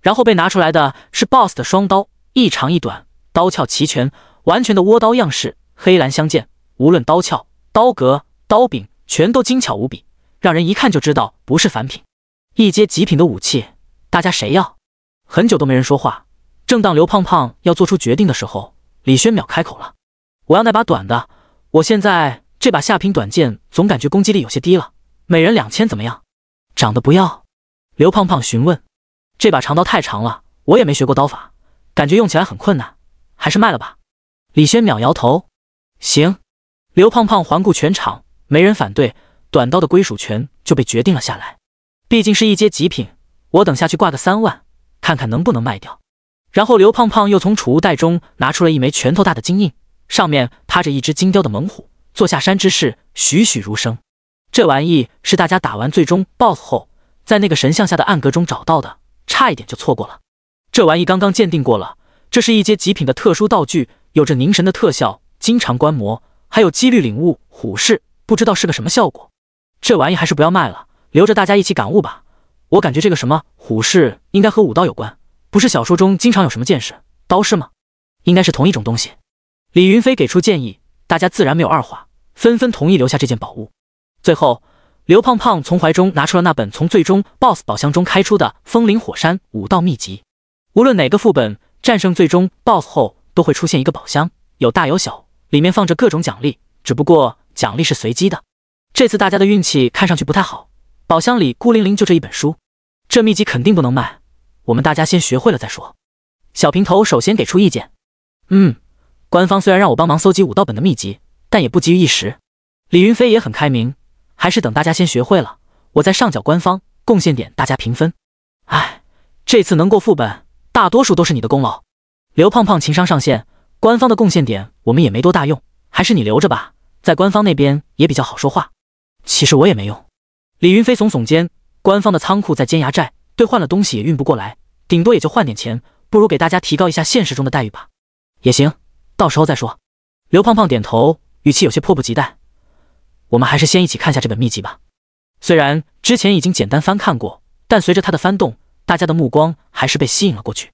然后被拿出来的，是 BOSS 的双刀，一长一短，刀鞘齐全，完全的倭刀样式，黑蓝相间。无论刀鞘、刀格、刀柄，全都精巧无比，让人一看就知道不是凡品。一阶极品的武器，大家谁要？很久都没人说话。正当刘胖胖要做出决定的时候，李轩淼开口了：“我要那把短的。我现在这把下品短剑，总感觉攻击力有些低了。每人两千怎么样？”“长得不要。”刘胖胖询问。“这把长刀太长了，我也没学过刀法，感觉用起来很困难，还是卖了吧。”李轩淼摇头：“行。”刘胖胖环顾全场，没人反对，短刀的归属权就被决定了下来。毕竟是一阶极品，我等下去挂个三万，看看能不能卖掉。然后刘胖胖又从储物袋中拿出了一枚拳头大的金印，上面趴着一只金雕的猛虎，坐下山之势，栩栩如生。这玩意是大家打完最终 BOSS 后，在那个神像下的暗格中找到的，差一点就错过了。这玩意刚刚鉴定过了，这是一阶极品的特殊道具，有着凝神的特效，经常观摩。还有几率领悟虎式，不知道是个什么效果。这玩意还是不要卖了，留着大家一起感悟吧。我感觉这个什么虎式应该和武道有关，不是小说中经常有什么剑士刀士吗？应该是同一种东西。李云飞给出建议，大家自然没有二话，纷纷同意留下这件宝物。最后，刘胖胖从怀中拿出了那本从最终 boss 宝箱中开出的《风林火山武道秘籍》。无论哪个副本战胜最终 boss 后，都会出现一个宝箱，有大有小。里面放着各种奖励，只不过奖励是随机的。这次大家的运气看上去不太好，宝箱里孤零零就这一本书，这秘籍肯定不能卖。我们大家先学会了再说。小平头首先给出意见，嗯，官方虽然让我帮忙搜集武道本的秘籍，但也不急于一时。李云飞也很开明，还是等大家先学会了，我再上缴官方贡献点，大家平分。哎，这次能过副本，大多数都是你的功劳。刘胖胖情商上线，官方的贡献点我们也没多大用，还是你留着吧，在官方那边也比较好说话。其实我也没用。李云飞耸耸肩，官方的仓库在尖牙寨，兑换了东西也运不过来，顶多也就换点钱，不如给大家提高一下现实中的待遇吧。也行，到时候再说。刘胖胖点头，语气有些迫不及待。我们还是先一起看下这本秘籍吧。虽然之前已经简单翻看过，但随着他的翻动，大家的目光还是被吸引了过去。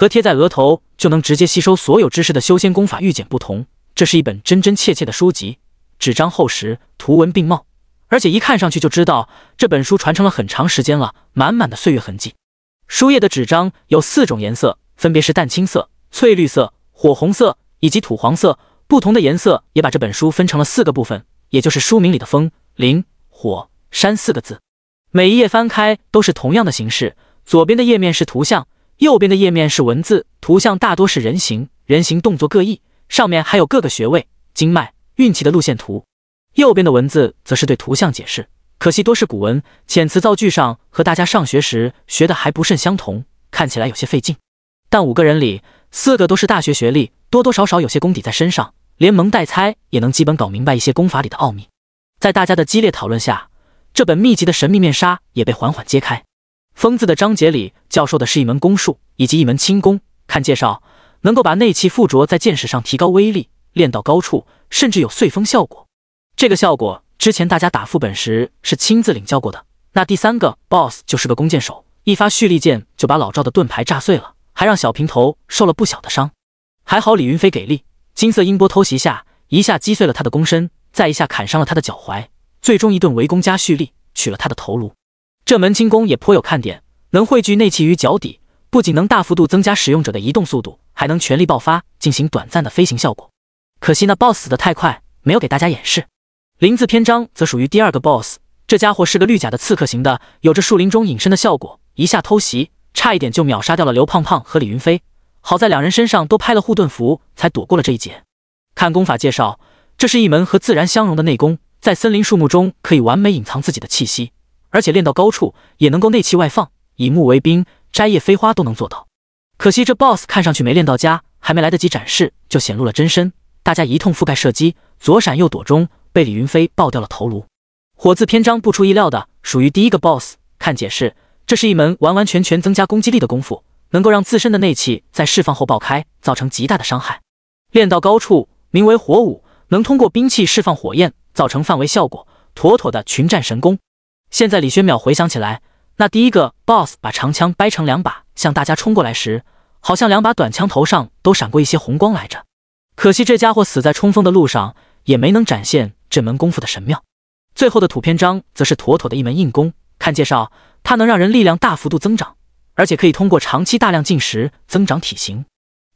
和贴在额头就能直接吸收所有知识的修仙功法玉简不同，这是一本真真切切的书籍，纸张厚实，图文并茂，而且一看上去就知道这本书传承了很长时间了，满满的岁月痕迹。书页的纸张有四种颜色，分别是淡青色、翠绿色、火红色以及土黄色。不同的颜色也把这本书分成了四个部分，也就是书名里的风、林、火、山四个字。每一页翻开都是同样的形式，左边的页面是图像。右边的页面是文字，图像大多是人形，人形动作各异，上面还有各个穴位、经脉、运气的路线图。右边的文字则是对图像解释，可惜多是古文，遣词造句上和大家上学时学的还不甚相同，看起来有些费劲。但五个人里，四个都是大学学历，多多少少有些功底在身上，连蒙带猜也能基本搞明白一些功法里的奥秘。在大家的激烈讨论下，这本秘籍的神秘面纱也被缓缓揭开。风字的章节里教授的是一门弓术以及一门轻功。看介绍，能够把内气附着在箭矢上，提高威力。练到高处，甚至有碎风效果。这个效果之前大家打副本时是亲自领教过的。那第三个 BOSS 就是个弓箭手，一发蓄力箭就把老赵的盾牌炸碎了，还让小平头受了不小的伤。还好李云飞给力，金色音波偷袭下，一下击碎了他的弓身，再一下砍伤了他的脚踝，最终一顿围攻加蓄力，取了他的头颅。这门轻功也颇有看点，能汇聚内气于脚底，不仅能大幅度增加使用者的移动速度，还能全力爆发进行短暂的飞行效果。可惜那 BOSS 死得太快，没有给大家演示。林字篇章则属于第二个 BOSS，这家伙是个绿甲的刺客型的，有着树林中隐身的效果，一下偷袭，差一点就秒杀掉了刘胖胖和李云飞。好在两人身上都拍了护盾符，才躲过了这一劫。看功法介绍，这是一门和自然相融的内功，在森林树木中可以完美隐藏自己的气息。而且练到高处也能够内气外放，以木为冰，摘叶飞花都能做到。可惜这 boss 看上去没练到家，还没来得及展示就显露了真身，大家一通覆盖射击，左闪右躲中被李云飞爆掉了头颅。火字篇章不出意料的属于第一个 boss，看解释，这是一门完完全全增加攻击力的功夫，能够让自身的内气在释放后爆开，造成极大的伤害。练到高处名为火舞，能通过兵器释放火焰，造成范围效果，妥妥的群战神功。现在李轩淼回想起来，那第一个 boss 把长枪掰成两把向大家冲过来时，好像两把短枪头上都闪过一些红光来着。可惜这家伙死在冲锋的路上，也没能展现这门功夫的神妙。最后的土篇章则是妥妥的一门硬功。看介绍，它能让人力量大幅度增长，而且可以通过长期大量进食增长体型。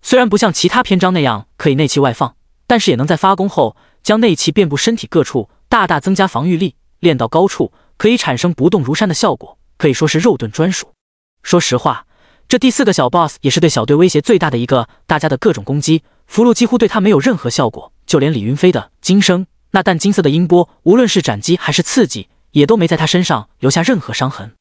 虽然不像其他篇章那样可以内气外放，但是也能在发功后将内气遍布身体各处，大大增加防御力。练到高处。可以产生不动如山的效果，可以说是肉盾专属。说实话，这第四个小 boss 也是对小队威胁最大的一个。大家的各种攻击符箓几乎对他没有任何效果，就连李云飞的金身。那淡金色的音波，无论是斩击还是刺激，也都没在他身上留下任何伤痕。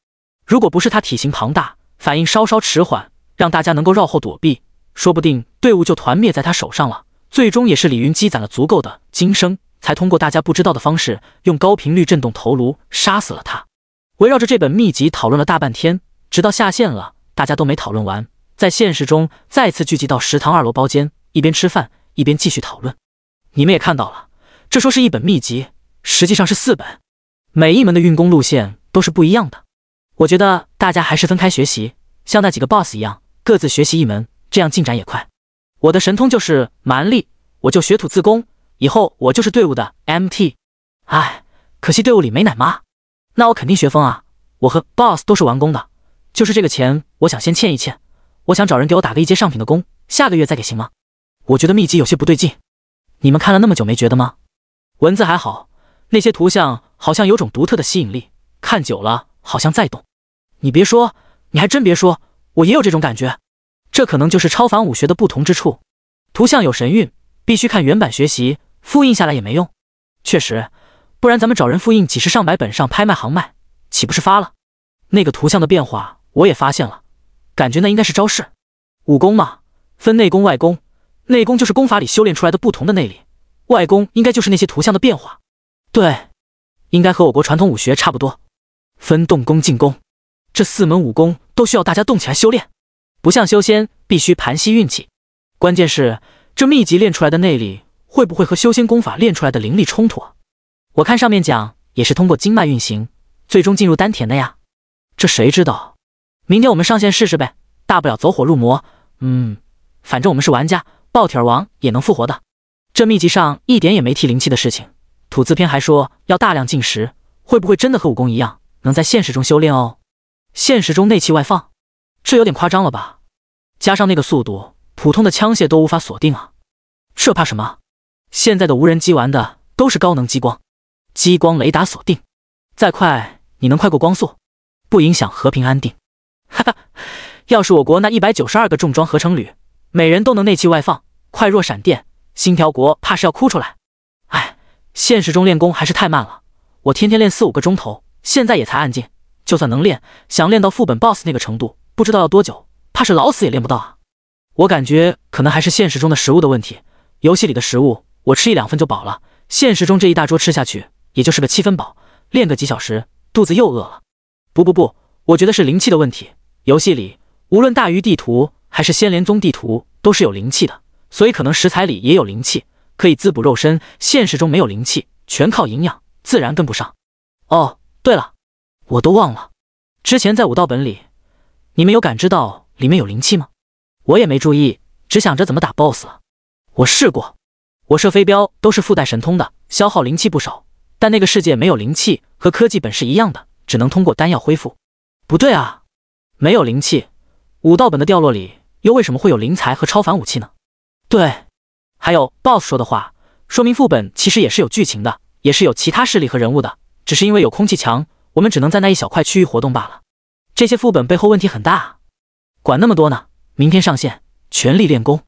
如果不是他体型庞大，反应稍稍迟缓，让大家能够绕后躲避，说不定队伍就团灭在他手上了。最终也是李云积攒了足够的金身。才通过大家不知道的方式，用高频率震动头颅杀死了他。围绕着这本秘籍讨论了大半天，直到下线了，大家都没讨论完。在现实中再次聚集到食堂二楼包间，一边吃饭一边继续讨论。你们也看到了，这说是一本秘籍，实际上是四本，每一门的运功路线都是不一样的。我觉得大家还是分开学习，像那几个 boss 一样，各自学习一门，这样进展也快。我的神通就是蛮力，我就学土自宫。以后我就是队伍的 MT，哎，可惜队伍里没奶妈，那我肯定学疯啊。我和 BOSS 都是完工的，就是这个钱，我想先欠一欠。我想找人给我打个一阶上品的弓，下个月再给行吗？我觉得秘籍有些不对劲，你们看了那么久没觉得吗？文字还好，那些图像好像有种独特的吸引力，看久了好像在动。你别说，你还真别说，我也有这种感觉。这可能就是超凡武学的不同之处，图像有神韵。必须看原版学习，复印下来也没用。确实，不然咱们找人复印几十上百本上拍卖行卖，岂不是发了？那个图像的变化我也发现了，感觉那应该是招式、武功嘛，分内功外功。内功就是功法里修炼出来的不同的内力，外功应该就是那些图像的变化。对，应该和我国传统武学差不多，分动功、静功。这四门武功都需要大家动起来修炼，不像修仙必须盘膝运气，关键是。这秘籍练出来的内力会不会和修仙功法练出来的灵力冲突？我看上面讲也是通过经脉运行，最终进入丹田的呀。这谁知道？明天我们上线试试呗，大不了走火入魔。嗯，反正我们是玩家，爆体儿王也能复活的。这秘籍上一点也没提灵气的事情，吐字篇还说要大量进食，会不会真的和武功一样能在现实中修炼哦？现实中内气外放，这有点夸张了吧？加上那个速度。普通的枪械都无法锁定啊，这怕什么？现在的无人机玩的都是高能激光、激光雷达锁定，再快你能快过光速？不影响和平安定。哈哈，要是我国那一百九十二个重装合成旅，每人都能内气外放，快若闪电，星条国怕是要哭出来。哎，现实中练功还是太慢了，我天天练四五个钟头，现在也才安静。就算能练，想练到副本 BOSS 那个程度，不知道要多久，怕是老死也练不到啊。我感觉可能还是现实中的食物的问题。游戏里的食物，我吃一两份就饱了，现实中这一大桌吃下去也就是个七分饱，练个几小时肚子又饿了。不不不，我觉得是灵气的问题。游戏里无论大鱼地图还是仙莲宗地图都是有灵气的，所以可能食材里也有灵气，可以滋补肉身。现实中没有灵气，全靠营养，自然跟不上。哦，对了，我都忘了，之前在武道本里，你们有感知到里面有灵气吗？我也没注意，只想着怎么打 boss 了。我试过，我射飞镖都是附带神通的，消耗灵气不少。但那个世界没有灵气，和科技本是一样的，只能通过丹药恢复。不对啊，没有灵气，武道本的掉落里又为什么会有灵材和超凡武器呢？对，还有 boss 说的话，说明副本其实也是有剧情的，也是有其他势力和人物的，只是因为有空气墙，我们只能在那一小块区域活动罢了。这些副本背后问题很大啊，管那么多呢？明天上线，全力练功。